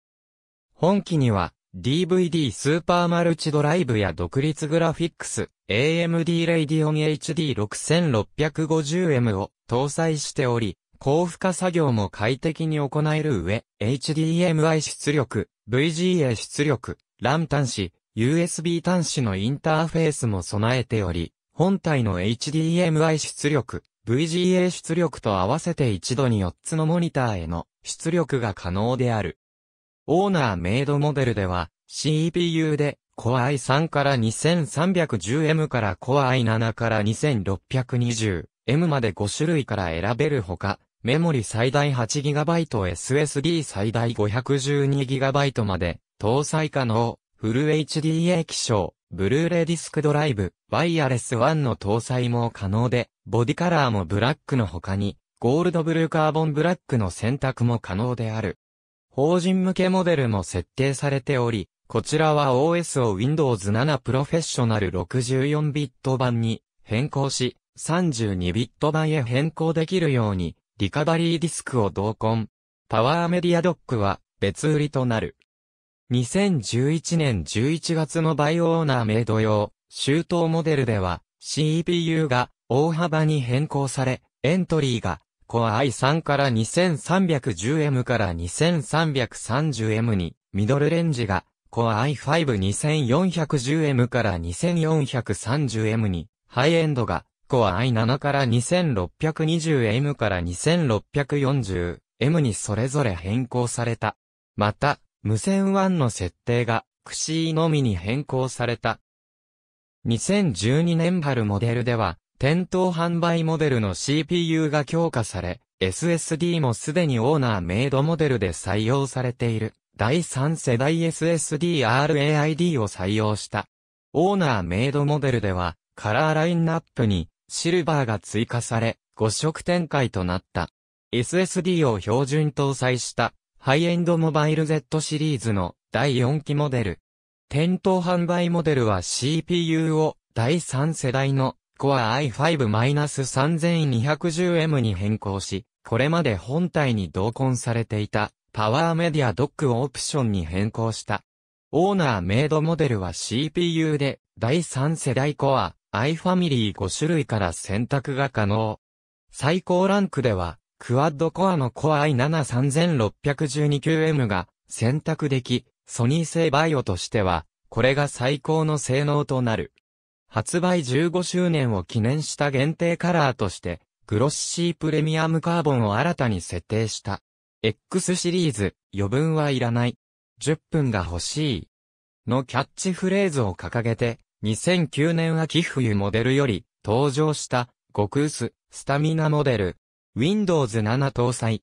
本機には、DVD スーパーマルチドライブや独立グラフィックス、AMD レイディオン HD6650M を搭載しており、高負荷作業も快適に行える上、HDMI 出力、VGA 出力、LAN 端子、USB 端子のインターフェースも備えており、本体の HDMI 出力、VGA 出力と合わせて一度に4つのモニターへの出力が可能である。オーナーメイドモデルでは、CPU で Core i3 から 2310M から Core i7 から 2620M まで5種類から選べるほか、メモリ最大 8GB、SSD 最大 512GB まで、搭載可能、フル HD a 気象ブルーレディスクドライブ、ワイヤレス1の搭載も可能で、ボディカラーもブラックの他に、ゴールドブルーカーボンブラックの選択も可能である。法人向けモデルも設定されており、こちらは OS を Windows 7プロフェッショナル 64bit 版に変更し、32bit 版へ変更できるように、リカバリーディスクを同梱。パワーメディアドックは別売りとなる。2011年11月のバイオーナー名同様、周到モデルでは CPU が大幅に変更され、エントリーが Core i3 から 2310M から 2330M に、ミドルレンジが Core i5-2410M から 2430M に、ハイエンドが Core i7 から 2620M から 2640M にそれぞれ変更された。また、無線 WAN の設定が、クシーのみに変更された。2012年春モデルでは、店頭販売モデルの CPU が強化され、SSD もすでにオーナーメイドモデルで採用されている、第3世代 SSDRAID を採用した。オーナーメイドモデルでは、カラーラインナップに、シルバーが追加され、5色展開となった。SSD を標準搭載したハイエンドモバイル Z シリーズの第4期モデル。店頭販売モデルは CPU を第3世代の Core i5-3210M に変更し、これまで本体に同梱されていたパワーメディアドックをオプションに変更した。オーナーメイドモデルは CPU で第3世代 Core iFamily 5種類から選択が可能。最高ランクではクワッドコアのコア i7-3612QM が選択でき、ソニー製バイオとしては、これが最高の性能となる。発売15周年を記念した限定カラーとして、グロッシープレミアムカーボンを新たに設定した。X シリーズ、余分はいらない。10分が欲しい。のキャッチフレーズを掲げて、2009年秋冬モデルより登場した、極薄、スタミナモデル、Windows 7搭載。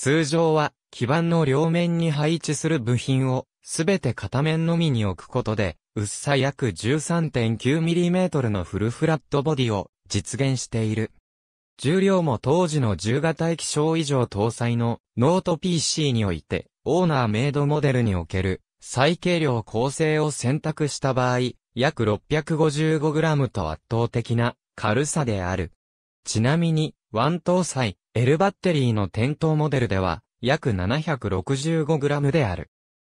通常は、基板の両面に配置する部品を、すべて片面のみに置くことで、薄さ約 13.9mm のフルフラットボディを実現している。重量も当時の10型液晶以上搭載のノート PC において、オーナーメイドモデルにおける最軽量構成を選択した場合、約 655g と圧倒的な軽さである。ちなみに、ワン搭載 L バッテリーの点灯モデルでは約 765g である。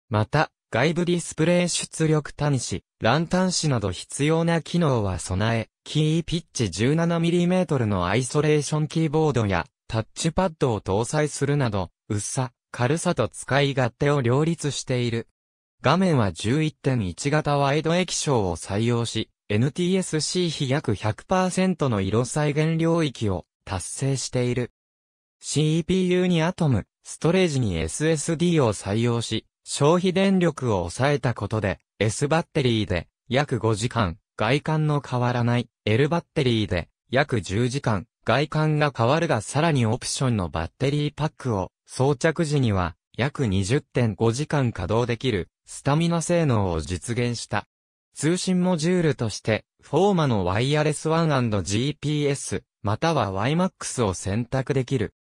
また、外部ディスプレイ出力端子、ランタン子など必要な機能は備え、キーピッチ 17mm のアイソレーションキーボードやタッチパッドを搭載するなど、薄さ、軽さと使い勝手を両立している。画面は11.1型ワイド液晶を採用し、NTSC 比約100%の色再現領域を達成している。CPU にアトム、ストレージに SSD を採用し、消費電力を抑えたことで、S バッテリーで約5時間、外観の変わらない L バッテリーで約10時間、外観が変わるがさらにオプションのバッテリーパックを装着時には約20.5時間稼働できるスタミナ性能を実現した。通信モジュールとして、フォーマのワイヤレス 1&GPS、または YMAX を選択できる。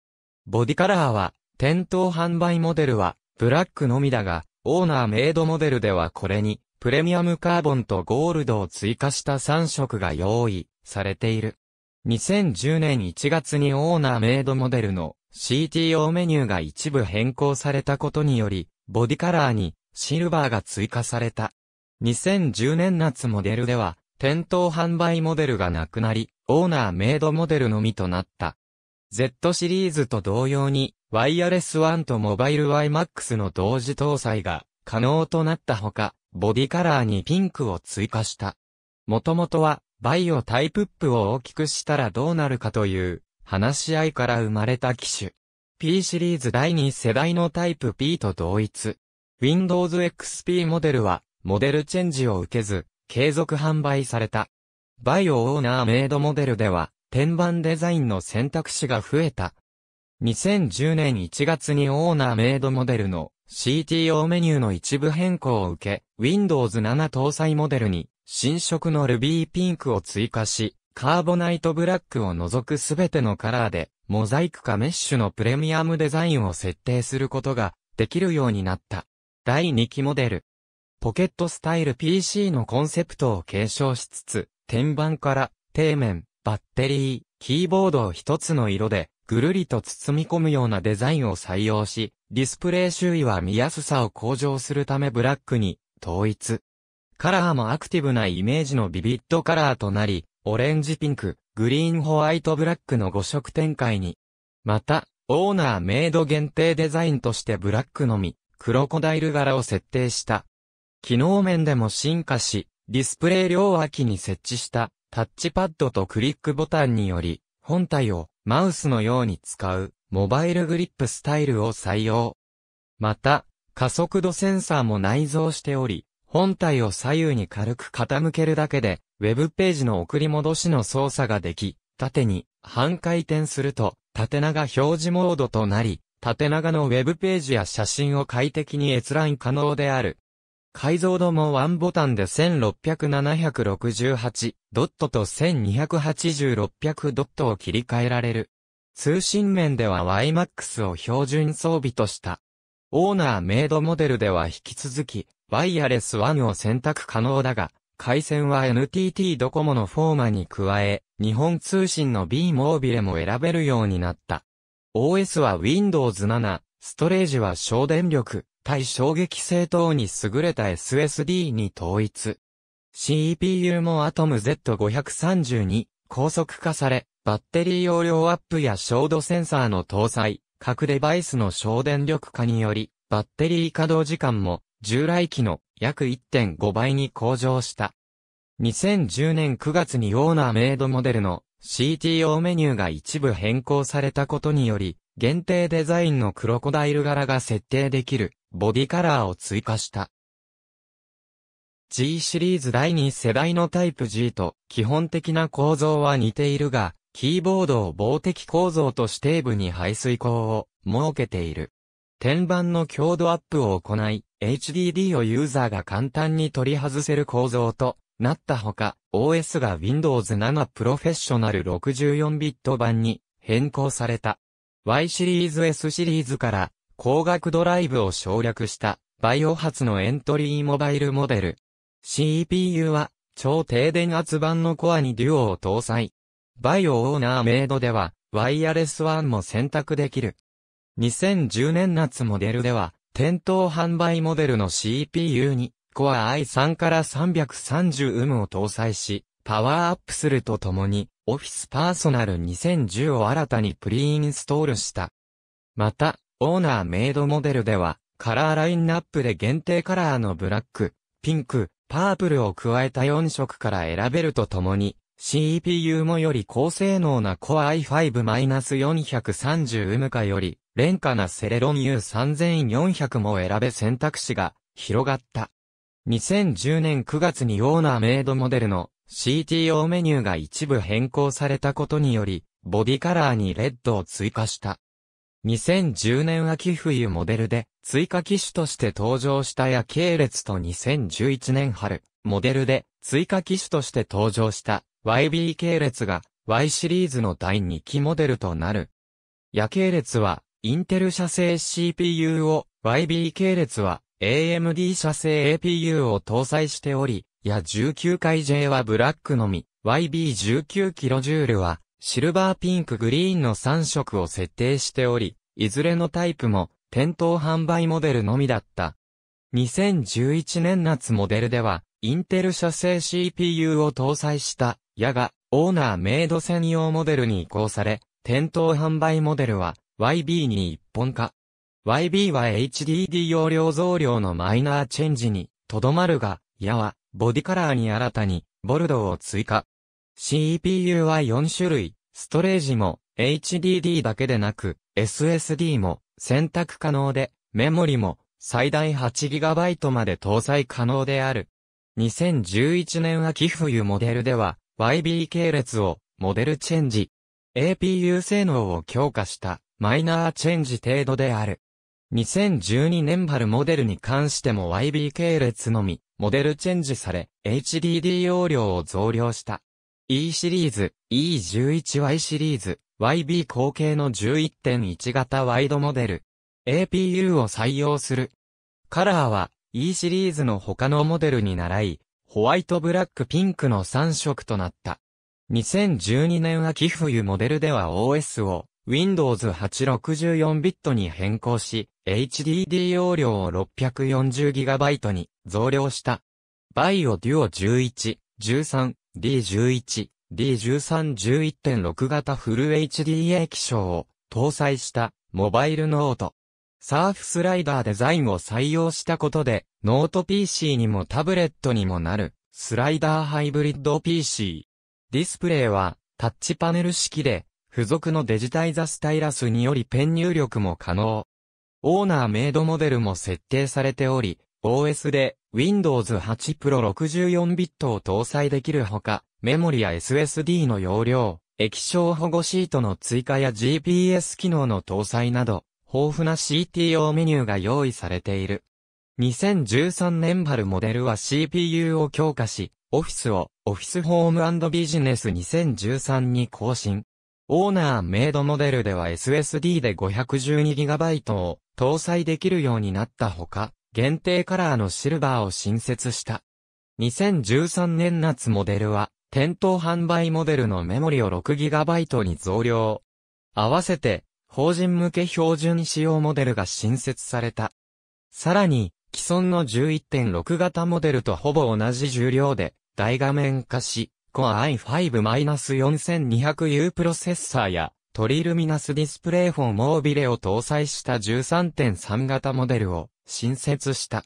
ボディカラーは、店頭販売モデルは、ブラックのみだが、オーナーメイドモデルではこれに、プレミアムカーボンとゴールドを追加した3色が用意されている。2010年1月にオーナーメイドモデルの CTO メニューが一部変更されたことにより、ボディカラーにシルバーが追加された。2010年夏モデルでは、店頭販売モデルがなくなり、オーナーメイドモデルのみとなった。Z シリーズと同様に、ワイヤレス1とモバイル YMAX の同時搭載が可能となったほか、ボディカラーにピンクを追加した。もともとは、バイオタイプップを大きくしたらどうなるかという、話し合いから生まれた機種。P シリーズ第2世代のタイプ P と同一。Windows XP モデルは、モデルチェンジを受けず、継続販売された。バイオオーナーメイドモデルでは、天板デザインの選択肢が増えた。2010年1月にオーナーメイドモデルの CTO メニューの一部変更を受け、Windows 7搭載モデルに新色のルビーピンクを追加し、カーボナイトブラックを除くすべてのカラーで、モザイクかメッシュのプレミアムデザインを設定することができるようになった。第2期モデル、ポケットスタイル PC のコンセプトを継承しつつ、天板から底面、バッテリー、キーボードを一つの色でぐるりと包み込むようなデザインを採用し、ディスプレイ周囲は見やすさを向上するためブラックに統一。カラーもアクティブなイメージのビビッドカラーとなり、オレンジピンク、グリーンホワイトブラックの5色展開に。また、オーナーメイド限定デザインとしてブラックのみ、クロコダイル柄を設定した機能面でも進化し、ディスプレイ両脇に設置したタッチパッドとクリックボタンにより、本体をマウスのように使うモバイルグリップスタイルを採用。また、加速度センサーも内蔵しており、本体を左右に軽く傾けるだけで、ウェブページの送り戻しの操作ができ、縦に半回転すると縦長表示モードとなり、縦長のウェブページや写真を快適に閲覧可能である。解像度もワンボタンで1600768ドットと1 2 8 6 0 0ドットを切り替えられる。通信面では YMAX を標準装備とした。オーナーメイドモデルでは引き続き、ワイヤレス1を選択可能だが、回線は NTT ドコモのフォーマに加え、日本通信の B モービレも選べるようになった。OS は Windows 7、ストレージは省電力、対衝撃性等に優れた SSD に統一。CPU も Atom Z532 高速化され、バッテリー容量アップや照度センサーの搭載、各デバイスの省電力化により、バッテリー稼働時間も従来機の約1.5倍に向上した。2010年9月にオーナーメイドモデルの CTO メニューが一部変更されたことにより、限定デザインのクロコダイル柄が設定できるボディカラーを追加した。G シリーズ第2世代のタイプ G と基本的な構造は似ているが、キーボードを防的構造と指定部に排水口を設けている。天板の強度アップを行い、HDD をユーザーが簡単に取り外せる構造となったほか、OS が Windows 7プロフェッショナル 64bit 版に変更された。Y シリーズ S シリーズから光学ドライブを省略したバイオ発のエントリーモバイルモデル。CPU は超低電圧版のコアにデュオを搭載。バイオオーナーメイドではワイヤレスワンも選択できる。2010年夏モデルでは店頭販売モデルの CPU にコア i3 から 330M を搭載し、パワーアップするとともに、オフィスパーソナル2010を新たにプリインストールした。また、オーナーメイドモデルでは、カラーラインナップで限定カラーのブラック、ピンク、パープルを加えた4色から選べるとともに、CPU もより高性能な Core i5-430 ムカより、廉価なセレロン U3400 も選べ選択肢が広がった。2010年9月にオーナーメイドモデルの CTO メニューが一部変更されたことにより、ボディカラーにレッドを追加した。2010年秋冬モデルで追加機種として登場した夜系列と2011年春モデルで追加機種として登場した YB 系列が Y シリーズの第2期モデルとなる。夜系列はインテル社製 CPU を YB 系列は AMD 社製 APU を搭載しており、や19回 J はブラックのみ、YB19kJ はシルバーピンクグリーンの3色を設定しており、いずれのタイプも店頭販売モデルのみだった。2011年夏モデルでは、インテル社製 CPU を搭載した、矢が、オーナーメイド専用モデルに移行され、店頭販売モデルは YB に一本化。YB は HDD 容量増量のマイナーチェンジにとどまるが、矢はボディカラーに新たにボルドーを追加。CPU は4種類、ストレージも HDD だけでなく SSD も選択可能で、メモリも最大 8GB まで搭載可能である。2011年秋冬モデルでは YB 系列をモデルチェンジ、APU 性能を強化したマイナーチェンジ程度である。2012年春モデルに関しても YB 系列のみ、モデルチェンジされ、HDD 容量を増量した。E シリーズ、E11Y シリーズ、YB 後継の11.1型ワイドモデル、APU を採用する。カラーは E シリーズの他のモデルに習い、ホワイトブラックピンクの3色となった。2012年秋冬モデルでは OS を Windows 864ビットに変更し、HDD 容量を 640GB に増量した。バイオデュオ11、13、D11、D13、11.6型フル HDA 気象を搭載したモバイルノート。サーフスライダーデザインを採用したことで、ノート PC にもタブレットにもなる、スライダーハイブリッド PC。ディスプレイは、タッチパネル式で、付属のデジタイザスタイラスによりペン入力も可能。オーナーメイドモデルも設定されており、OS で Windows 8 Pro 64ビットを搭載できるほか、メモリや SSD の容量、液晶保護シートの追加や GPS 機能の搭載など、豊富な CTO メニューが用意されている。2013年春モデルは CPU を強化し、オフィスをオフィスホームビジネス2013に更新。オーナーメイドモデルでは SSD で 512GB を搭載できるようになったほか、限定カラーのシルバーを新設した。2013年夏モデルは、店頭販売モデルのメモリを 6GB に増量。合わせて、法人向け標準仕様モデルが新設された。さらに、既存の11.6型モデルとほぼ同じ重量で、大画面化し、Core i5-4200U プロセッサーや、トリルミナスディスプレイフォンモービレを搭載した13.3型モデルを、新設した。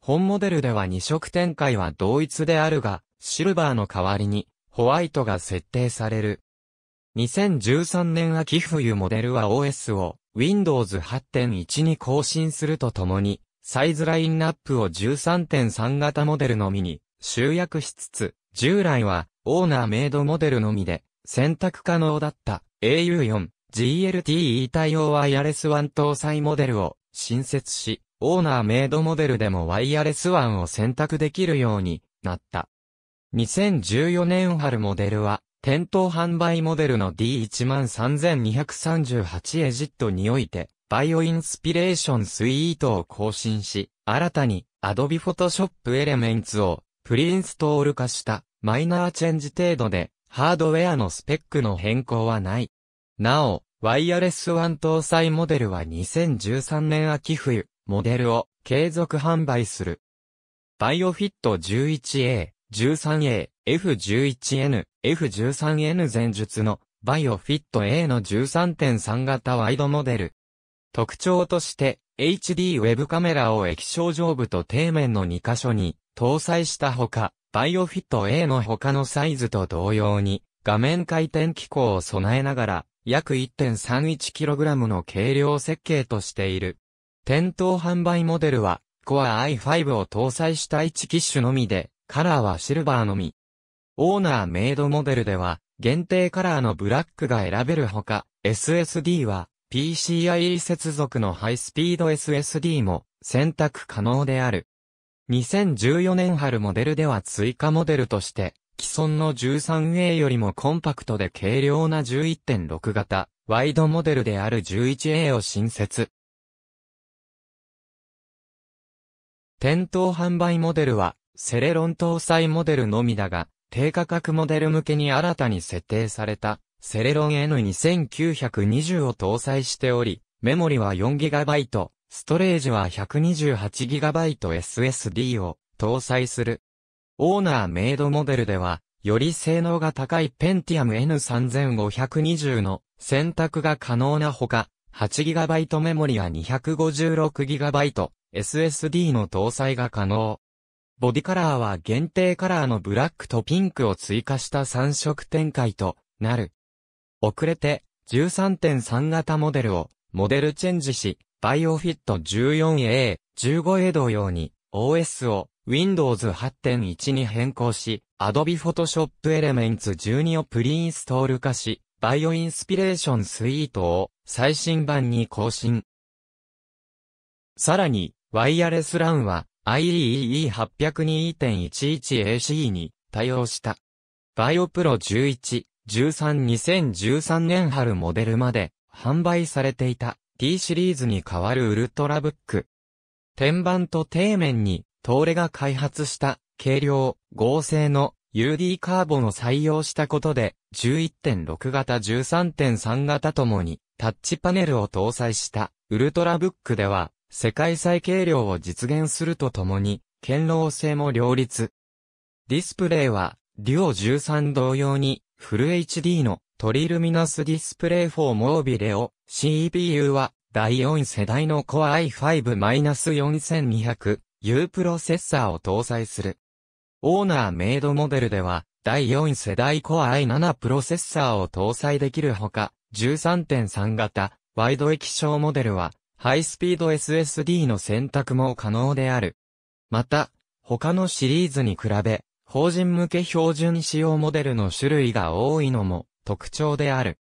本モデルでは2色展開は同一であるが、シルバーの代わりにホワイトが設定される。2013年秋冬モデルは OS を Windows 8.1に更新するとともに、サイズラインナップを13.3型モデルのみに集約しつつ、従来はオーナーメイドモデルのみで選択可能だった au4、GLTE 対応ワイヤレス1搭載モデルを新設し、オーナーメイドモデルでもワイヤレスワンを選択できるようになった。2014年春モデルは、店頭販売モデルの D13238 エジットにおいて、バイオインスピレーションスイートを更新し、新たに Adobe Photoshop Elements をプリインストール化したマイナーチェンジ程度で、ハードウェアのスペックの変更はない。なお、ワイヤレスワン搭載モデルは2013年秋冬、モデルを継続販売する。バイオフィット 11A、13A、F11N、F13N 前述のバイオフィット A の13.3型ワイドモデル。特徴として HD ウェブカメラを液晶上部と底面の2箇所に搭載したほか、バイオフィット A の他のサイズと同様に画面回転機構を備えながら約 1.31kg の軽量設計としている。店頭販売モデルは、Core i5 を搭載した1機種のみで、カラーはシルバーのみ。オーナーメイドモデルでは、限定カラーのブラックが選べるほか、SSD は PCIe 接続のハイスピード SSD も選択可能である。2014年春モデルでは追加モデルとして、既存の 13A よりもコンパクトで軽量な11.6型、ワイドモデルである 11A を新設。店頭販売モデルは、セレロン搭載モデルのみだが、低価格モデル向けに新たに設定された、セレロン N2920 を搭載しており、メモリは 4GB、ストレージは 128GB SSD を搭載する。オーナーメイドモデルでは、より性能が高いペンティアム N3520 の選択が可能なほか、8GB メモリは 256GB、SSD の搭載が可能。ボディカラーは限定カラーのブラックとピンクを追加した3色展開となる。遅れて13.3型モデルをモデルチェンジし、バイオフィット 14A、15A 同様に OS を Windows 8.1に変更し、Adobe Photoshop Elements 12をプリインストール化し、バイオインスピレーションスイートを最新版に更新。さらに、ワイヤレス LAN は IEEE802.11AC に対応した。バイオプロ11、13-2013年春モデルまで販売されていた T シリーズに代わるウルトラブック。天板と底面にトーレが開発した軽量、合成の UD カーボンを採用したことで11.6型13.3型ともにタッチパネルを搭載したウルトラブックでは世界最軽量を実現するとともに、堅牢性も両立。ディスプレイは、デュオ13同様に、フル HD のトリルミナスディスプレイ4モービレオ、CPU は、第4世代の Core i5-4200U プロセッサーを搭載する。オーナーメイドモデルでは、第4世代 Core i7 プロセッサーを搭載できるほか、13.3型、ワイド液晶モデルは、ハイスピード SSD の選択も可能である。また、他のシリーズに比べ、法人向け標準仕様モデルの種類が多いのも特徴である。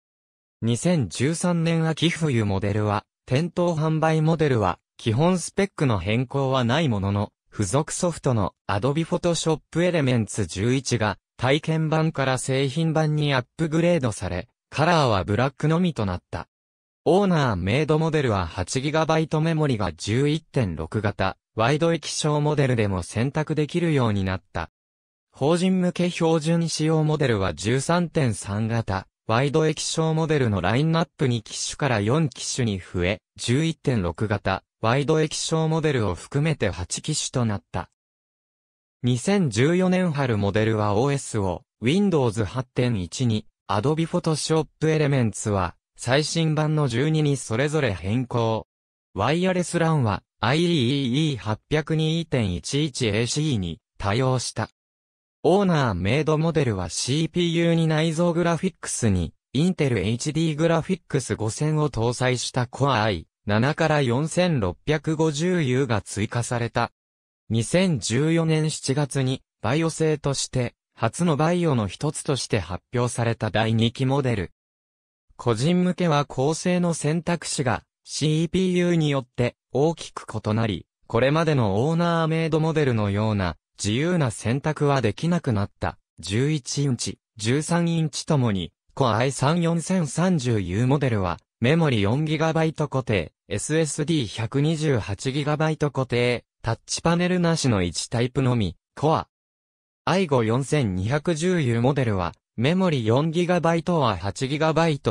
2013年秋冬モデルは、店頭販売モデルは、基本スペックの変更はないものの、付属ソフトの Adobe Photoshop Elements 11が体験版から製品版にアップグレードされ、カラーはブラックのみとなった。オーナーメイドモデルは 8GB メモリが11.6型、ワイド液晶モデルでも選択できるようになった。法人向け標準仕様モデルは13.3型、ワイド液晶モデルのラインナップ2機種から4機種に増え、11.6型、ワイド液晶モデルを含めて8機種となった。2014年春モデルは OS を Windows 8.1に Adobe Photoshop Elements は最新版の12にそれぞれ変更。ワイヤレス LAN は IEEE802.11AC に対応した。オーナーメイドモデルは CPU に内蔵グラフィックスに、インテル HD グラフィックス5000を搭載した Core i7 から 4650U が追加された。2014年7月に、バイオ製として、初のバイオの一つとして発表された第2期モデル。個人向けは構成の選択肢が CPU によって大きく異なり、これまでのオーナーメイドモデルのような自由な選択はできなくなった。11インチ、13インチともに、コア i34030U モデルは、メモリ 4GB 固定、SSD128GB 固定、タッチパネルなしの1タイプのみ、コア i54210U モデルは、メモリ 4GB は 8GB、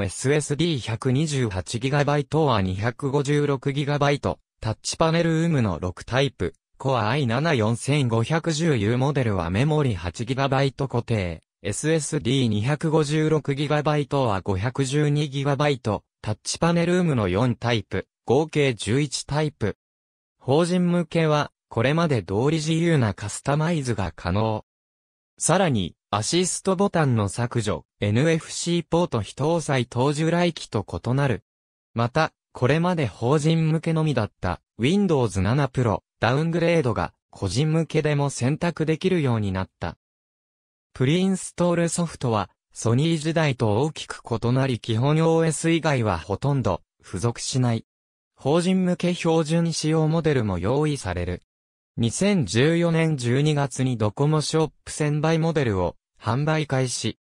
SSD128GB は 256GB、タッチパネル有無の6タイプ、Core i7-4510U モデルはメモリ 8GB 固定、SSD256GB は 512GB、タッチパネル有無の4タイプ、合計11タイプ。法人向けは、これまで通り自由なカスタマイズが可能。さらに、アシストボタンの削除、NFC ポート非搭載当時来機と異なる。また、これまで法人向けのみだった Windows 7 Pro ダウングレードが個人向けでも選択できるようになった。プリインストールソフトはソニー時代と大きく異なり基本 OS 以外はほとんど付属しない。法人向け標準仕様モデルも用意される。2014年12月にドコモショップ1000倍モデルを販売開始。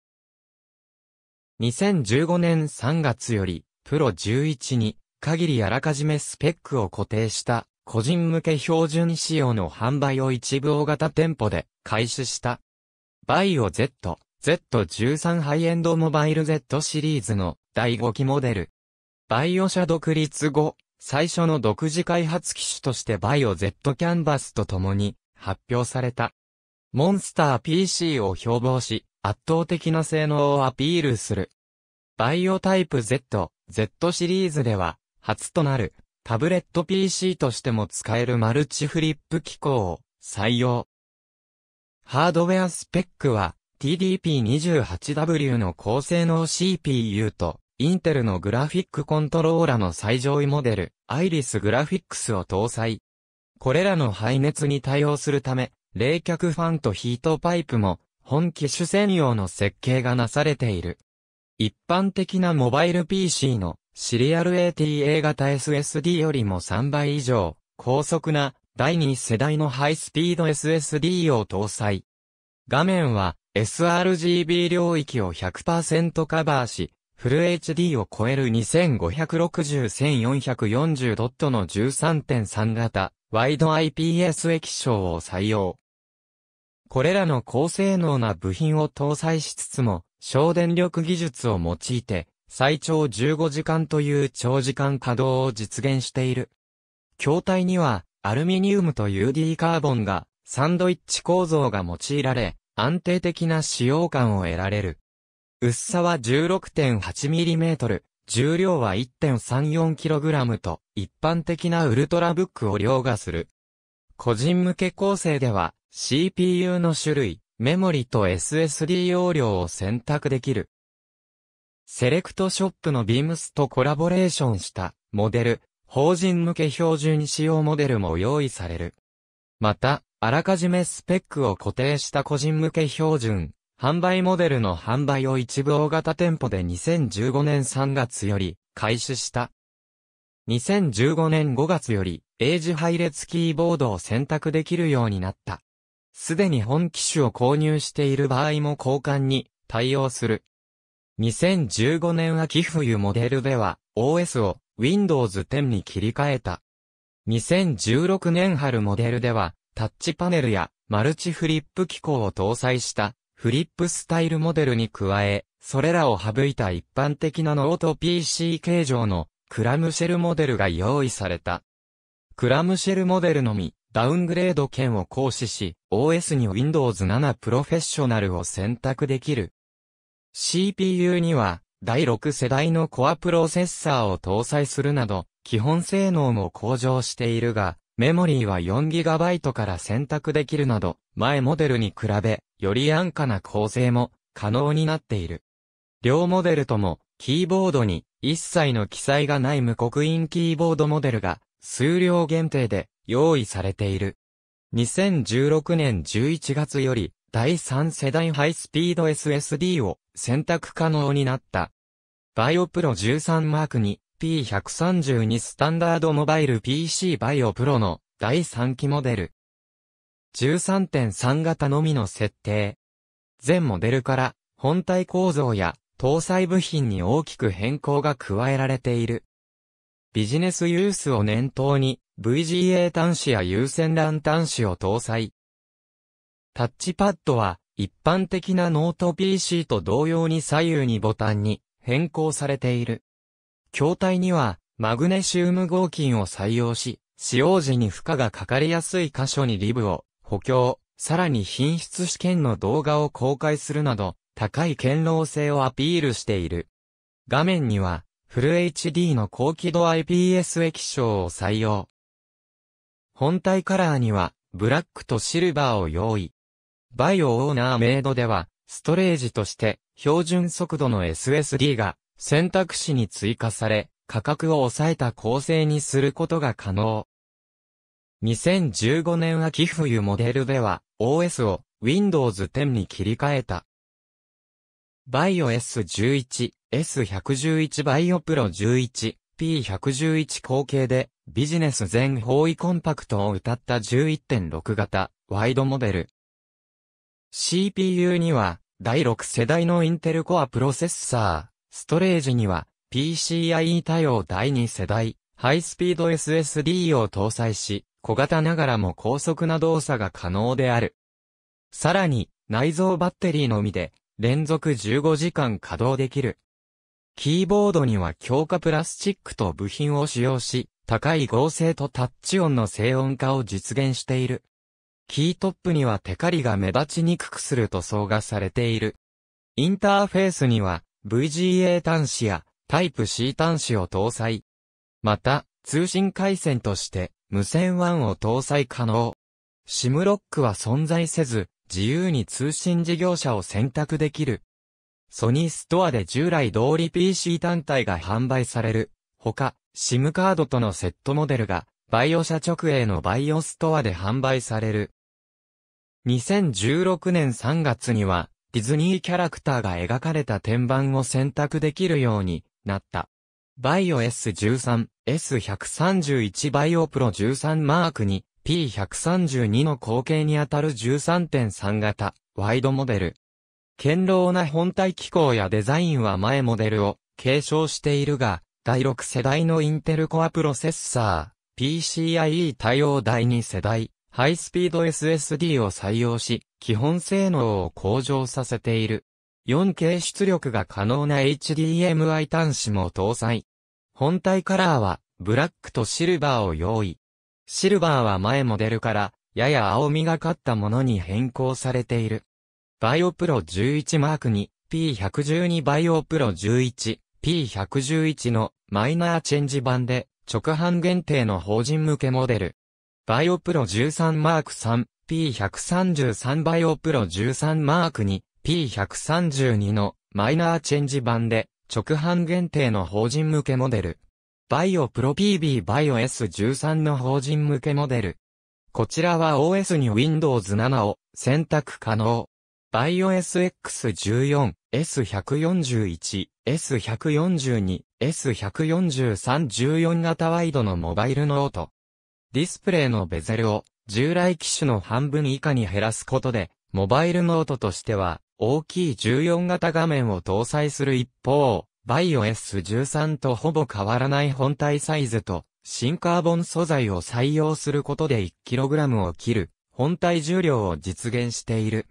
2015年3月より、プロ11に、限りあらかじめスペックを固定した個人向け標準仕様の販売を一部大型店舗で開始した。バイオ Z、Z13 ハイエンドモバイル Z シリーズの第5期モデル。バイオ社独立後、最初の独自開発機種としてバイオ Z キャンバスと共に発表された。モンスター PC を標榜し、圧倒的な性能をアピールする。バイオタイプ Z、Z シリーズでは、初となる、タブレット PC としても使えるマルチフリップ機構を採用。ハードウェアスペックは、TDP28W の高性能 CPU と、インテルのグラフィックコントローラの最上位モデル、アイリスグラフィックスを搭載。これらの排熱に対応するため、冷却ファンとヒートパイプも、本機種専用の設計がなされている。一般的なモバイル PC のシリアル ATA 型 SSD よりも3倍以上、高速な第2世代のハイスピード SSD を搭載。画面は sRGB 領域を100%カバーし、フル HD を超える2560-1440ドットの13.3型ワイド IPS 液晶を採用。これらの高性能な部品を搭載しつつも、省電力技術を用いて、最長15時間という長時間稼働を実現している。筐体には、アルミニウムと UD カーボンが、サンドイッチ構造が用いられ、安定的な使用感を得られる。薄さは 16.8mm、重量は 1.34kg と、一般的なウルトラブックを凌駕する。個人向け構成では、CPU の種類、メモリと SSD 容量を選択できる。セレクトショップのビームスとコラボレーションしたモデル、法人向け標準仕様モデルも用意される。また、あらかじめスペックを固定した個人向け標準、販売モデルの販売を一部大型店舗で2015年3月より開始した。2015年5月より、エイジ配列キーボードを選択できるようになった。すでに本機種を購入している場合も交換に対応する。2015年秋冬モデルでは OS を Windows 10に切り替えた。2016年春モデルではタッチパネルやマルチフリップ機構を搭載したフリップスタイルモデルに加え、それらを省いた一般的なノート PC 形状のクラムシェルモデルが用意された。クラムシェルモデルのみダウングレード権を行使し、OS に Windows 7 Professional を選択できる。CPU には、第6世代のコアプロセッサーを搭載するなど、基本性能も向上しているが、メモリーは 4GB から選択できるなど、前モデルに比べ、より安価な構成も可能になっている。両モデルとも、キーボードに一切の記載がない無刻印キーボードモデルが、数量限定で用意されている。2016年11月より第3世代ハイスピード SSD を選択可能になった。バイオプロ13マーク2 P132 スタンダードモバイル PC バイオプロの第3期モデル。13.3型のみの設定。全モデルから本体構造や搭載部品に大きく変更が加えられている。ビジネスユースを念頭に VGA 端子や有線 LAN 端子を搭載。タッチパッドは、一般的なノート PC と同様に左右にボタンに変更されている。筐体には、マグネシウム合金を採用し、使用時に負荷がかかりやすい箇所にリブを補強、さらに品質試験の動画を公開するなど、高い堅牢性をアピールしている。画面には、フル HD の高輝度 IPS 液晶を採用。本体カラーには、ブラックとシルバーを用意。バイオオーナーメイドでは、ストレージとして、標準速度の SSD が、選択肢に追加され、価格を抑えた構成にすることが可能。2015年秋冬モデルでは、OS を Windows 10に切り替えた。バイオ S11、S111 バイオプロ11、P111 後継でビジネス全方位コンパクトを歌った11.6型ワイドモデル。CPU には第6世代のインテルコアプロセッサー、ストレージには PCIe 対応第2世代ハイスピード SSD を搭載し、小型ながらも高速な動作が可能である。さらに内蔵バッテリーのみで連続15時間稼働できる。キーボードには強化プラスチックと部品を使用し、高い合成とタッチ音の静音化を実現している。キートップにはテカリが目立ちにくくする塗装がされている。インターフェースには VGA 端子やタイプ C 端子を搭載。また、通信回線として無線1を搭載可能。シムロックは存在せず、自由に通信事業者を選択できる。ソニーストアで従来通り PC 単体が販売されるほか、SIM カードとのセットモデルが、バイオ社直営のバイオストアで販売される。2016年3月には、ディズニーキャラクターが描かれた天板を選択できるようになった。バイオ S13、S131 バイオプロ13マークに P132 の後継にあたる13.3型ワイドモデル。堅牢な本体機構やデザインは前モデルを継承しているが、第6世代のインテルコアプロセッサー、PCIe 対応第2世代、ハイスピード SSD を採用し、基本性能を向上させている。4K 出力が可能な HDMI 端子も搭載。本体カラーは、ブラックとシルバーを用意。シルバーは前モデルから、やや青みがかったものに変更されている。バイオプロ11マークに P112 バイオプロ11 P111 のマイナーチェンジ版で直販限定の法人向けモデル。バイオプロ 13M3、P133 バイオプロ 13M2、P132 のマイナーチェンジ版で直販限定の法人向けモデル。バイオプロ PB バイオ S13 の法人向けモデル。こちらは OS に Windows 7を選択可能。バイオ SX14、S141、S142、S143、14型ワイドのモバイルノート。ディスプレイのベゼルを従来機種の半分以下に減らすことで、モバイルノートとしては大きい14型画面を搭載する一方、バイオ S13 とほぼ変わらない本体サイズと、新カーボン素材を採用することで 1kg を切る、本体重量を実現している。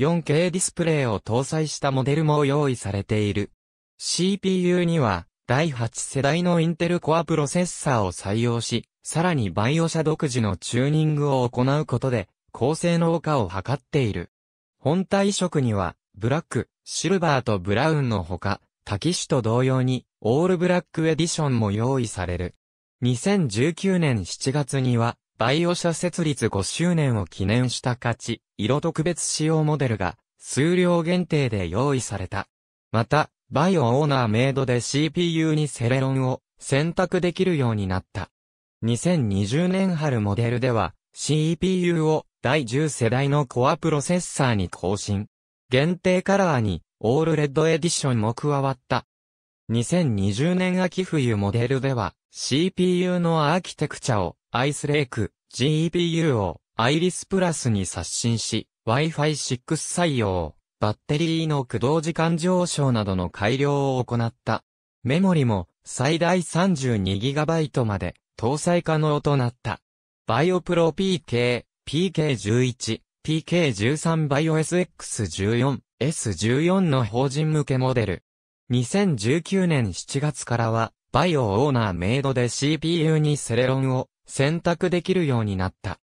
4K ディスプレイを搭載したモデルも用意されている。CPU には、第8世代のインテルコアプロセッサーを採用し、さらにバイオ社独自のチューニングを行うことで、高性能化を図っている。本体色には、ブラック、シルバーとブラウンのほか、多機種と同様に、オールブラックエディションも用意される。2019年7月には、バイオ社設立5周年を記念した価値、色特別仕様モデルが、数量限定で用意された。また、バイオオーナーメイドで CPU にセレロンを選択できるようになった。2020年春モデルでは CPU を第10世代のコアプロセッサーに更新。限定カラーにオールレッドエディションも加わった。2020年秋冬モデルでは CPU のアーキテクチャをアイスレイク、GPU をアイリスプラスに刷新し、Wi-Fi 6採用、バッテリーの駆動時間上昇などの改良を行った。メモリも最大 32GB まで搭載可能となった。バイオプロ PK、PK11、PK13 バイオ SX14、S14 の法人向けモデル。2019年7月からはバイオオーナーメイドで CPU にセレロンを選択できるようになった。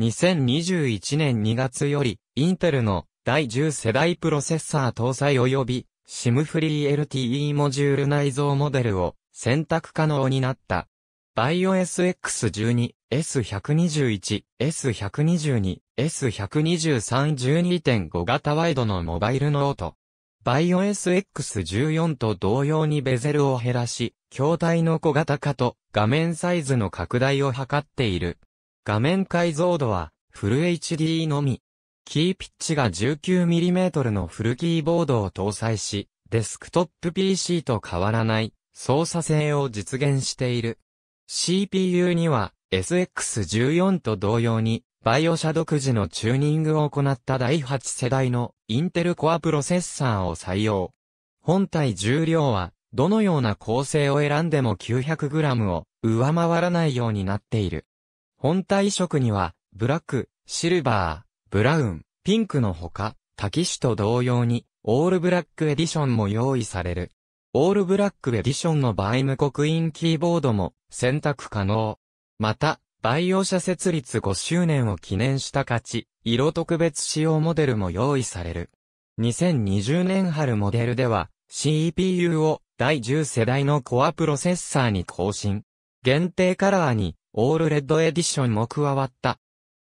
2021年2月より、インテルの第10世代プロセッサー搭載及び、SIM フリー LTE モジュール内蔵モデルを選択可能になった。バイオ s X12、S121、S122、S123 12.5型ワイドのモバイルノート。バイオ SX14 と同様にベゼルを減らし、筐体の小型化と画面サイズの拡大を図っている。画面解像度はフル HD のみ。キーピッチが 19mm のフルキーボードを搭載し、デスクトップ PC と変わらない操作性を実現している。CPU には SX14 と同様にバイオ社独自のチューニングを行った第8世代のインテルコアプロセッサーを採用。本体重量は、どのような構成を選んでも 900g を上回らないようになっている。本体色には、ブラック、シルバー、ブラウン、ピンクのほか、タキシと同様に、オールブラックエディションも用意される。オールブラックエディションの場合無刻印キーボードも選択可能。また、バイオ社設立5周年を記念した価値、色特別仕様モデルも用意される。2020年春モデルでは、CPU を第10世代のコアプロセッサーに更新。限定カラーに、オールレッドエディションも加わった。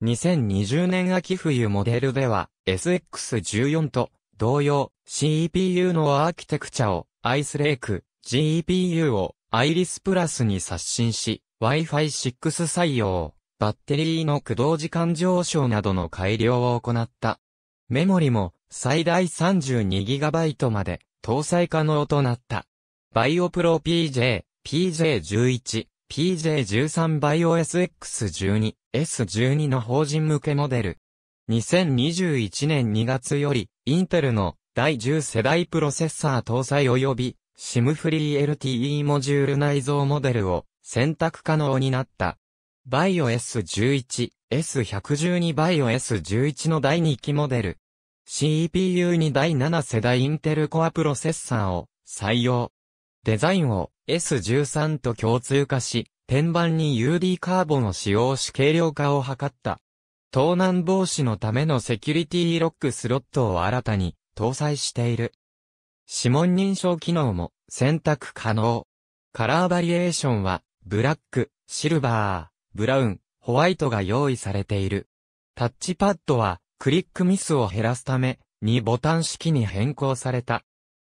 2020年秋冬モデルでは、SX14 と同様、CPU のアーキテクチャを、アイスレイク、GPU を、アイリスプラスに刷新し、Wi-Fi 6採用。バッテリーの駆動時間上昇などの改良を行った。メモリも最大 32GB まで搭載可能となった。バイオプロ PJ、PJ11、PJ13 バイオ SX12、S12 の法人向けモデル。2021年2月より、インテルの第10世代プロセッサー搭載及び、SIM フリー LTE モジュール内蔵モデルを選択可能になった。バイオ S11、S112 バイオ S11 の第2期モデル。CPU に第7世代インテルコアプロセッサーを採用。デザインを S13 と共通化し、天板に UD カーボンを使用し軽量化を図った。盗難防止のためのセキュリティロックスロットを新たに搭載している。指紋認証機能も選択可能。カラーバリエーションは、ブラック、シルバー、ブラウン、ホワイトが用意されている。タッチパッドは、クリックミスを減らすため、2ボタン式に変更された。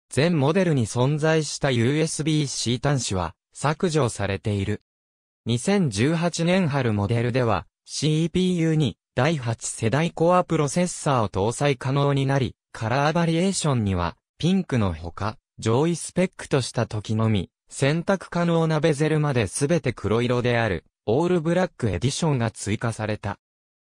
全モデルに存在した USB-C 端子は、削除されている。2018年春モデルでは、CPU に第8世代コアプロセッサーを搭載可能になり、カラーバリエーションには、ピンクのほか、上位スペックとした時のみ、選択可能なベゼルまで全て黒色である、オールブラックエディションが追加された。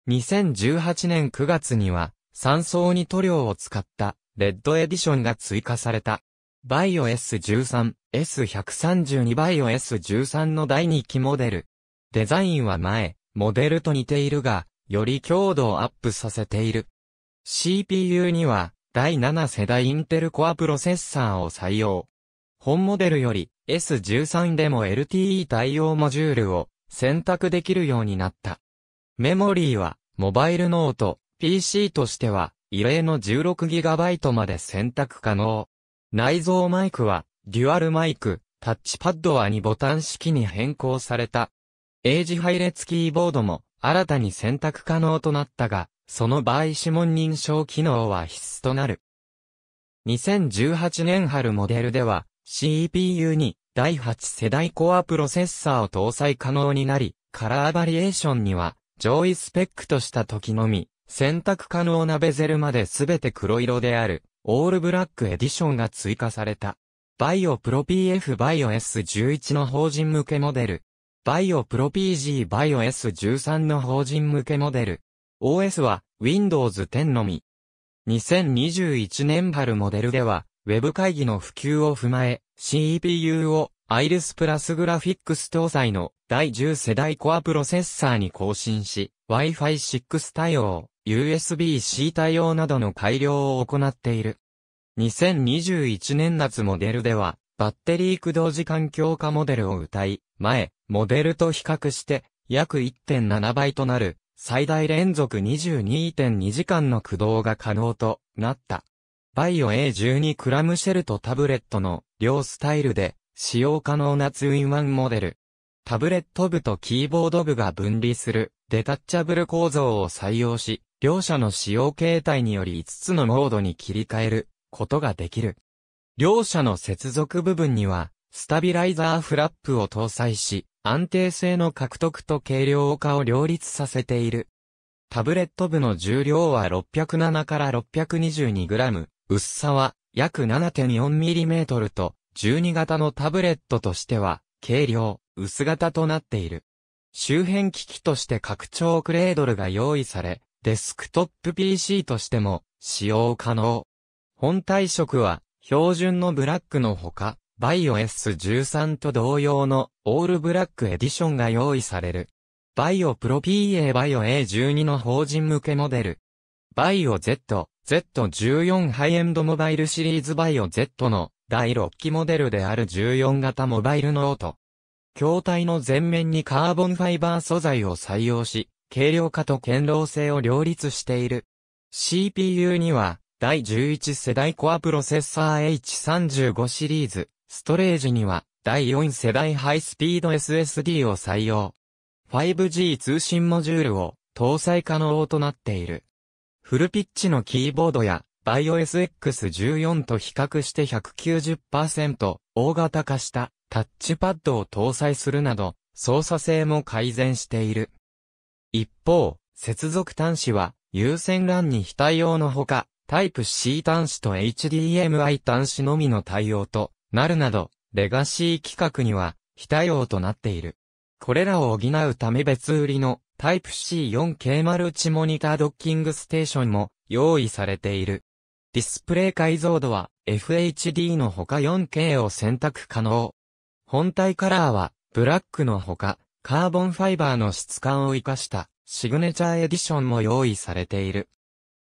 2018年9月には、3層に塗料を使った、レッドエディションが追加された。バイオ S13、S132 バイオ S13 の第2期モデル。デザインは前、モデルと似ているが、より強度をアップさせている。CPU には、第7世代インテルコアプロセッサーを採用。本モデルより、S13 でも LTE 対応モジュールを選択できるようになった。メモリーは、モバイルノート、PC としては、異例の 16GB まで選択可能。内蔵マイクは、デュアルマイク、タッチパッドは2ボタン式に変更された。イ字配列キーボードも新たに選択可能となったが、その場合指紋認証機能は必須となる。2018年春モデルでは CPU に第8世代コアプロセッサーを搭載可能になり、カラーバリエーションには、上位スペックとした時のみ、選択可能なベゼルまで全て黒色である、オールブラックエディションが追加された。バイオプロ PF バイオ S11 の法人向けモデル。バイオプロ PG バイオ S13 の法人向けモデル。OS は Windows 10のみ。2021年春モデルでは、ウェブ会議の普及を踏まえ、CPU を Iris プラスグラフィックス搭載の第10世代コアプロセッサーに更新し、Wi-Fi 6対応、USB-C 対応などの改良を行っている。2021年夏モデルでは、バッテリー駆動時間強化モデルを歌い、前、モデルと比較して、約1.7倍となる、最大連続22.2時間の駆動が可能となった。バイオ A12 クラムシェルトタブレットの両スタイルで使用可能なツインワンモデル。タブレット部とキーボード部が分離するデタッチャブル構造を採用し、両者の使用形態により5つのモードに切り替えることができる。両者の接続部分には、スタビライザーフラップを搭載し、安定性の獲得と軽量化を両立させている。タブレット部の重量は607から 622g、薄さは約 7.4mm と、12型のタブレットとしては、軽量、薄型となっている。周辺機器として拡張クレードルが用意され、デスクトップ PC としても使用可能。本体色は標準のブラックのほか、バイオ S13 と同様のオールブラックエディションが用意される。バイオプロ PA バイオ A12 の法人向けモデル。バイオ Z、Z14 ハイエンドモバイルシリーズバイオ Z の第6期モデルである14型モバイルノート。筐体の前面にカーボンファイバー素材を採用し、軽量化と堅牢性を両立している。CPU には、第11世代コアプロセッサー H35 シリーズ、ストレージには、第4世代ハイスピード SSD を採用。5G 通信モジュールを搭載可能となっている。フルピッチのキーボードや、バイオ SX14 と比較して190%大型化したタッチパッドを搭載するなど、操作性も改善している。一方、接続端子は優先 LAN に非対応のほか、タイプ C 端子と HDMI 端子のみの対応となるなど、レガシー規格には非対応となっている。これらを補うため別売りのタイプ C4K マルチモニタードッキングステーションも用意されている。ディスプレイ解像度は FHD のほか 4K を選択可能。本体カラーはブラックのほかカーボンファイバーの質感を活かしたシグネチャーエディションも用意されている。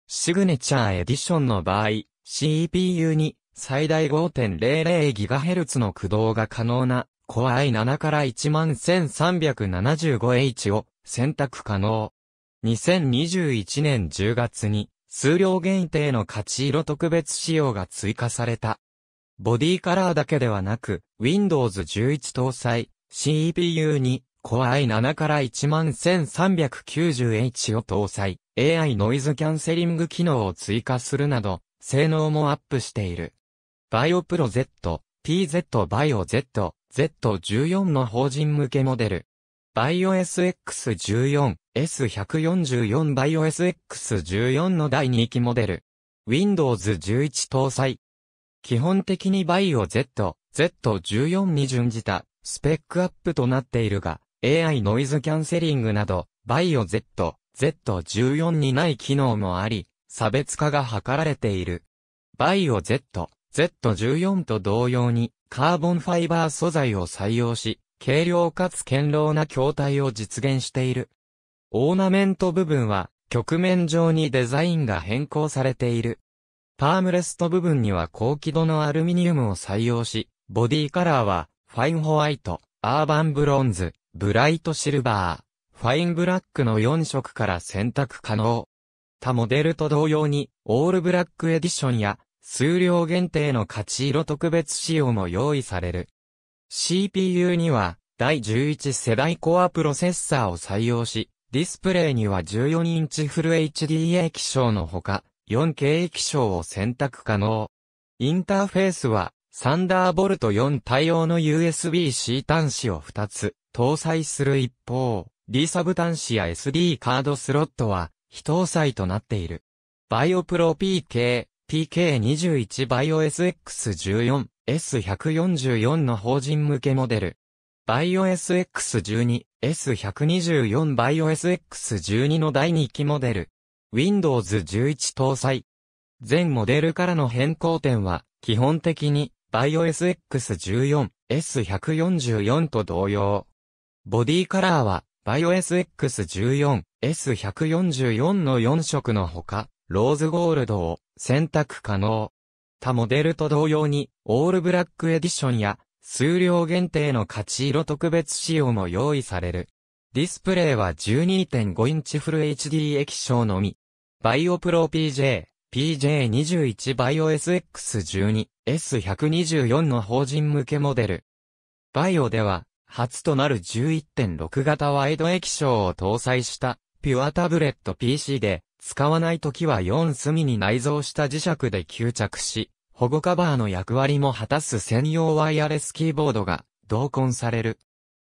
シグネチャーエディションの場合、CPU に最大 5.00GHz の駆動が可能な Core i7 から 11375H を選択可能。2021年10月に、数量限定の勝ち色特別仕様が追加された。ボディカラーだけではなく、Windows 11搭載、CPU に Core i7 から 11390H を搭載、AI ノイズキャンセリング機能を追加するなど、性能もアップしている。BioPro Z、PZ BioZ、Z14 の法人向けモデル、BIOSX14、S144 BIOSX14 の第2期モデル。Windows 11搭載。基本的に BIO Z、Z14 に準じたスペックアップとなっているが、AI ノイズキャンセリングなど、BIO Z、Z14 にない機能もあり、差別化が図られている。BIO Z、Z14 と同様に、カーボンファイバー素材を採用し、軽量かつ堅牢な筐体を実現している。オーナメント部分は、曲面上にデザインが変更されている。パームレスト部分には高輝度のアルミニウムを採用し、ボディカラーは、ファインホワイト、アーバンブロンズ、ブライトシルバー、ファインブラックの4色から選択可能。他モデルと同様に、オールブラックエディションや、数量限定の勝ち色特別仕様も用意される。CPU には第11世代コアプロセッサーを採用し、ディスプレイには14インチフル HD 液晶のほか、4K 液晶を選択可能。インターフェースは、サンダーボルト4対応の USB-C 端子を2つ搭載する一方、D サブ端子や SD カードスロットは非搭載となっている。バイオプロ PK PK21 バイオ SX14、S144 の法人向けモデル。バイオ SX12、S124 バイオ SX12 の第2期モデル。Windows 11搭載。全モデルからの変更点は、基本的に、バイオ SX14、S144 と同様。ボディカラーは、バイオ SX14、S144 の4色のほか、ローズゴールドを選択可能。他モデルと同様に、オールブラックエディションや、数量限定の勝ち色特別仕様も用意される。ディスプレイは12.5インチフル HD 液晶のみ。バイオプロ PJ、PJ21 バイオ SX12、S124 の法人向けモデル。バイオでは、初となる11.6型ワイド液晶を搭載した、ピュアタブレット PC で、使わない時は4隅に内蔵した磁石で吸着し、保護カバーの役割も果たす専用ワイヤレスキーボードが同梱される。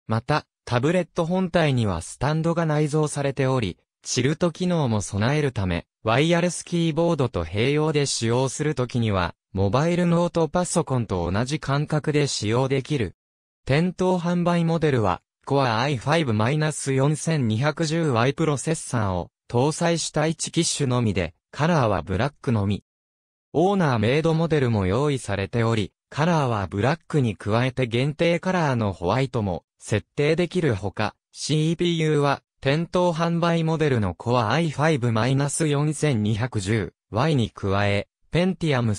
また、タブレット本体にはスタンドが内蔵されており、チルト機能も備えるため、ワイヤレスキーボードと併用で使用するときには、モバイルノートパソコンと同じ感覚で使用できる。店頭販売モデルは、Core i5-4210Y プロセッサーを搭載した1機種のみで、カラーはブラックのみ。オーナーメイドモデルも用意されており、カラーはブラックに加えて限定カラーのホワイトも設定できるほか、CPU は店頭販売モデルの Core i5-4210Y に加え、Pentium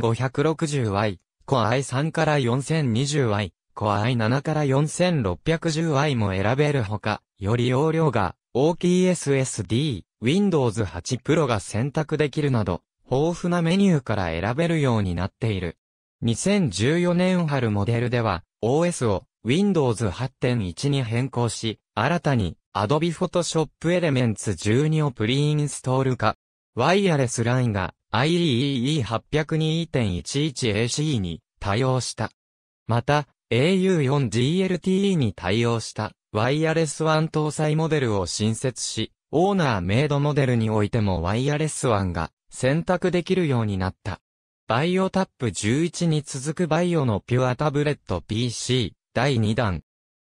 3560Y、Core i3 から 4020Y、Core i7 から 4610Y も選べるほか、より容量が OPSSD、Windows 8 Pro が選択できるなど、豊富なメニューから選べるようになっている。2014年春モデルでは、OS を Windows 8.1に変更し、新たに Adobe Photoshop Elements 12をプリインストール化。ワイヤレスラインが IEEE802.11AC に対応した。また、au4GLTE に対応した。ワイヤレスワン搭載モデルを新設し、オーナーメイドモデルにおいてもワイヤレスワンが選択できるようになった。バイオタップ11に続くバイオのピュアタブレット PC 第2弾。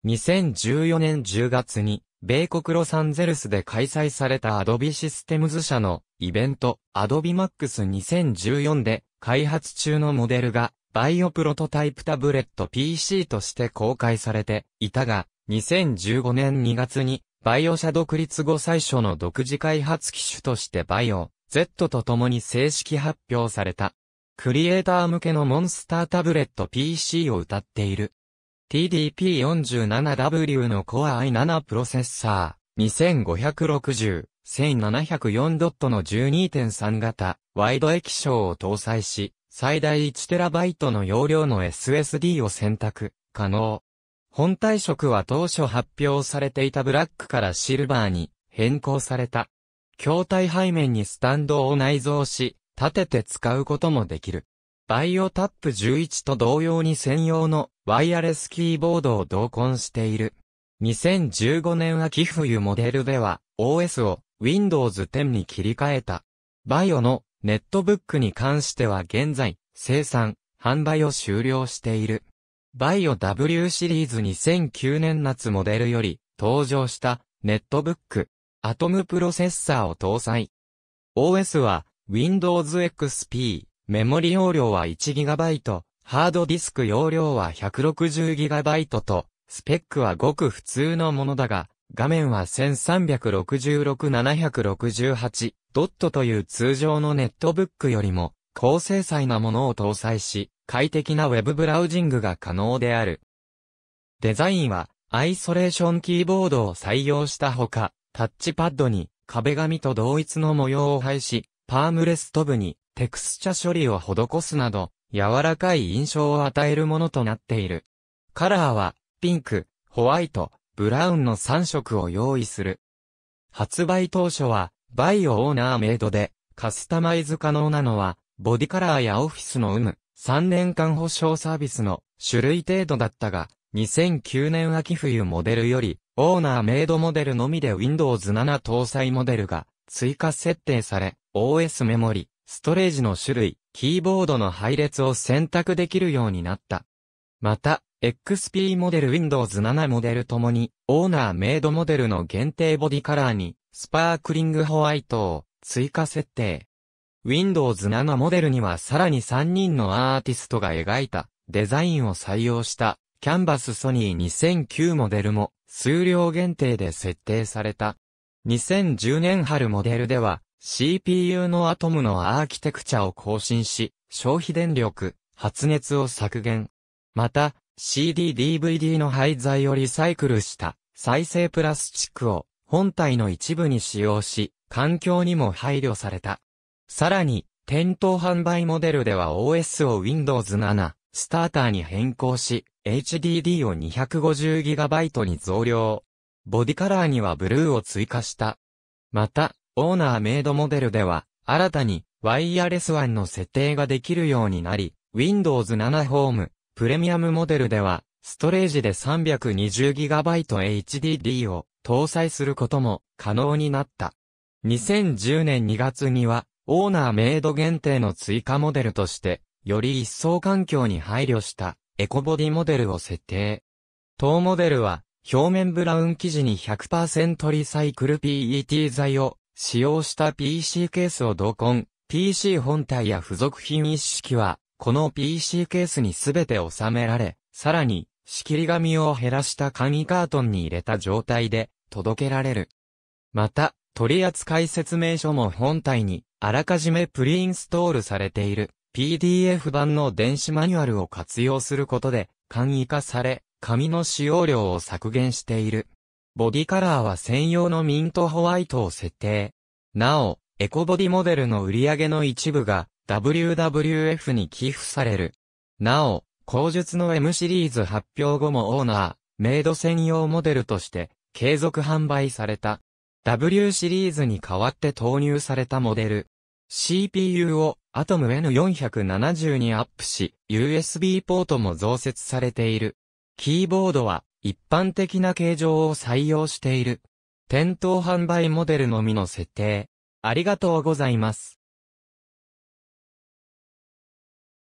2014年10月に、米国ロサンゼルスで開催されたアドビシステムズ社のイベントアドビマックス2014で開発中のモデルがバイオプロトタイプタブレット PC として公開されていたが、2015年2月に、バイオ社独立後最初の独自開発機種としてバイオ Z と共に正式発表された。クリエイター向けのモンスタータブレット PC を歌っている。TDP47W の Core i7 プロセッサー、2560-1704ドットの12.3型、ワイド液晶を搭載し、最大 1TB の容量の SSD を選択、可能。本体色は当初発表されていたブラックからシルバーに変更された。筐体背面にスタンドを内蔵し、立てて使うこともできる。バイオタップ11と同様に専用のワイヤレスキーボードを同梱している。2015年秋冬モデルでは OS を Windows 10に切り替えた。バイオのネットブックに関しては現在生産、販売を終了している。バイオ W シリーズ2009年夏モデルより登場したネットブック、アトムプロセッサーを搭載。OS は Windows XP、メモリ容量は 1GB、ハードディスク容量は 160GB と、スペックはごく普通のものだが、画面は1366-768ドットという通常のネットブックよりも高精細なものを搭載し、快適なウェブブラウジングが可能である。デザインは、アイソレーションキーボードを採用したほか、タッチパッドに壁紙と同一の模様を配し、パームレスト部にテクスチャ処理を施すなど、柔らかい印象を与えるものとなっている。カラーは、ピンク、ホワイト、ブラウンの3色を用意する。発売当初は、バイオオーナーメイドで、カスタマイズ可能なのは、ボディカラーやオフィスの有無、3年間保証サービスの種類程度だったが、2009年秋冬モデルより、オーナーメイドモデルのみで Windows 7搭載モデルが追加設定され、OS メモリ、ストレージの種類、キーボードの配列を選択できるようになった。また、XP モデル Windows 7モデルともに、オーナーメイドモデルの限定ボディカラーに、スパークリングホワイトを追加設定。Windows 7モデルにはさらに3人のアーティストが描いたデザインを採用したキャンバスソニー2009モデルも数量限定で設定された。2010年春モデルでは CPU のアトムのアーキテクチャを更新し消費電力、発熱を削減。また CD-DVD の廃材をリサイクルした再生プラスチックを本体の一部に使用し環境にも配慮された。さらに、店頭販売モデルでは OS を Windows 7、スターターに変更し、HDD を 250GB に増量。ボディカラーにはブルーを追加した。また、オーナーメイドモデルでは、新たに、ワイヤレスワンの設定ができるようになり、Windows 7 Home、プレミアムモデルでは、ストレージで 320GB HDD を搭載することも可能になった。2010年2月には、オーナーメイド限定の追加モデルとして、より一層環境に配慮したエコボディモデルを設定。当モデルは、表面ブラウン生地に100%リサイクル PET 材を使用した PC ケースを同梱、PC 本体や付属品一式は、この PC ケースにすべて収められ、さらに、仕切り紙を減らした紙カートンに入れた状態で届けられる。また、取扱説明書も本体にあらかじめプリインストールされている PDF 版の電子マニュアルを活用することで簡易化され、紙の使用量を削減している。ボディカラーは専用のミントホワイトを設定。なお、エコボディモデルの売り上げの一部が WWF に寄付される。なお、後述の M シリーズ発表後もオーナー、メイド専用モデルとして継続販売された。W シリーズに代わって投入されたモデル。CPU を Atom N470 にアップし、USB ポートも増設されている。キーボードは一般的な形状を採用している。店頭販売モデルのみの設定。ありがとうございます。